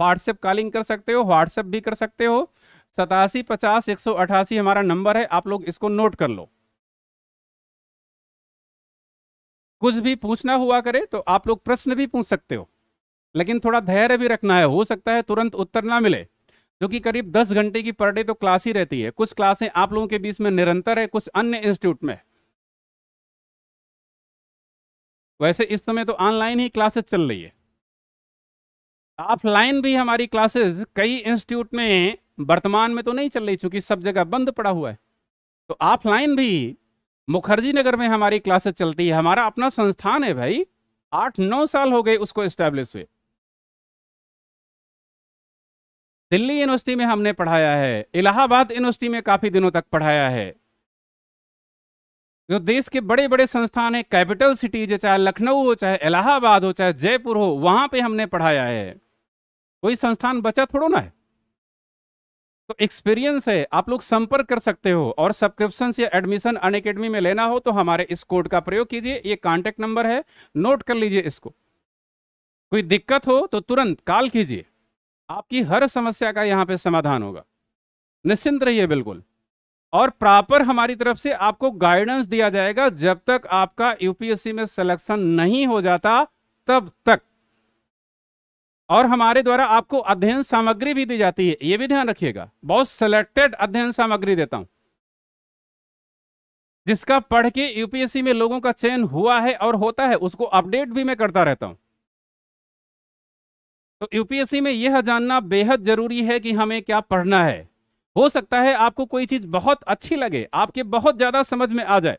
व्हाट्सएप कॉलिंग कर सकते हो व्हाट्सएप भी कर सकते हो सतासी पचास एक सौ अठासी हमारा नंबर है आप लोग इसको नोट कर लो कुछ भी पूछना हुआ करे तो आप लोग प्रश्न भी पूछ सकते हो लेकिन थोड़ा धैर्य भी रखना है हो सकता है तुरंत उत्तर ना मिले जो कि करीब दस घंटे की पर डे तो क्लास ही रहती है कुछ क्लासें आप लोगों के बीच में निरंतर है कुछ अन्य इंस्टीट्यूट में वैसे इस समय तो ऑनलाइन ही क्लासेस चल रही है ऑफलाइन भी हमारी क्लासेस कई इंस्टीट्यूट में वर्तमान में तो नहीं चल रही चूंकि सब जगह बंद पड़ा हुआ है तो ऑफलाइन भी मुखर्जी नगर में हमारी क्लासेस चलती है हमारा अपना संस्थान है भाई आठ नौ साल हो गए उसको एस्टेब्लिश हुए दिल्ली यूनिवर्सिटी में हमने पढ़ाया है इलाहाबाद यूनिवर्सिटी में काफ़ी दिनों तक पढ़ाया है जो देश के बड़े बड़े संस्थान है कैपिटल सिटीज चाहे लखनऊ हो चाहे इलाहाबाद हो चाहे जयपुर हो वहां पे हमने पढ़ाया है कोई संस्थान बचा थोड़ो ना है तो एक्सपीरियंस है आप लोग संपर्क कर सकते हो और सब्सक्रिप्शन या एडमिशन अन में लेना हो तो हमारे इस कोड का प्रयोग कीजिए ये कॉन्टेक्ट नंबर है नोट कर लीजिए इसको कोई दिक्कत हो तो तुरंत कॉल कीजिए आपकी हर समस्या का यहाँ पे समाधान होगा निश्चिंत रहिए बिल्कुल और प्रॉपर हमारी तरफ से आपको गाइडेंस दिया जाएगा जब तक आपका यूपीएससी में सिलेक्शन नहीं हो जाता तब तक और हमारे द्वारा आपको अध्ययन सामग्री भी दी जाती है ये भी ध्यान रखिएगा बहुत सिलेक्टेड अध्ययन सामग्री देता हूं जिसका पढ़ के यूपीएससी में लोगों का चयन हुआ है और होता है उसको अपडेट भी मैं करता रहता हूं तो यूपीएससी में यह जानना बेहद जरूरी है कि हमें क्या पढ़ना है हो सकता है आपको कोई चीज बहुत अच्छी लगे आपके बहुत ज्यादा समझ में आ जाए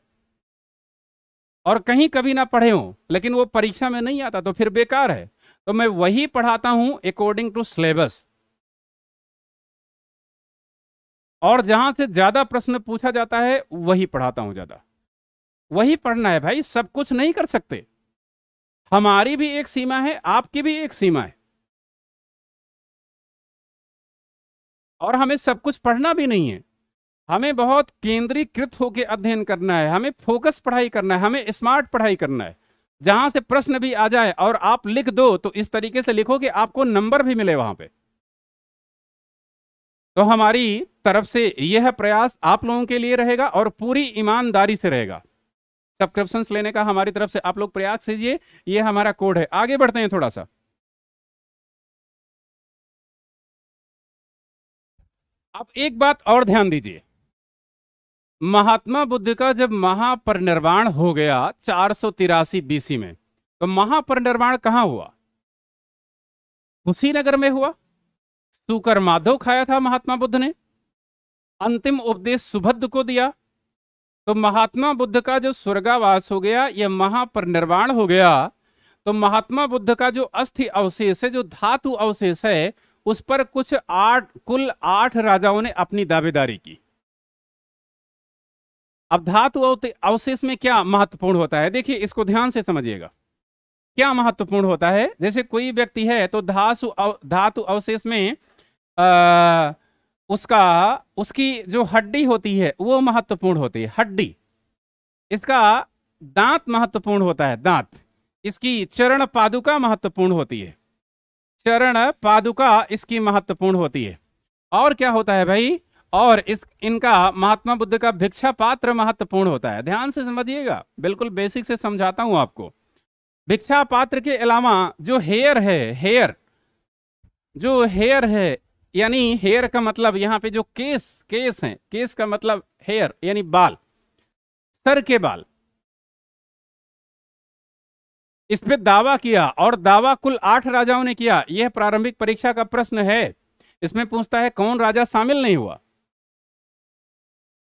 और कहीं कभी ना पढ़े हो लेकिन वो परीक्षा में नहीं आता तो फिर बेकार है तो मैं वही पढ़ाता हूं अकॉर्डिंग टू सिलेबस और जहां से ज्यादा प्रश्न पूछा जाता है वही पढ़ाता हूं ज्यादा वही पढ़ना है भाई सब कुछ नहीं कर सकते हमारी भी एक सीमा है आपकी भी एक सीमा है और हमें सब कुछ पढ़ना भी नहीं है हमें बहुत केंद्रीकृत होकर अध्ययन करना है हमें फोकस पढ़ाई करना है हमें स्मार्ट पढ़ाई करना है जहां से प्रश्न भी आ जाए और आप लिख दो तो इस तरीके से लिखो कि आपको नंबर भी मिले वहां पे तो हमारी तरफ से यह प्रयास आप लोगों के लिए रहेगा और पूरी ईमानदारी से रहेगा सब्सक्रिप्शन लेने का हमारी तरफ से आप लोग प्रयास कीजिए यह हमारा कोड है आगे बढ़ते हैं थोड़ा सा अब एक बात और ध्यान दीजिए महात्मा बुद्ध का जब महापरिनिर्वाण हो गया चार सौ तिरासी बीसी में तो महापरिनिर्वाण कहां हुआ कुशीनगर में हुआ सुकर माधव खाया था महात्मा बुद्ध ने अंतिम उपदेश सुभद्र को दिया तो महात्मा बुद्ध का जो स्वर्गावास हो गया यह महापरिनिर्वाण हो गया तो महात्मा बुद्ध का जो अस्थि अवशेष है जो धातु अवशेष है उस पर कुछ आठ कुल आठ राजाओं ने अपनी दावेदारी की अब धातु अवशेष में क्या महत्वपूर्ण होता है देखिए इसको ध्यान से समझिएगा क्या महत्वपूर्ण होता है जैसे कोई व्यक्ति है तो धातु धातु अवशेष में आ, उसका उसकी जो हड्डी होती है वो महत्वपूर्ण होती है हड्डी इसका दांत महत्वपूर्ण होता है दांत इसकी चरण पादुका महत्वपूर्ण होती है चरण पादुका इसकी महत्वपूर्ण होती है और क्या होता है भाई और इस इनका महात्मा बुद्ध का भिक्षा पात्र महत्वपूर्ण होता है ध्यान से समझिएगा बिल्कुल बेसिक से समझाता हूं आपको भिक्षा पात्र के अलावा जो हेयर है हेयर जो हेयर है यानी हेयर का मतलब यहाँ पे जो केस केस हैं केस का मतलब हेयर यानी बाल सर के बाल इस पे दावा किया और दावा कुल आठ राजाओं ने किया यह प्रारंभिक परीक्षा का प्रश्न है इसमें पूछता है कौन राजा शामिल नहीं हुआ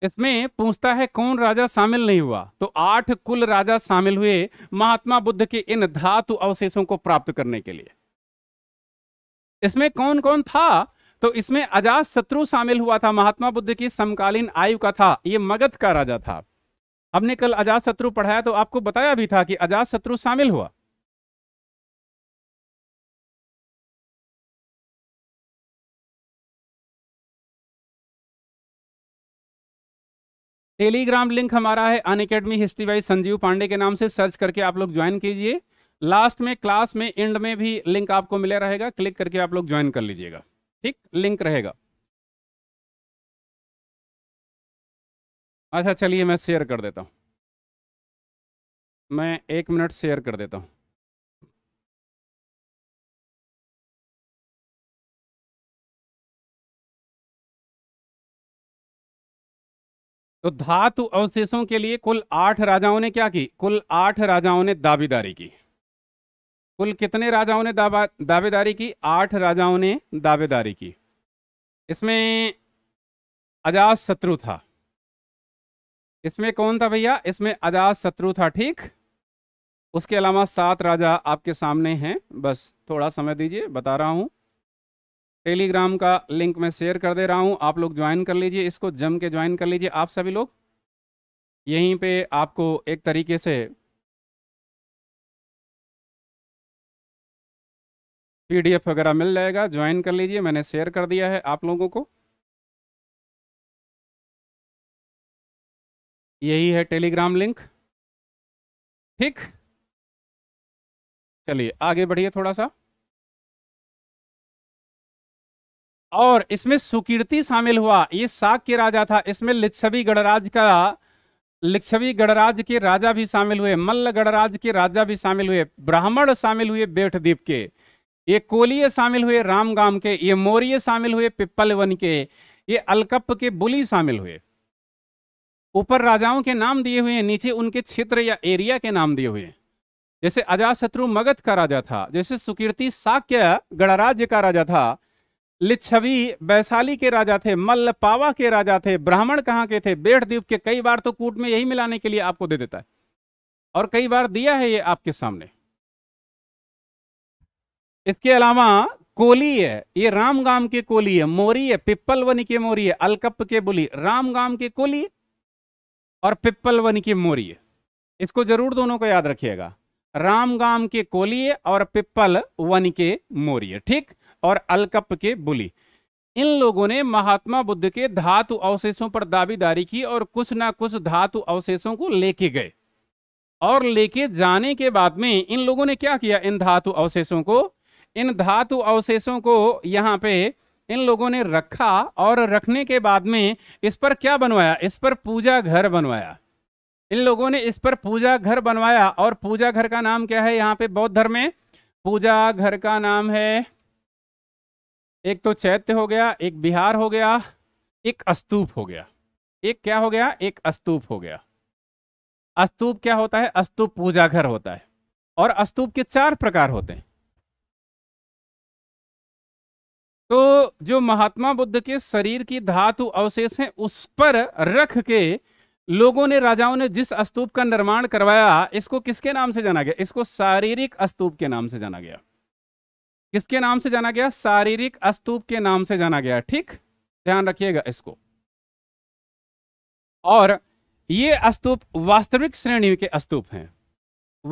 इसमें पूछता है कौन राजा शामिल नहीं हुआ तो आठ कुल राजा शामिल हुए महात्मा बुद्ध के इन धातु अवशेषों को प्राप्त करने के लिए इसमें कौन कौन था तो इसमें अजात शत्रु शामिल हुआ था महात्मा बुद्ध की समकालीन आयु का था यह मगध का राजा था हमने कल अजात शत्रु पढ़ाया तो आपको बताया भी था कि अजात शत्रु शामिल हुआ टेलीग्राम लिंक हमारा है Unacademy history wise Sanjeev Pandey के नाम से सर्च करके आप लोग ज्वाइन कीजिए लास्ट में क्लास में एंड में भी लिंक आपको मिले रहेगा क्लिक करके आप लोग ज्वाइन कर लीजिएगा ठीक लिंक रहेगा अच्छा चलिए मैं शेयर कर देता हूँ मैं एक मिनट शेयर कर देता हूँ तो धातु अवशेषों के लिए कुल आठ राजाओं ने क्या की कुल आठ राजाओं ने दावेदारी की कुल कितने राजाओं ने दावेदारी की आठ राजाओं ने दावेदारी की इसमें अजात शत्रु था इसमें कौन था भैया इसमें अजात शत्रु था ठीक उसके अलावा सात राजा आपके सामने हैं बस थोड़ा समय दीजिए बता रहा हूँ टेलीग्राम का लिंक मैं शेयर कर दे रहा हूँ आप लोग ज्वाइन कर लीजिए इसको जम के ज्वाइन कर लीजिए आप सभी लोग यहीं पे आपको एक तरीके से पीडीएफ वगैरह मिल जाएगा ज्वाइन कर लीजिए मैंने शेयर कर दिया है आप लोगों को यही है टेलीग्राम लिंक ठीक चलिए आगे बढ़िए थोड़ा सा और इसमें सुकीर्ति शामिल हुआ ये साक के राजा था इसमें लिच्छवी गणराज का लिच्छवी गणराज के राजा भी शामिल हुए मल्ल गणराज के राजा भी शामिल हुए ब्राह्मण शामिल हुए बेठदीप के ये कोलिये शामिल हुए रामगाम के ये मौर्य शामिल हुए पिप्पल वन के ये अलकप के बुली शामिल हुए ऊपर राजाओं के नाम दिए हुए हैं नीचे उनके क्षेत्र या एरिया के नाम दिए हुए हैं जैसे अजाशत्रु मगध का राजा था जैसे सुकीर्ति साक्य गणराज्य का राजा था लिच्छवी वैशाली के राजा थे मल्ल पावा के राजा थे ब्राह्मण कहाँ के थे बेठ द्वीप के कई बार तो कूट में यही मिलाने के लिए आपको दे देता है और कई बार दिया है ये आपके सामने इसके अलावा कोली है ये रामगाम के कोली है मोरी है पिप्पल वन के मोरी है अलकप के बोली रामगाम के कोली है और पिप्पल वन की मोरी इसको जरूर दोनों को याद रखिएगा रामगाम के कोलिए और पिप्पल वन के मोरिय ठीक और अलकप के बुली इन लोगों ने महात्मा बुद्ध के धातु अवशेषों पर दावेदारी की और कुछ ना कुछ धातु अवशेषों को लेके गए और लेके जाने के बाद में इन लोगों ने क्या किया इन धातु अवशेषों को इन धातु अवशेषों को यहाँ पे इन लोगों ने रखा और रखने के बाद में इस पर क्या बनवाया इस पर पूजा घर बनवाया इन लोगों ने इस पर पूजा घर बनवाया और पूजा घर का नाम क्या है यहाँ पे बौद्ध धर्म में पूजा घर का नाम है एक तो चैत्य हो गया एक बिहार हो गया एक अस्तूप हो गया एक क्या हो गया एक अस्तूप हो गया अस्तूप क्या होता है अस्तूप पूजा घर होता है और अस्तूप के चार प्रकार होते हैं तो जो महात्मा बुद्ध के शरीर की धातु अवशेष हैं उस पर रख के लोगों ने राजाओं ने जिस स्तूप का निर्माण करवाया इसको किसके नाम से जाना गया इसको शारीरिक स्तूप के नाम से जाना गया किसके नाम से जाना गया शारीरिक स्तूप के नाम से जाना गया ठीक ध्यान रखिएगा इसको और ये स्तूप वास्तविक श्रेणी के स्तूप हैं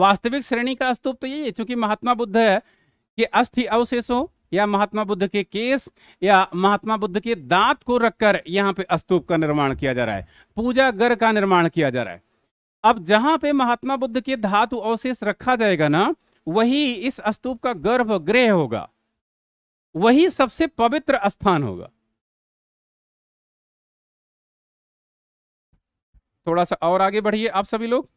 वास्तविक श्रेणी का स्तूप तो यही है चूंकि महात्मा बुद्ध है कि अस्थि अवशेषों या महात्मा बुद्ध के केस या महात्मा बुद्ध के दांत को रखकर यहाँ पे स्तूप का निर्माण किया जा रहा है पूजा घर का निर्माण किया जा रहा है अब जहां पे महात्मा बुद्ध के धातु अवशेष रखा जाएगा ना वही इस स्तूप का गर्भ गृह होगा वही सबसे पवित्र स्थान होगा थोड़ा सा और आगे बढ़िए आप सभी लोग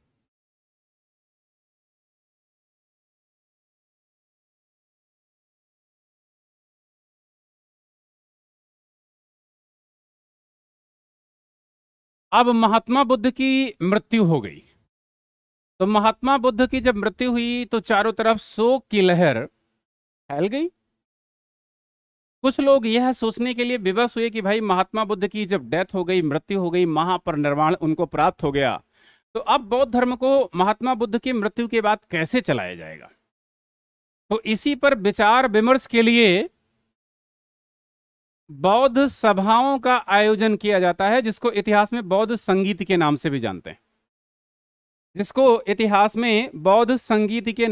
अब महात्मा बुद्ध की मृत्यु हो गई तो महात्मा बुद्ध की जब मृत्यु हुई तो चारों तरफ शोक की लहर फैल गई कुछ लोग यह सोचने के लिए विवश हुए कि भाई महात्मा बुद्ध की जब डेथ हो गई मृत्यु हो गई महापरिनिर्वाण उनको प्राप्त हो गया तो अब बौद्ध धर्म को महात्मा बुद्ध की मृत्यु के बाद कैसे चलाया जाएगा तो इसी पर विचार विमर्श के लिए बौद्ध सभाओं का आयोजन किया जाता है जिसको इतिहास में बौद्ध संगीत के नाम से भी जानते हैं जिसको इतिहास में बौद्ध संगीत के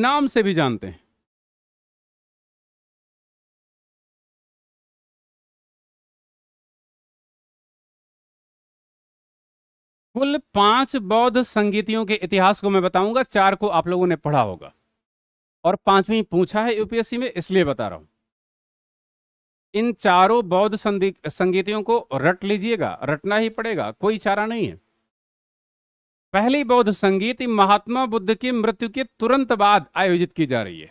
नाम से भी जानते हैं कुल पांच बौद्ध संगीतियों के इतिहास को मैं बताऊंगा चार को आप लोगों ने पढ़ा होगा और पांचवी पूछा है यूपीएससी में इसलिए बता रहा हूं इन चारों बौद्ध संगीतियों को रट लीजिएगा रटना ही पड़ेगा कोई चारा नहीं है पहली बौद्ध संगीत महात्मा बुद्ध की मृत्यु के तुरंत बाद आयोजित की जा रही है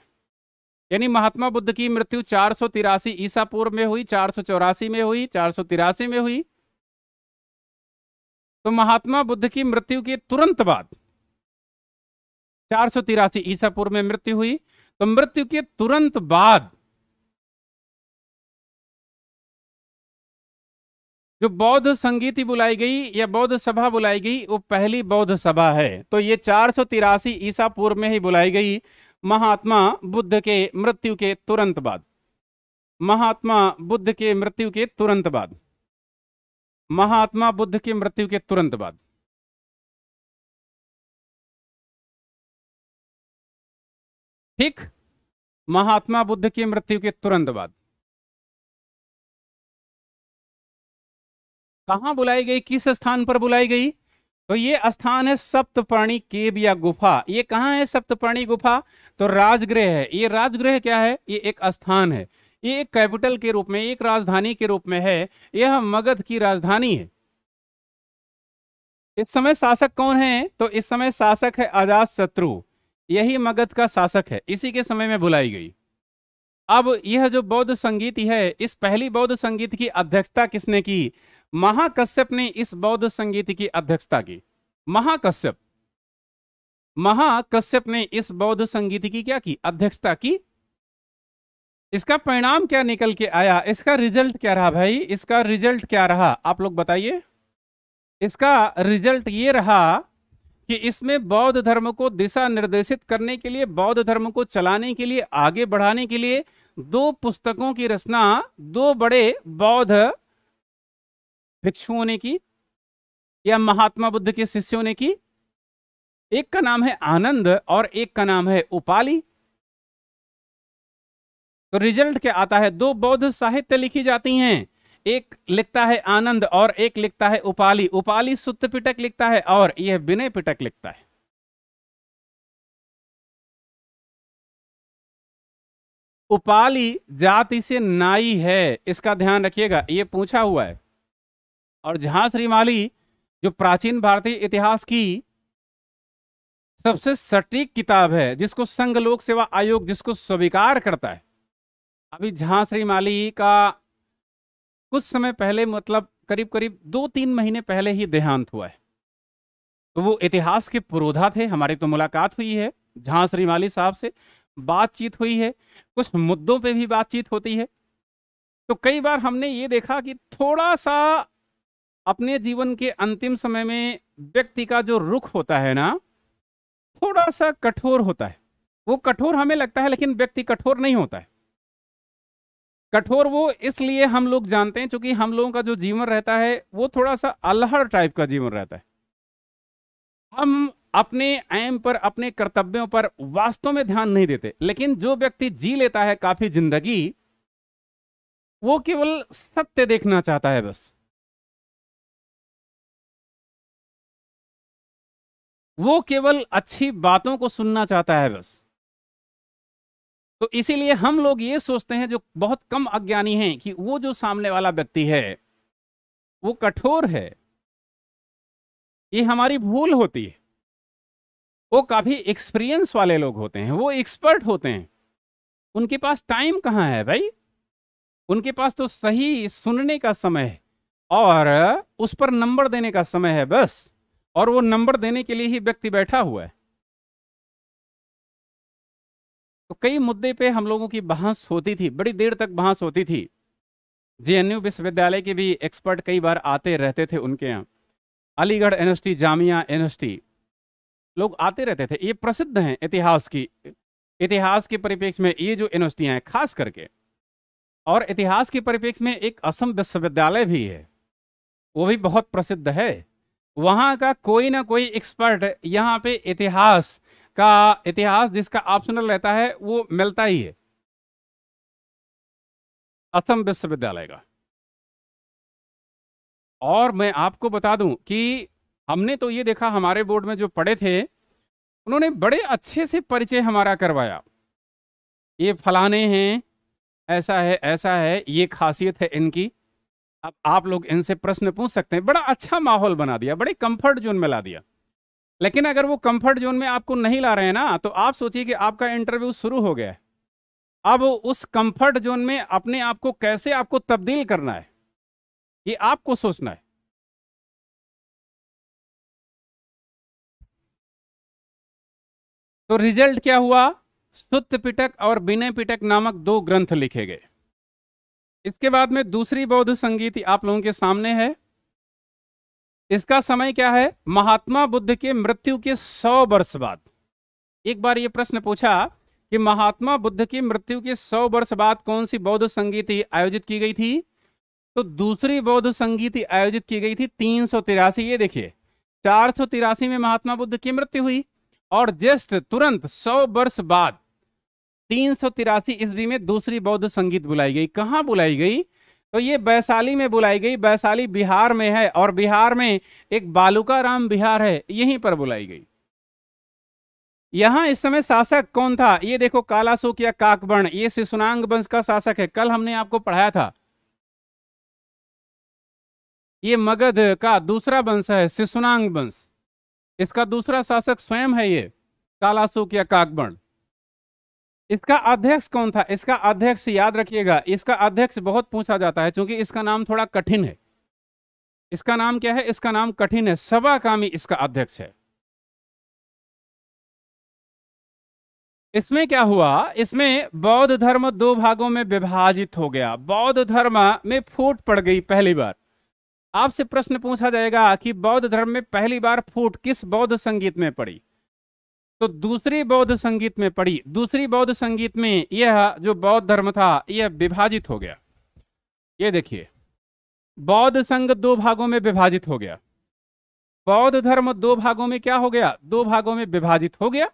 यानी महात्मा बुद्ध की मृत्यु चार सौ तिरासी ईसा पूर्व में हुई चार सौ चौरासी में हुई चार सौ तिरासी में हुई तो महात्मा बुद्ध की मृत्यु के तुरंत बाद चार सौ तिरासी ईसा पूर्व में मृत्यु हुई तो मृत्यु के तुरंत बाद जो बौद्ध संगीति बुलाई गई या बौद्ध सभा बुलाई गई वो पहली बौद्ध सभा है तो ये चार सौ तिरासी ईसा पूर्व में ही बुलाई गई महात्मा बुद्ध के मृत्यु के तुरंत बाद महात्मा बुद्ध के मृत्यु के तुरंत बाद महात्मा बुद्ध की मृत्यु के तुरंत बाद ठीक महात्मा बुद्ध की मृत्यु के तुरंत बाद कहाँ बुलाई गई किस स्थान पर बुलाई गई तो ये स्थान है सप्तपर्णी केव या गुफा ये कहाँ है सप्तपर्णी गुफा तो राजगृह है ये राजगृह क्या है ये एक स्थान है ये एक कैपिटल के रूप में एक राजधानी के रूप में है यह मगध की राजधानी है इस समय शासक कौन है तो इस समय शासक है अजात शत्रु यही मगध का शासक है इसी के समय में बुलाई गई अब यह जो बौद्ध संगीत है इस पहली बौद्ध संगीत की अध्यक्षता किसने की महाकश्यप ने इस बौद्ध संगीत की अध्यक्षता की महाकश्यप महाकश्यप ने इस बौद्ध संगीत की क्या की अध्यक्षता की इसका परिणाम क्या निकल के आया इसका रिजल्ट क्या रहा भाई इसका रिजल्ट क्या रहा आप लोग बताइए इसका रिजल्ट ये रहा कि इसमें बौद्ध धर्म को दिशा निर्देशित करने के लिए बौद्ध धर्म को चलाने के लिए आगे बढ़ाने के लिए दो पुस्तकों की रचना दो बड़े बौद्ध भिक्षुओं ने की या महात्मा बुद्ध के शिष्यों ने की एक का नाम है आनंद और एक का नाम है उपाली तो रिजल्ट क्या आता है दो बौद्ध साहित्य लिखी जाती हैं एक लिखता है आनंद और एक लिखता है उपाली उपाली सुत्त पिटक लिखता है और यह विनय पिटक लिखता है उपाली जाति से नाई है इसका ध्यान रखिएगा ये पूछा हुआ है और झांसी माली जो प्राचीन भारतीय इतिहास की सबसे सटीक किताब है जिसको संघ लोक सेवा आयोग जिसको स्वीकार करता है अभी झांसी माली का कुछ समय पहले मतलब करीब करीब दो तीन महीने पहले ही देहांत हुआ है तो वो इतिहास के पुरोधा थे हमारी तो मुलाकात हुई है झांसी माली साहब से बातचीत हुई है कुछ मुद्दों पे भी बातचीत होती है तो कई बार हमने ये देखा कि थोड़ा सा अपने जीवन के अंतिम समय में व्यक्ति का जो रुख होता है ना थोड़ा सा कठोर होता है वो कठोर हमें लगता है लेकिन व्यक्ति कठोर नहीं होता है कठोर वो इसलिए हम लोग जानते हैं क्योंकि हम लोगों का जो जीवन रहता है वो थोड़ा सा अल्हड़ टाइप का जीवन रहता है हम अपने एम पर अपने कर्तव्यों पर वास्तव में ध्यान नहीं देते लेकिन जो व्यक्ति जी लेता है काफी जिंदगी वो केवल सत्य देखना चाहता है बस वो केवल अच्छी बातों को सुनना चाहता है बस तो इसीलिए हम लोग ये सोचते हैं जो बहुत कम अज्ञानी हैं कि वो जो सामने वाला व्यक्ति है वो कठोर है ये हमारी भूल होती है वो काफ़ी एक्सपीरियंस वाले लोग होते हैं वो एक्सपर्ट होते हैं उनके पास टाइम कहाँ है भाई उनके पास तो सही सुनने का समय है और उस पर नंबर देने का समय है बस और वो नंबर देने के लिए ही व्यक्ति बैठा हुआ है तो कई मुद्दे पे हम लोगों की बहस होती थी बड़ी देर तक बहस होती थी जेएनयू विश्वविद्यालय के भी एक्सपर्ट कई बार आते रहते थे उनके यहाँ अलीगढ़ यूनिवर्सिटी जामिया यूनिवर्सिटी लोग आते रहते थे ये प्रसिद्ध हैं इतिहास की इतिहास के परिप्रेक्ष्य में ये जो यूनिवर्सिटियाँ हैं खास करके और इतिहास के परिप्रेक्ष्य में एक असम विश्वविद्यालय भी है वो भी बहुत प्रसिद्ध है वहाँ का कोई ना कोई एक्सपर्ट यहाँ पे इतिहास का इतिहास जिसका ऑप्शनल रहता है वो मिलता ही है असम विश्वविद्यालय का और मैं आपको बता दूं कि हमने तो ये देखा हमारे बोर्ड में जो पढ़े थे उन्होंने बड़े अच्छे से परिचय हमारा करवाया ये फलाने हैं ऐसा है ऐसा है ये खासियत है इनकी अब आप लोग इनसे प्रश्न पूछ सकते हैं बड़ा अच्छा माहौल बना दिया बड़े कंफर्ट जोन में ला दिया लेकिन अगर वो कंफर्ट जोन में आपको नहीं ला रहे हैं ना तो आप सोचिए कि आपका इंटरव्यू शुरू हो गया है अब उस कंफर्ट जोन में अपने आप को कैसे आपको तब्दील करना है ये आपको सोचना है तो रिजल्ट क्या हुआ सुत्त पिटक और विनय पिटक नामक दो ग्रंथ लिखे गए इसके बाद में दूसरी बौद्ध संगीत आप लोगों के सामने है इसका समय क्या है महात्मा बुद्ध के मृत्यु के सौ वर्ष बाद एक बार ये प्रश्न पूछा कि महात्मा बुद्ध की मृत्यु के सौ वर्ष बाद कौन सी बौद्ध संगीति आयोजित की गई थी तो दूसरी बौद्ध संगीति आयोजित की गई थी तीन सौ तिरासी ये देखिए चार सौ तिरासी में महात्मा बुद्ध की मृत्यु हुई और जस्ट तुरंत सौ वर्ष बाद तीन सौ तिरासी ईस्वी में दूसरी बौद्ध संगीत बुलाई गई कहाँ बुलाई गई तो ये वैशाली में बुलाई गई वैशाली बिहार में है और बिहार में एक राम बिहार है यहीं पर बुलाई गई यहाँ इस समय शासक कौन था ये देखो कालासुक या काकबर्ण ये शिशुनांग वंश का शासक है कल हमने आपको पढ़ाया था ये मगध का दूसरा वंश है शिशुनांग वंश इसका दूसरा शासक स्वयं है ये कालासुक या काकबर्ण इसका अध्यक्ष कौन था इसका अध्यक्ष याद रखिएगा इसका अध्यक्ष बहुत पूछा जाता है क्योंकि इसका नाम थोड़ा कठिन है इसका नाम क्या है इसका नाम कठिन है सभा कामी इसका अध्यक्ष है इसमें क्या हुआ इसमें बौद्ध धर्म दो भागों में विभाजित हो गया बौद्ध धर्म में फूट पड़ गई पहली बार आपसे प्रश्न पूछा जाएगा कि बौद्ध धर्म में पहली बार फूट किस बौद्ध संगीत में पड़ी तो दूसरी बौद्ध संगीत में पड़ी दूसरी बौद्ध संगीत में यह जो बौद्ध धर्म था यह विभाजित हो गया ये देखिए बौद्ध संघ दो भागों में विभाजित हो गया बौद्ध धर्म दो भागों में क्या हो गया दो भागों में विभाजित हो गया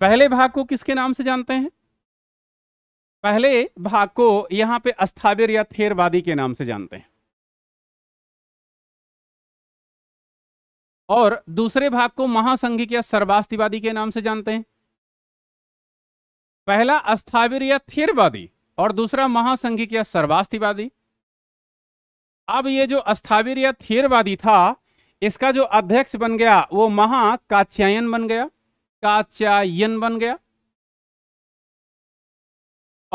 पहले भाग को किसके नाम से जानते हैं पहले भाग को यहां पे अस्थाविर या थेरवादी के नाम से जानते हैं और दूसरे भाग को महासंघिक या सर्वास्तिवादी के नाम से जानते हैं पहला अस्थावीर या थेरवादी और दूसरा महासंघिक या सर्वास्तिवादी अब ये जो अस्थावीर या थेरवादी था इसका जो अध्यक्ष बन गया वो महाकात्यायन बन गया कात्यायन बन गया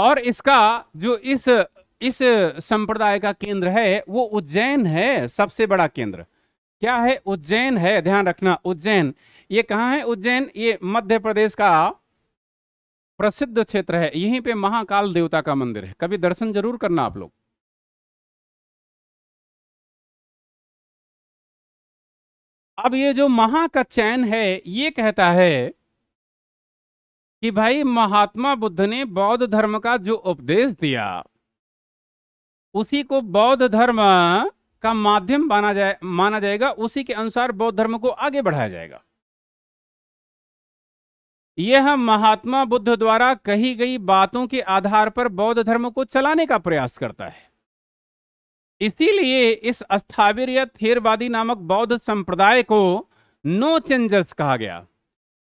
और इसका जो इस इस संप्रदाय का केंद्र है वो उज्जैन है सबसे बड़ा केंद्र क्या है उज्जैन है ध्यान रखना उज्जैन ये कहाँ है उज्जैन ये मध्य प्रदेश का प्रसिद्ध क्षेत्र है यहीं पे महाकाल देवता का मंदिर है कभी दर्शन जरूर करना आप लोग अब ये जो महा का चैन है ये कहता है कि भाई महात्मा बुद्ध ने बौद्ध धर्म का जो उपदेश दिया उसी को बौद्ध धर्म का माध्यम माना जाए माना जाएगा उसी के अनुसार बौद्ध धर्म को आगे बढ़ाया जाएगा यह महात्मा बुद्ध द्वारा कही गई बातों के आधार पर बौद्ध धर्म को चलाने का प्रयास करता है इसीलिए इस अस्थाविर या थेरवादी नामक बौद्ध संप्रदाय को नो चेंजर्स कहा गया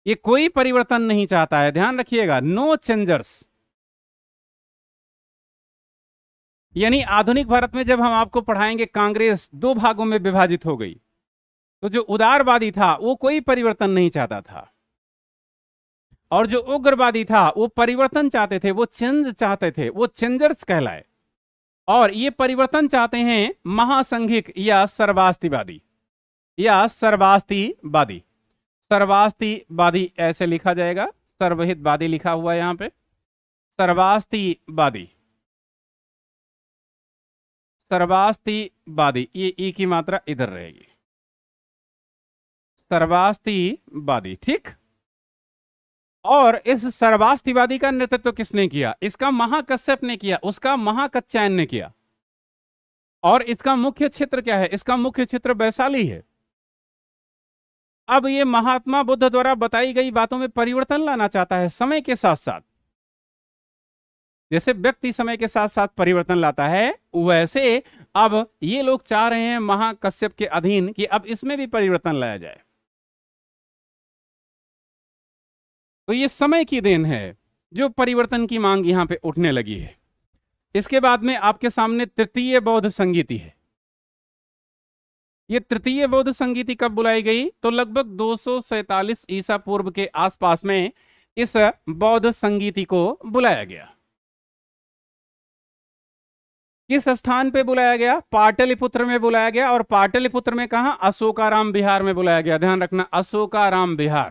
ये कोई परिवर्तन नहीं चाहता है ध्यान रखिएगा नो चेंजर्स यानी आधुनिक भारत में जब हम आपको पढ़ाएंगे कांग्रेस दो भागों में विभाजित हो गई तो जो उदारवादी था वो कोई परिवर्तन नहीं चाहता था और जो उग्रवादी था वो परिवर्तन चाहते थे वो चेंज चाहते थे वो चेंजर्स कहलाए और ये परिवर्तन चाहते हैं महासंघिक या सर्वास्तिवादी या सर्वास्तिवादी सर्वास्तिवादी ऐसे लिखा जाएगा सर्वहितवादी लिखा हुआ है यहाँ पे सर्वास्तिवादी सर्वास्ति ये ई की मात्रा इधर रहेगी सर्वास्ति ठीक और इस सर्वास्तिवादी का नेतृत्व किसने किया इसका महाकश्यप ने किया उसका महाकच्चैन ने किया और इसका मुख्य क्षेत्र क्या है इसका मुख्य क्षेत्र वैशाली है अब ये महात्मा बुद्ध द्वारा बताई गई बातों में परिवर्तन लाना चाहता है समय के साथ साथ जैसे व्यक्ति समय के साथ साथ परिवर्तन लाता है वैसे अब ये लोग चाह रहे हैं महाकश्यप के अधीन कि अब इसमें भी परिवर्तन लाया जाए तो ये समय की देन है जो परिवर्तन की मांग यहाँ पे उठने लगी है इसके बाद में आपके सामने तृतीय बौद्ध संगीति है ये तृतीय बौद्ध संगीति कब बुलाई गई तो लगभग दो ईसा पूर्व के आसपास में इस बौद्ध संगीति को बुलाया गया किस स्थान पे बुलाया गया पाटलिपुत्र में बुलाया गया और पाटलिपुत्र में कहा अशोकाराम बिहार में बुलाया गया ध्यान रखना अशोकाराम बिहार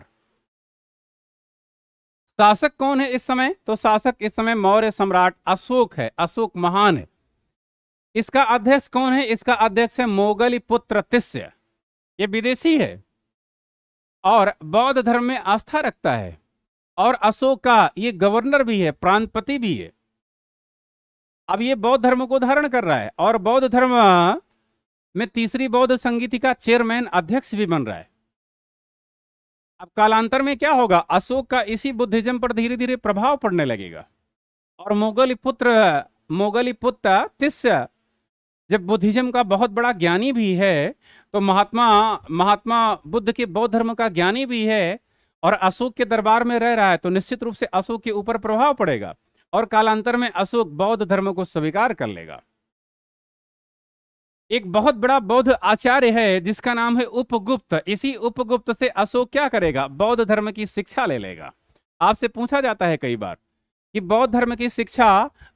शासक कौन है इस समय तो शासक इस समय मौर्य सम्राट अशोक है अशोक महान है इसका अध्यक्ष कौन है इसका अध्यक्ष है मोगली पुत्र तिस्य ये विदेशी है और बौद्ध धर्म में आस्था रखता है और अशोक का ये गवर्नर भी है प्रांतपति भी है अब ये बौद्ध धर्म को धारण कर रहा है और बौद्ध धर्म में तीसरी बौद्ध संगीति का चेयरमैन अध्यक्ष भी बन रहा है अब कालांतर में क्या होगा अशोक का इसी बुद्धिज्म पर धीरे धीरे प्रभाव पड़ने लगेगा और मोगली पुत्र मोगली पुत्र तिस्य जब बुद्धिज्म का बहुत बड़ा ज्ञानी भी है तो महात्मा महात्मा बुद्ध के बौद्ध धर्म का ज्ञानी भी है और अशोक के दरबार में रह रहा है तो निश्चित रूप से अशोक के ऊपर प्रभाव पड़ेगा और कालांतर में अशोक बौद्ध धर्म को स्वीकार कर लेगा एक बहुत बड़ा बौद्ध आचार्य है जिसका नाम है उपगुप्त इसी उपगुप्त से अशोक क्या करेगा बौद्ध धर्म की शिक्षा ले लेगा आपसे पूछा जाता है कई बार कि बौद्ध धर्म की शिक्षा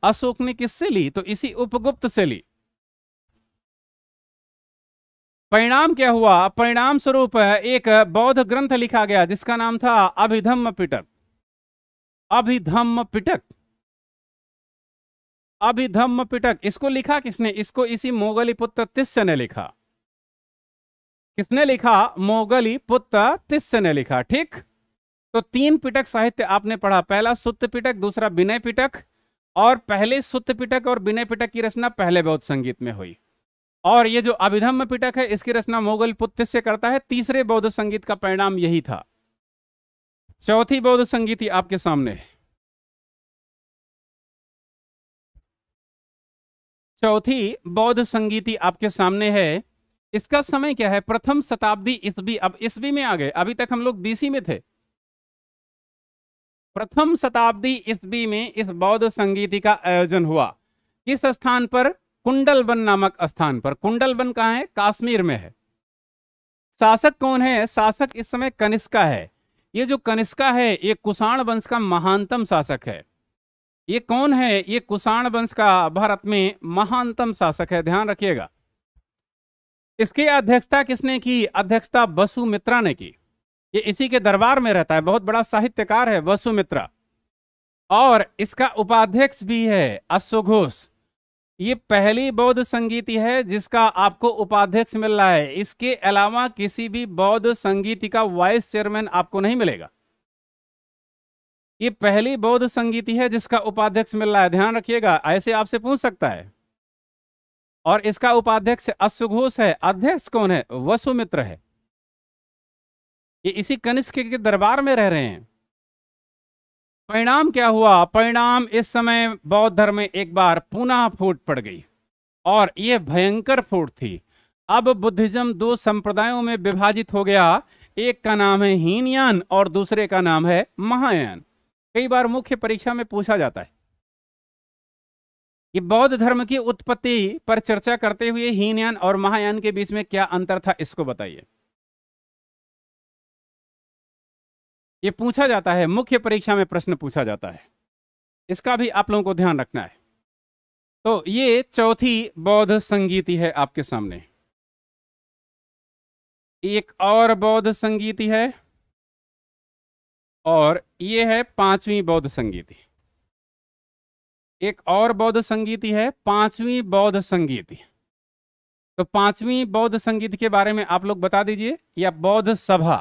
अशोक ने किससे ली तो इसी उपगुप्त से ली परिणाम क्या हुआ परिणाम स्वरूप एक बौद्ध ग्रंथ लिखा गया जिसका नाम था अभिधम्म पिटक अभिधम्म पिटक अभिधम्म पिटक इसको लिखा किसने इसको इसी मोगली पुत्र तिस्य ने लिखा किसने लिखा मोगली पुत्र तिस्य ने लिखा ठीक तो तीन पिटक साहित्य आपने पढ़ा पहला सुत्त पिटक दूसरा विनय पिटक और पहले सुत्त पिटक और विनय पिटक की रचना पहले बौद्ध संगीत में हुई और ये जो अभिधम्म पिटक है इसकी रचना मोगल पुत्र से करता है तीसरे बौद्ध संगीत का परिणाम यही था चौथी बौद्ध संगीत ही आपके सामने है चौथी बौद्ध संगीति आपके सामने है इसका समय क्या है प्रथम शताब्दी ईस्वी अब ईस्वी में आ गए अभी तक हम लोग बीसी में थे प्रथम शताब्दी ईस्वी में इस बौद्ध संगीति का आयोजन हुआ किस स्थान पर कुंडलबन नामक स्थान पर कुंडलबन कहा है काश्मीर में है शासक कौन है शासक इस समय कनिष्का है ये जो कनिष्का है ये कुषाण वंश का महानतम शासक है ये कौन है ये कुषाण वंश का भारत में महानतम शासक है ध्यान रखिएगा इसकी अध्यक्षता किसने की अध्यक्षता वसुमित्रा मित्रा ने की ये इसी के दरबार में रहता है बहुत बड़ा साहित्यकार है वसुमित्रा मित्रा और इसका उपाध्यक्ष भी है अश्वघोष ये पहली बौद्ध संगीति है जिसका आपको उपाध्यक्ष मिल रहा है इसके अलावा किसी भी बौद्ध संगीति का वाइस चेयरमैन आपको नहीं मिलेगा ये पहली बौद्ध संगीति है जिसका उपाध्यक्ष मिल रहा है ध्यान रखिएगा ऐसे आपसे पूछ सकता है और इसका उपाध्यक्ष अश्वघोष है अध्यक्ष कौन है वसुमित्र है ये इसी कनिष्क के दरबार में रह रहे हैं परिणाम क्या हुआ परिणाम इस समय बौद्ध धर्म में एक बार पुनः फूट पड़ गई और ये भयंकर फूट थी अब बुद्धिज्म दो संप्रदायों में विभाजित हो गया एक का नाम है हीनयान और दूसरे का नाम है महायान कई बार मुख्य परीक्षा में पूछा जाता है ये बौद्ध धर्म की उत्पत्ति पर चर्चा करते हुए हीनयान और महायान के बीच में क्या अंतर था इसको बताइए ये पूछा जाता है मुख्य परीक्षा में प्रश्न पूछा जाता है इसका भी आप लोगों को ध्यान रखना है तो ये चौथी बौद्ध संगीति है आपके सामने एक और बौद्ध संगीति है और ये है पांचवी बौद्ध संगीति एक और बौद्ध संगीति है पांचवी बौद्ध संगीति तो पांचवी बौद्ध संगीत के बारे में आप लोग बता दीजिए या बौद्ध सभा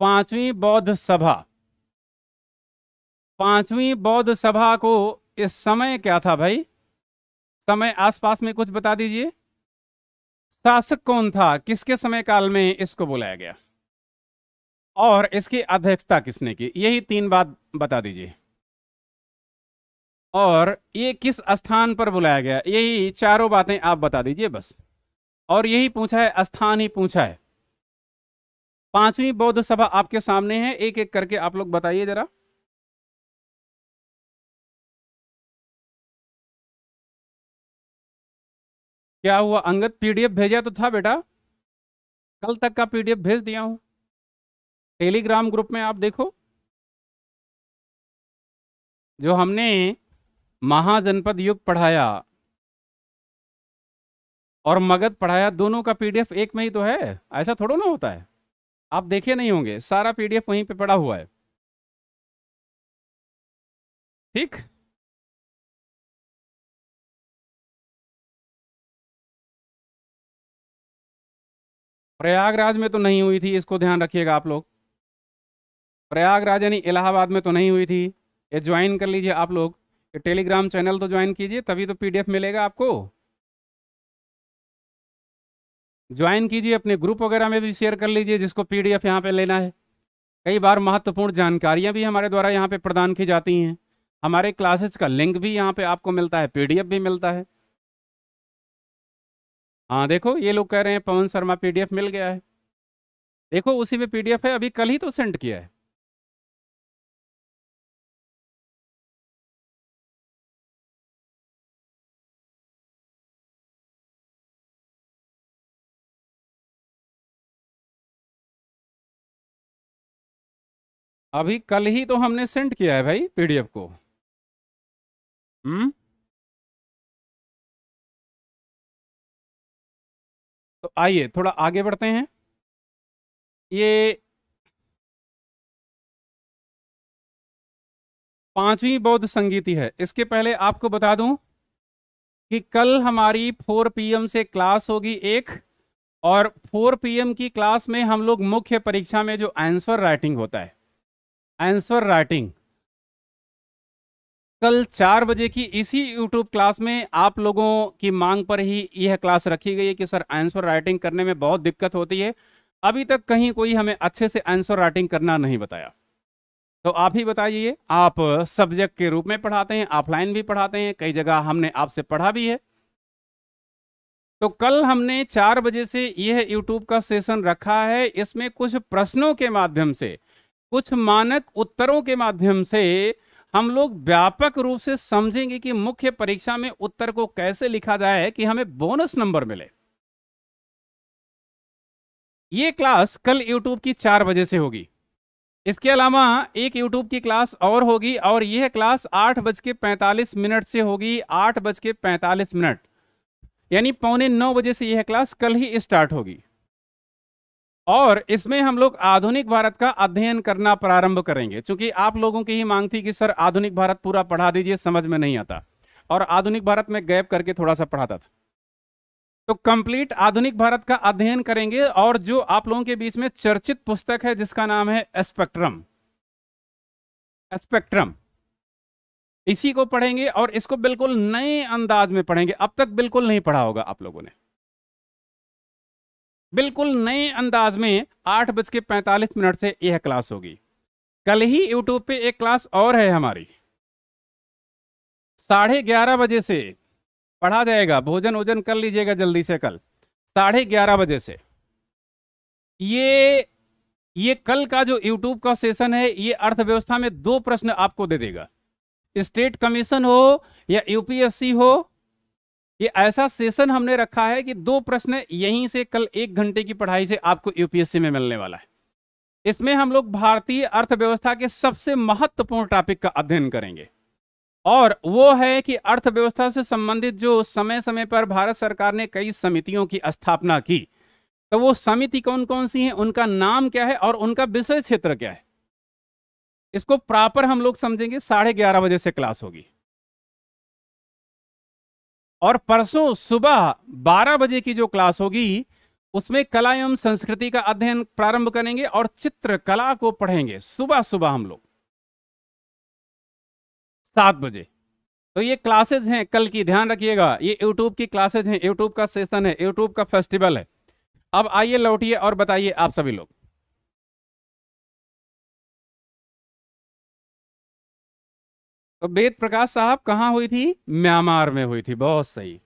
पांचवी बौद्ध सभा पांचवी बौद्ध सभा को इस समय क्या था भाई समय आसपास में कुछ बता दीजिए शासक कौन था किसके समय काल में इसको बुलाया गया और इसकी अध्यक्षता किसने की यही तीन बात बता दीजिए और ये किस स्थान पर बुलाया गया यही चारों बातें आप बता दीजिए बस और यही पूछा है स्थान ही पूछा है पांचवी बौद्ध सभा आपके सामने है एक एक करके आप लोग बताइए जरा क्या हुआ अंगत पीडीएफ भेजा तो था बेटा कल तक का पीडीएफ भेज दिया हूं टेलीग्राम ग्रुप में आप देखो जो हमने महाजनपद युग पढ़ाया और मगध पढ़ाया दोनों का पीडीएफ एक में ही तो है ऐसा थोड़ा ना होता है आप देखे नहीं होंगे सारा पीडीएफ वहीं पे पड़ा हुआ है ठीक प्रयागराज में तो नहीं हुई थी इसको ध्यान रखिएगा आप लोग प्रयागराज यानी इलाहाबाद में तो नहीं हुई थी ये ज्वाइन कर लीजिए आप लोग ये टेलीग्राम चैनल तो ज्वाइन कीजिए तभी तो पीडीएफ मिलेगा आपको ज्वाइन कीजिए अपने ग्रुप वगैरह में भी शेयर कर लीजिए जिसको पीडीएफ यहाँ पर लेना है कई बार महत्वपूर्ण जानकारियाँ भी हमारे द्वारा यहाँ पर प्रदान की जाती हैं हमारे क्लासेस का लिंक भी यहाँ पे आपको मिलता है पीडीएफ भी मिलता है हाँ देखो ये लोग कह रहे हैं पवन शर्मा पीडीएफ मिल गया है देखो उसी में पीडीएफ है अभी कल ही तो सेंड किया है अभी कल ही तो हमने सेंड किया है भाई पीडीएफ को हम्म तो आइए थोड़ा आगे बढ़ते हैं ये पांचवी बौद्ध संगीति है इसके पहले आपको बता दूं कि कल हमारी 4 पीएम से क्लास होगी एक और 4 पीएम की क्लास में हम लोग मुख्य परीक्षा में जो आंसर राइटिंग होता है आंसर राइटिंग कल चार बजे की इसी यूट्यूब क्लास में आप लोगों की मांग पर ही यह क्लास रखी गई है कि सर आंसर राइटिंग करने में बहुत दिक्कत होती है अभी तक कहीं कोई हमें अच्छे से आंसर राइटिंग करना नहीं बताया तो आप ही बताइए आप सब्जेक्ट के रूप में पढ़ाते हैं ऑफलाइन भी पढ़ाते हैं कई जगह हमने आपसे पढ़ा भी है तो कल हमने चार बजे से यह यूट्यूब का सेशन रखा है इसमें कुछ प्रश्नों के माध्यम से कुछ मानक उत्तरों के माध्यम से हम लोग व्यापक रूप से समझेंगे कि मुख्य परीक्षा में उत्तर को कैसे लिखा जाए कि हमें बोनस नंबर मिले ये क्लास कल यूट्यूब की चार बजे से होगी इसके अलावा एक यूट्यूब की क्लास और होगी और यह क्लास आठ बज के पैंतालीस मिनट से होगी आठ बज के पैंतालीस मिनट यानी पौने नौ बजे से यह क्लास कल ही स्टार्ट होगी और इसमें हम लोग आधुनिक भारत का अध्ययन करना प्रारंभ करेंगे क्योंकि आप लोगों की ही मांग थी कि सर आधुनिक भारत पूरा पढ़ा दीजिए समझ में नहीं आता और आधुनिक भारत में गैप करके थोड़ा सा पढ़ाता था तो कंप्लीट आधुनिक भारत का अध्ययन करेंगे और जो आप लोगों के बीच में चर्चित पुस्तक है जिसका नाम है स्पेक्ट्रम स्पेक्ट्रम इसी को पढ़ेंगे और इसको बिल्कुल नए अंदाज में पढ़ेंगे अब तक बिल्कुल नहीं पढ़ा होगा आप लोगों ने बिल्कुल नए अंदाज में आठ बज के पैंतालीस मिनट से यह क्लास होगी कल ही यूट्यूब पे एक क्लास और है हमारी साढ़े ग्यारह बजे से पढ़ा जाएगा भोजन वोजन कर लीजिएगा जल्दी से कल साढ़े ग्यारह बजे से ये ये कल का जो यूट्यूब का सेशन है ये अर्थव्यवस्था में दो प्रश्न आपको दे देगा स्टेट कमीशन हो या यूपीएससी हो ये ऐसा सेशन हमने रखा है कि दो प्रश्न यहीं से कल एक घंटे की पढ़ाई से आपको यूपीएससी में मिलने वाला है इसमें हम लोग भारतीय अर्थव्यवस्था के सबसे महत्वपूर्ण टॉपिक का अध्ययन करेंगे और वो है कि अर्थव्यवस्था से संबंधित जो समय समय पर भारत सरकार ने कई समितियों की स्थापना की तो वो समिति कौन कौन सी है उनका नाम क्या है और उनका विषय क्षेत्र क्या है इसको प्रॉपर हम लोग समझेंगे साढ़े ग्यारह बजे से क्लास होगी और परसों सुबह 12 बजे की जो क्लास होगी उसमें कला एवं संस्कृति का अध्ययन प्रारंभ करेंगे और चित्रकला को पढ़ेंगे सुबह सुबह हम लोग सात बजे तो ये क्लासेज हैं कल की ध्यान रखिएगा ये यूट्यूब की क्लासेज हैं यूट्यूब का सेशन है यूट्यूब का फेस्टिवल है अब आइए लौटिए और बताइए आप सभी लोग तो वेद प्रकाश साहब कहाँ हुई थी म्यांमार में हुई थी बहुत सही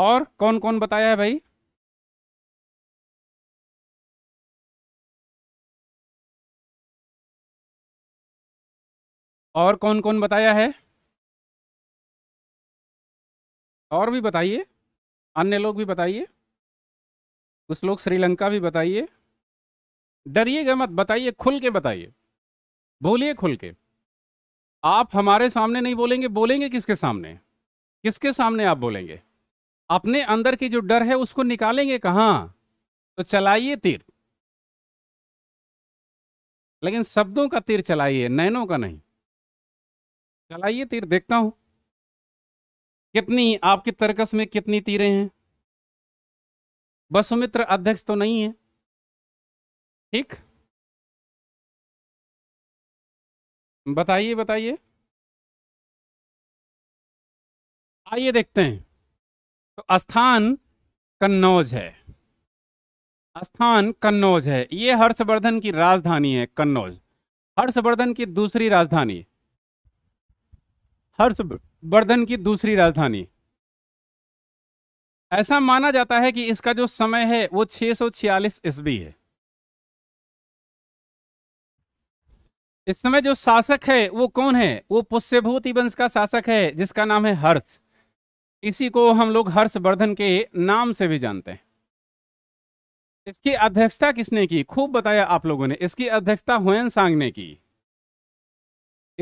और कौन कौन बताया है भाई और कौन कौन बताया है और भी बताइए अन्य लोग भी बताइए कुछ लोग श्रीलंका भी बताइए डरिएगा मत बताइए खुल के बताइए बोलिए खुल के आप हमारे सामने नहीं बोलेंगे बोलेंगे किसके सामने किसके सामने आप बोलेंगे अपने अंदर की जो डर है उसको निकालेंगे कहाँ तो चलाइए तीर लेकिन शब्दों का तीर चलाइए नैनों का नहीं चलाइए तीर देखता हूं कितनी आपके तर्कस में कितनी तीरें हैं बसुमित्र अध्यक्ष तो नहीं है ठीक बताइए बताइए आइए देखते हैं तो स्थान कन्नौज है स्थान कन्नौज है ये हर्षवर्धन की राजधानी है कन्नौज हर्षवर्धन की दूसरी राजधानी हर्षवर्धन की दूसरी राजधानी ऐसा माना जाता है कि इसका जो समय है वो 646 ईस्वी है इस समय जो शासक है वो कौन है वो पुष्यभूत वंश का शासक है जिसका नाम है हर्ष इसी को हम लोग हर्षवर्धन के नाम से भी जानते हैं इसकी अध्यक्षता किसने की खूब बताया आप लोगों ने इसकी अध्यक्षता हुएन सांग ने की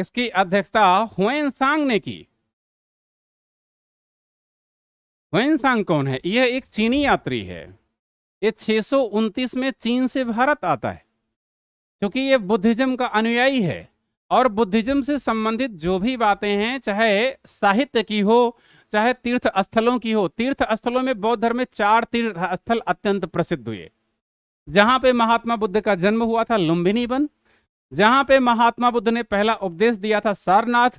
इसकी अध्यक्षता हुएन सांग ने की हुएन सांग कौन है यह एक चीनी यात्री है ये छह में चीन से भारत आता है क्योंकि ये बुद्धिज्म का अनुयायी है और बुद्धिज्म से संबंधित जो भी बातें हैं चाहे साहित्य की हो चाहे तीर्थ स्थलों की हो तीर्थ स्थलों में बौद्ध धर्म में चार तीर्थ स्थल अत्यंत प्रसिद्ध हुए जहां पे महात्मा बुद्ध का जन्म हुआ था लुम्बिनी वन जहां पे महात्मा बुद्ध ने पहला उपदेश दिया था सारनाथ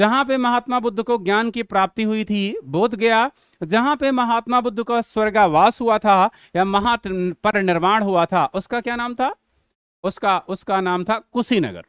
जहां पे महात्मा बुद्ध को ज्ञान की प्राप्ति हुई थी बोध गया जहां पे महात्मा बुद्ध का स्वर्गावास हुआ था या महा पर निर्माण हुआ था उसका क्या नाम था उसका उसका नाम था कुशीनगर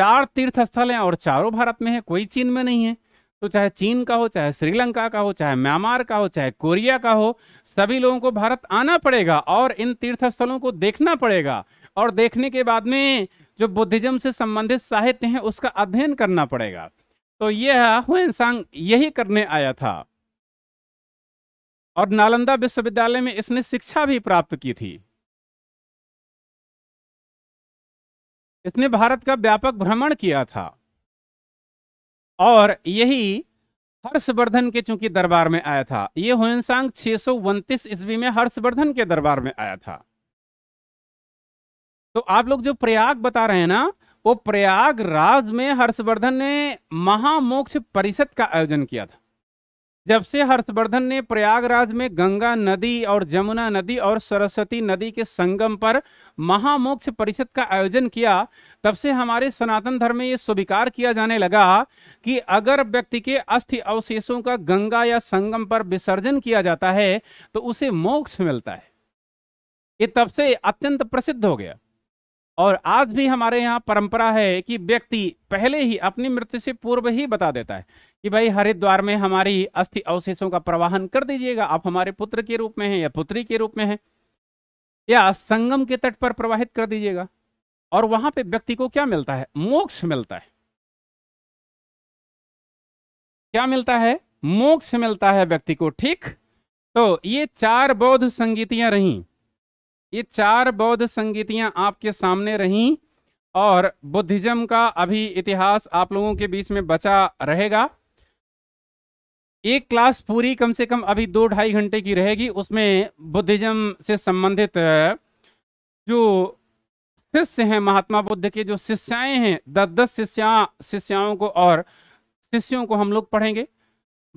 चार तीर्थ स्थल हैं और चारों भारत में है कोई चीन में नहीं है तो चाहे चीन का हो चाहे श्रीलंका का हो चाहे म्यांमार का हो चाहे कोरिया का हो सभी लोगों को भारत आना पड़ेगा और इन तीर्थ स्थलों को देखना पड़ेगा और देखने के बाद में जो बुद्धिज्म से संबंधित साहित्य है उसका अध्ययन करना पड़ेगा तो यह हुएसांग यही करने आया था और नालंदा विश्वविद्यालय में इसने शिक्षा भी प्राप्त की थी इसने भारत का व्यापक भ्रमण किया था और यही हर्षवर्धन के चूंकि दरबार में आया था ये हो छह सौ उन्तीस ईस्वी में हर्षवर्धन के दरबार में आया था तो आप लोग जो प्रयाग बता रहे हैं ना वो प्रयागराज में हर्षवर्धन ने महामोक्ष परिषद का आयोजन किया था जब से हर्षवर्धन ने प्रयागराज में गंगा नदी और जमुना नदी और सरस्वती नदी के संगम पर महामोक्ष परिषद का आयोजन किया तब से हमारे सनातन धर्म में ये स्वीकार किया जाने लगा कि अगर व्यक्ति के अस्थि अवशेषों का गंगा या संगम पर विसर्जन किया जाता है तो उसे मोक्ष मिलता है ये तब से अत्यंत प्रसिद्ध हो गया और आज भी हमारे यहाँ परंपरा है कि व्यक्ति पहले ही अपनी मृत्यु से पूर्व ही बता देता है कि भाई हरिद्वार में हमारी अस्थि अवशेषों का प्रवाहन कर दीजिएगा आप हमारे पुत्र के रूप में हैं या पुत्री के रूप में हैं या संगम के तट पर प्रवाहित कर दीजिएगा और वहां पे व्यक्ति को क्या मिलता है मोक्ष मिलता है क्या मिलता है मोक्ष मिलता है व्यक्ति को ठीक तो ये चार बौद्ध संगीतियां रहीं ये चार बौद्ध संगीतियां आपके सामने रहीं और बुद्धिज्म का अभी इतिहास आप लोगों के बीच में बचा रहेगा एक क्लास पूरी कम से कम अभी दो ढाई घंटे की रहेगी उसमें बुद्धिज्म से संबंधित जो शिष्य हैं महात्मा बुद्ध के जो शिष्याएँ हैं दस दस शिष्या शिष्याओं को और शिष्यों को हम लोग पढ़ेंगे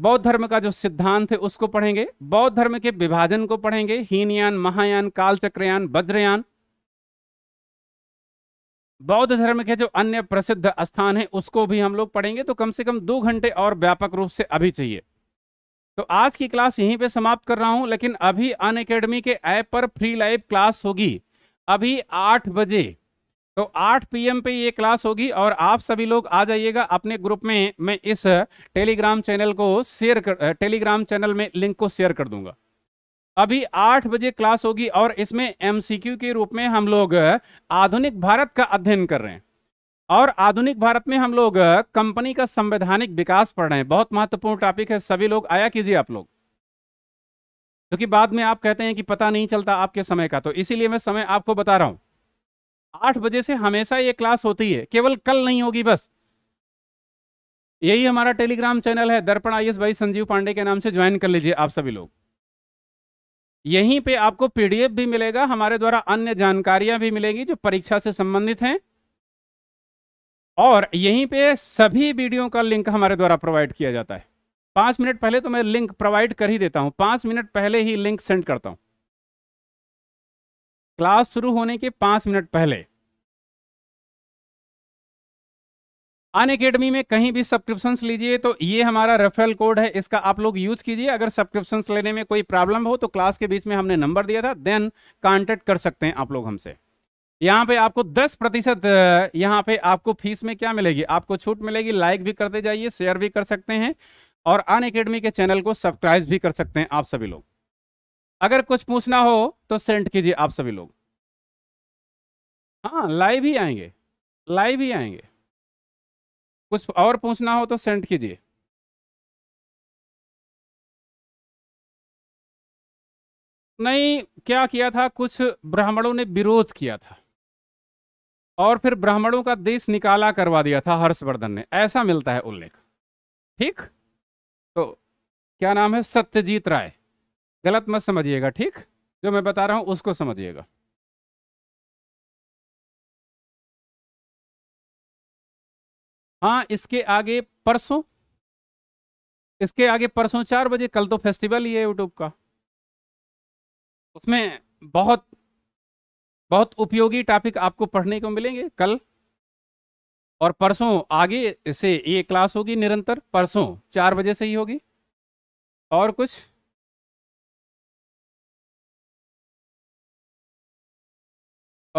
बौद्ध धर्म का जो सिद्धांत है उसको पढ़ेंगे बौद्ध धर्म के विभाजन को पढ़ेंगे हीनयान महायान कालचक्रयान वज्रयान बौद्ध धर्म के जो अन्य प्रसिद्ध स्थान है उसको भी हम लोग पढ़ेंगे तो कम से कम दो घंटे और व्यापक रूप से अभी चाहिए तो आज की क्लास यहीं पे समाप्त कर रहा हूं लेकिन अभी अन अकेडमी के ऐप पर फ्री लाइव क्लास होगी अभी आठ बजे तो आठ पीएम पे ये क्लास होगी और आप सभी लोग आ जाइएगा अपने ग्रुप में मैं इस टेलीग्राम चैनल को शेयर कर टेलीग्राम चैनल में लिंक को शेयर कर दूंगा अभी आठ बजे क्लास होगी और इसमें एमसीक्यू के रूप में हम लोग आधुनिक भारत का अध्ययन कर रहे हैं और आधुनिक भारत में हम लोग कंपनी का संवैधानिक विकास पढ़ रहे हैं बहुत महत्वपूर्ण टॉपिक है सभी लोग आया कीजिए आप लोग क्योंकि तो बाद में आप कहते हैं कि पता नहीं चलता आपके समय का तो इसीलिए मैं समय आपको बता रहा हूं आठ बजे से हमेशा ये क्लास होती है केवल कल नहीं होगी बस यही हमारा टेलीग्राम चैनल है दर्पण आई भाई संजीव पांडे के नाम से ज्वाइन कर लीजिए आप सभी लोग यहीं पे आपको पीडीएफ भी मिलेगा हमारे द्वारा अन्य जानकारियां भी मिलेंगी जो परीक्षा से संबंधित हैं और यहीं पे सभी वीडियो का लिंक हमारे द्वारा प्रोवाइड किया जाता है पांच मिनट पहले तो मैं लिंक प्रोवाइड कर ही देता हूं पांच मिनट पहले ही लिंक सेंड करता हूं क्लास शुरू होने के पांच मिनट पहले अन अकेडमी में कहीं भी सब्सक्रिप्शंस लीजिए तो ये हमारा रेफरल कोड है इसका आप लोग यूज कीजिए अगर सब्सक्रिप्शंस लेने में कोई प्रॉब्लम हो तो क्लास के बीच में हमने नंबर दिया था देन कॉन्टेक्ट कर सकते हैं आप लोग हमसे यहाँ पे आपको 10 प्रतिशत यहाँ पे आपको फीस में क्या मिलेगी आपको छूट मिलेगी लाइक भी करते जाइए शेयर भी कर सकते हैं और अन अकेडमी के चैनल को सब्सक्राइब भी कर सकते हैं आप सभी लोग अगर कुछ पूछना हो तो सेंड कीजिए आप सभी लोग हाँ लाइव ही आएंगे लाइव ही आएंगे कुछ और पूछना हो तो सेंड कीजिए नहीं क्या किया था कुछ ब्राह्मणों ने विरोध किया था और फिर ब्राह्मणों का देश निकाला करवा दिया था हर्षवर्धन ने ऐसा मिलता है उल्लेख ठीक तो क्या नाम है सत्यजीत राय गलत मत समझिएगा ठीक जो मैं बता रहा हूं उसको समझिएगा हाँ इसके आगे परसों इसके आगे परसों चार बजे कल तो फेस्टिवल ही है यूट्यूब का उसमें बहुत बहुत उपयोगी टॉपिक आपको पढ़ने को मिलेंगे कल और परसों आगे से ये क्लास होगी निरंतर परसों चार बजे से ही होगी और कुछ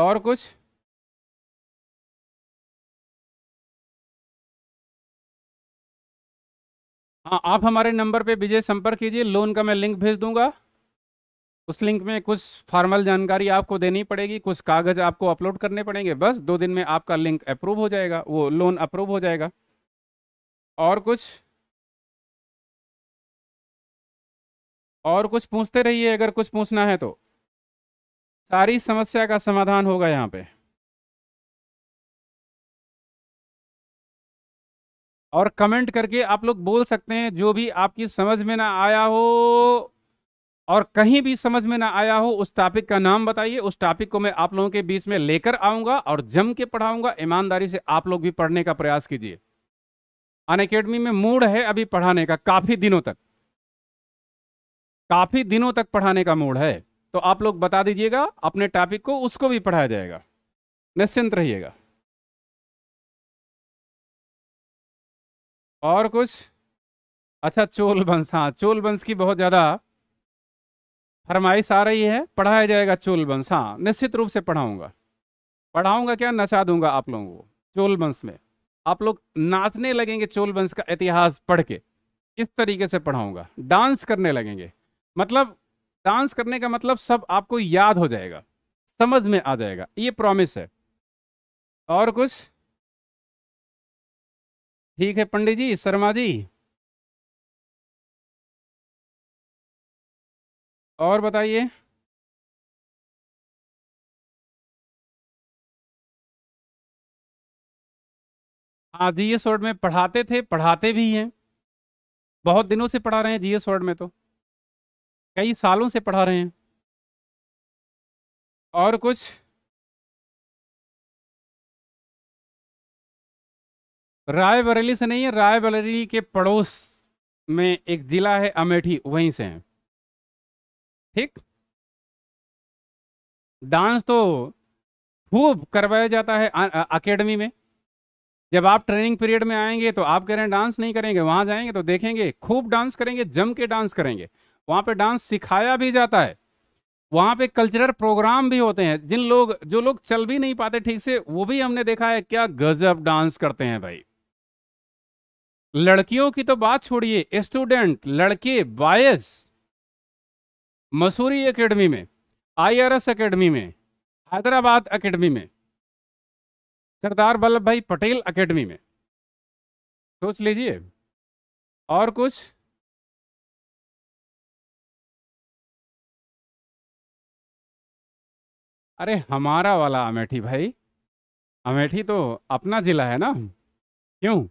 और कुछ हाँ आप हमारे नंबर पे विजय संपर्क कीजिए लोन का मैं लिंक भेज दूंगा उस लिंक में कुछ फॉर्मल जानकारी आपको देनी पड़ेगी कुछ कागज आपको अपलोड करने पड़ेंगे बस दो दिन में आपका लिंक अप्रूव हो जाएगा वो लोन अप्रूव हो जाएगा और कुछ और कुछ पूछते रहिए अगर कुछ पूछना है तो सारी समस्या का समाधान होगा यहाँ पे और कमेंट करके आप लोग बोल सकते हैं जो भी आपकी समझ में ना आया हो और कहीं भी समझ में ना आया हो उस टॉपिक का नाम बताइए उस टॉपिक को मैं आप लोगों के बीच में लेकर आऊंगा और जम के पढ़ाऊंगा ईमानदारी से आप लोग भी पढ़ने का प्रयास कीजिए अन अकेडमी में मूड है अभी पढ़ाने का काफी दिनों तक काफी दिनों तक पढ़ाने का मूड है तो आप लोग बता दीजिएगा अपने टॉपिक को उसको भी पढ़ाया जाएगा निश्चिंत रहिएगा और कुछ अच्छा चोल वंश हाँ चोल वंश की बहुत ज़्यादा फरमाइश आ रही है पढ़ाया जाएगा चोल वंश हाँ निश्चित रूप से पढ़ाऊंगा पढ़ाऊंगा क्या नचा दूंगा आप लोगों को चोल वंश में आप लोग नाचने लगेंगे चोल वंश का इतिहास पढ़ के इस तरीके से पढ़ाऊंगा डांस करने लगेंगे मतलब डांस करने का मतलब सब आपको याद हो जाएगा समझ में आ जाएगा ये प्रॉमिस है और कुछ ठीक है पंडित जी शर्मा जी और बताइए हाँ जीएस वर्ड में पढ़ाते थे पढ़ाते भी हैं बहुत दिनों से पढ़ा रहे हैं जी एस वर्ड में तो कई सालों से पढ़ा रहे हैं और कुछ राय बरेली से नहीं है राय बरेली के पड़ोस में एक ज़िला है अमेठी वहीं से हैं ठीक डांस तो खूब करवाया जाता है अकेडमी में जब आप ट्रेनिंग पीरियड में आएंगे तो आप कह रहे हैं डांस नहीं करेंगे वहां जाएंगे तो देखेंगे खूब डांस करेंगे जम के डांस करेंगे वहां पे डांस सिखाया भी जाता है वहां पे कल्चरल प्रोग्राम भी होते हैं जिन लोग जो लोग चल भी नहीं पाते ठीक से वो भी हमने देखा है क्या गजब डांस करते हैं भाई लड़कियों की तो बात छोड़िए स्टूडेंट लड़के बायस मसूरी एकेडमी में आईआरएस एकेडमी में हैदराबाद एकेडमी में सरदार वल्लभ भाई पटेल एकेडमी में सोच लीजिए और कुछ अरे हमारा वाला अमेठी भाई अमेठी तो अपना जिला है ना क्यों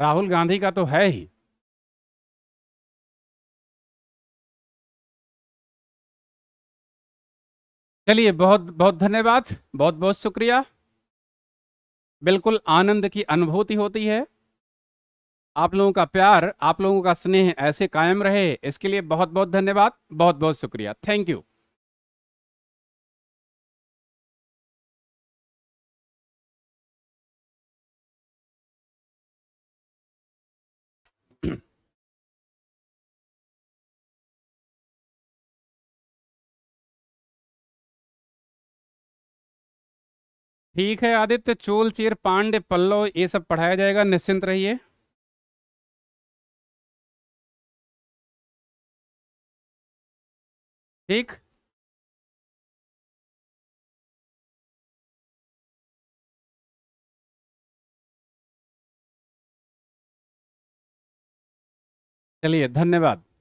राहुल गांधी का तो है ही चलिए बहुत बहुत धन्यवाद बहुत बहुत शुक्रिया बिल्कुल आनंद की अनुभूति होती है आप लोगों का प्यार आप लोगों का स्नेह ऐसे कायम रहे इसके लिए बहुत बहुत धन्यवाद बहुत बहुत शुक्रिया थैंक यू ठीक है आदित्य चोल चीर पांडे पल्लव ये सब पढ़ाया जाएगा निश्चिंत रहिए ठीक चलिए धन्यवाद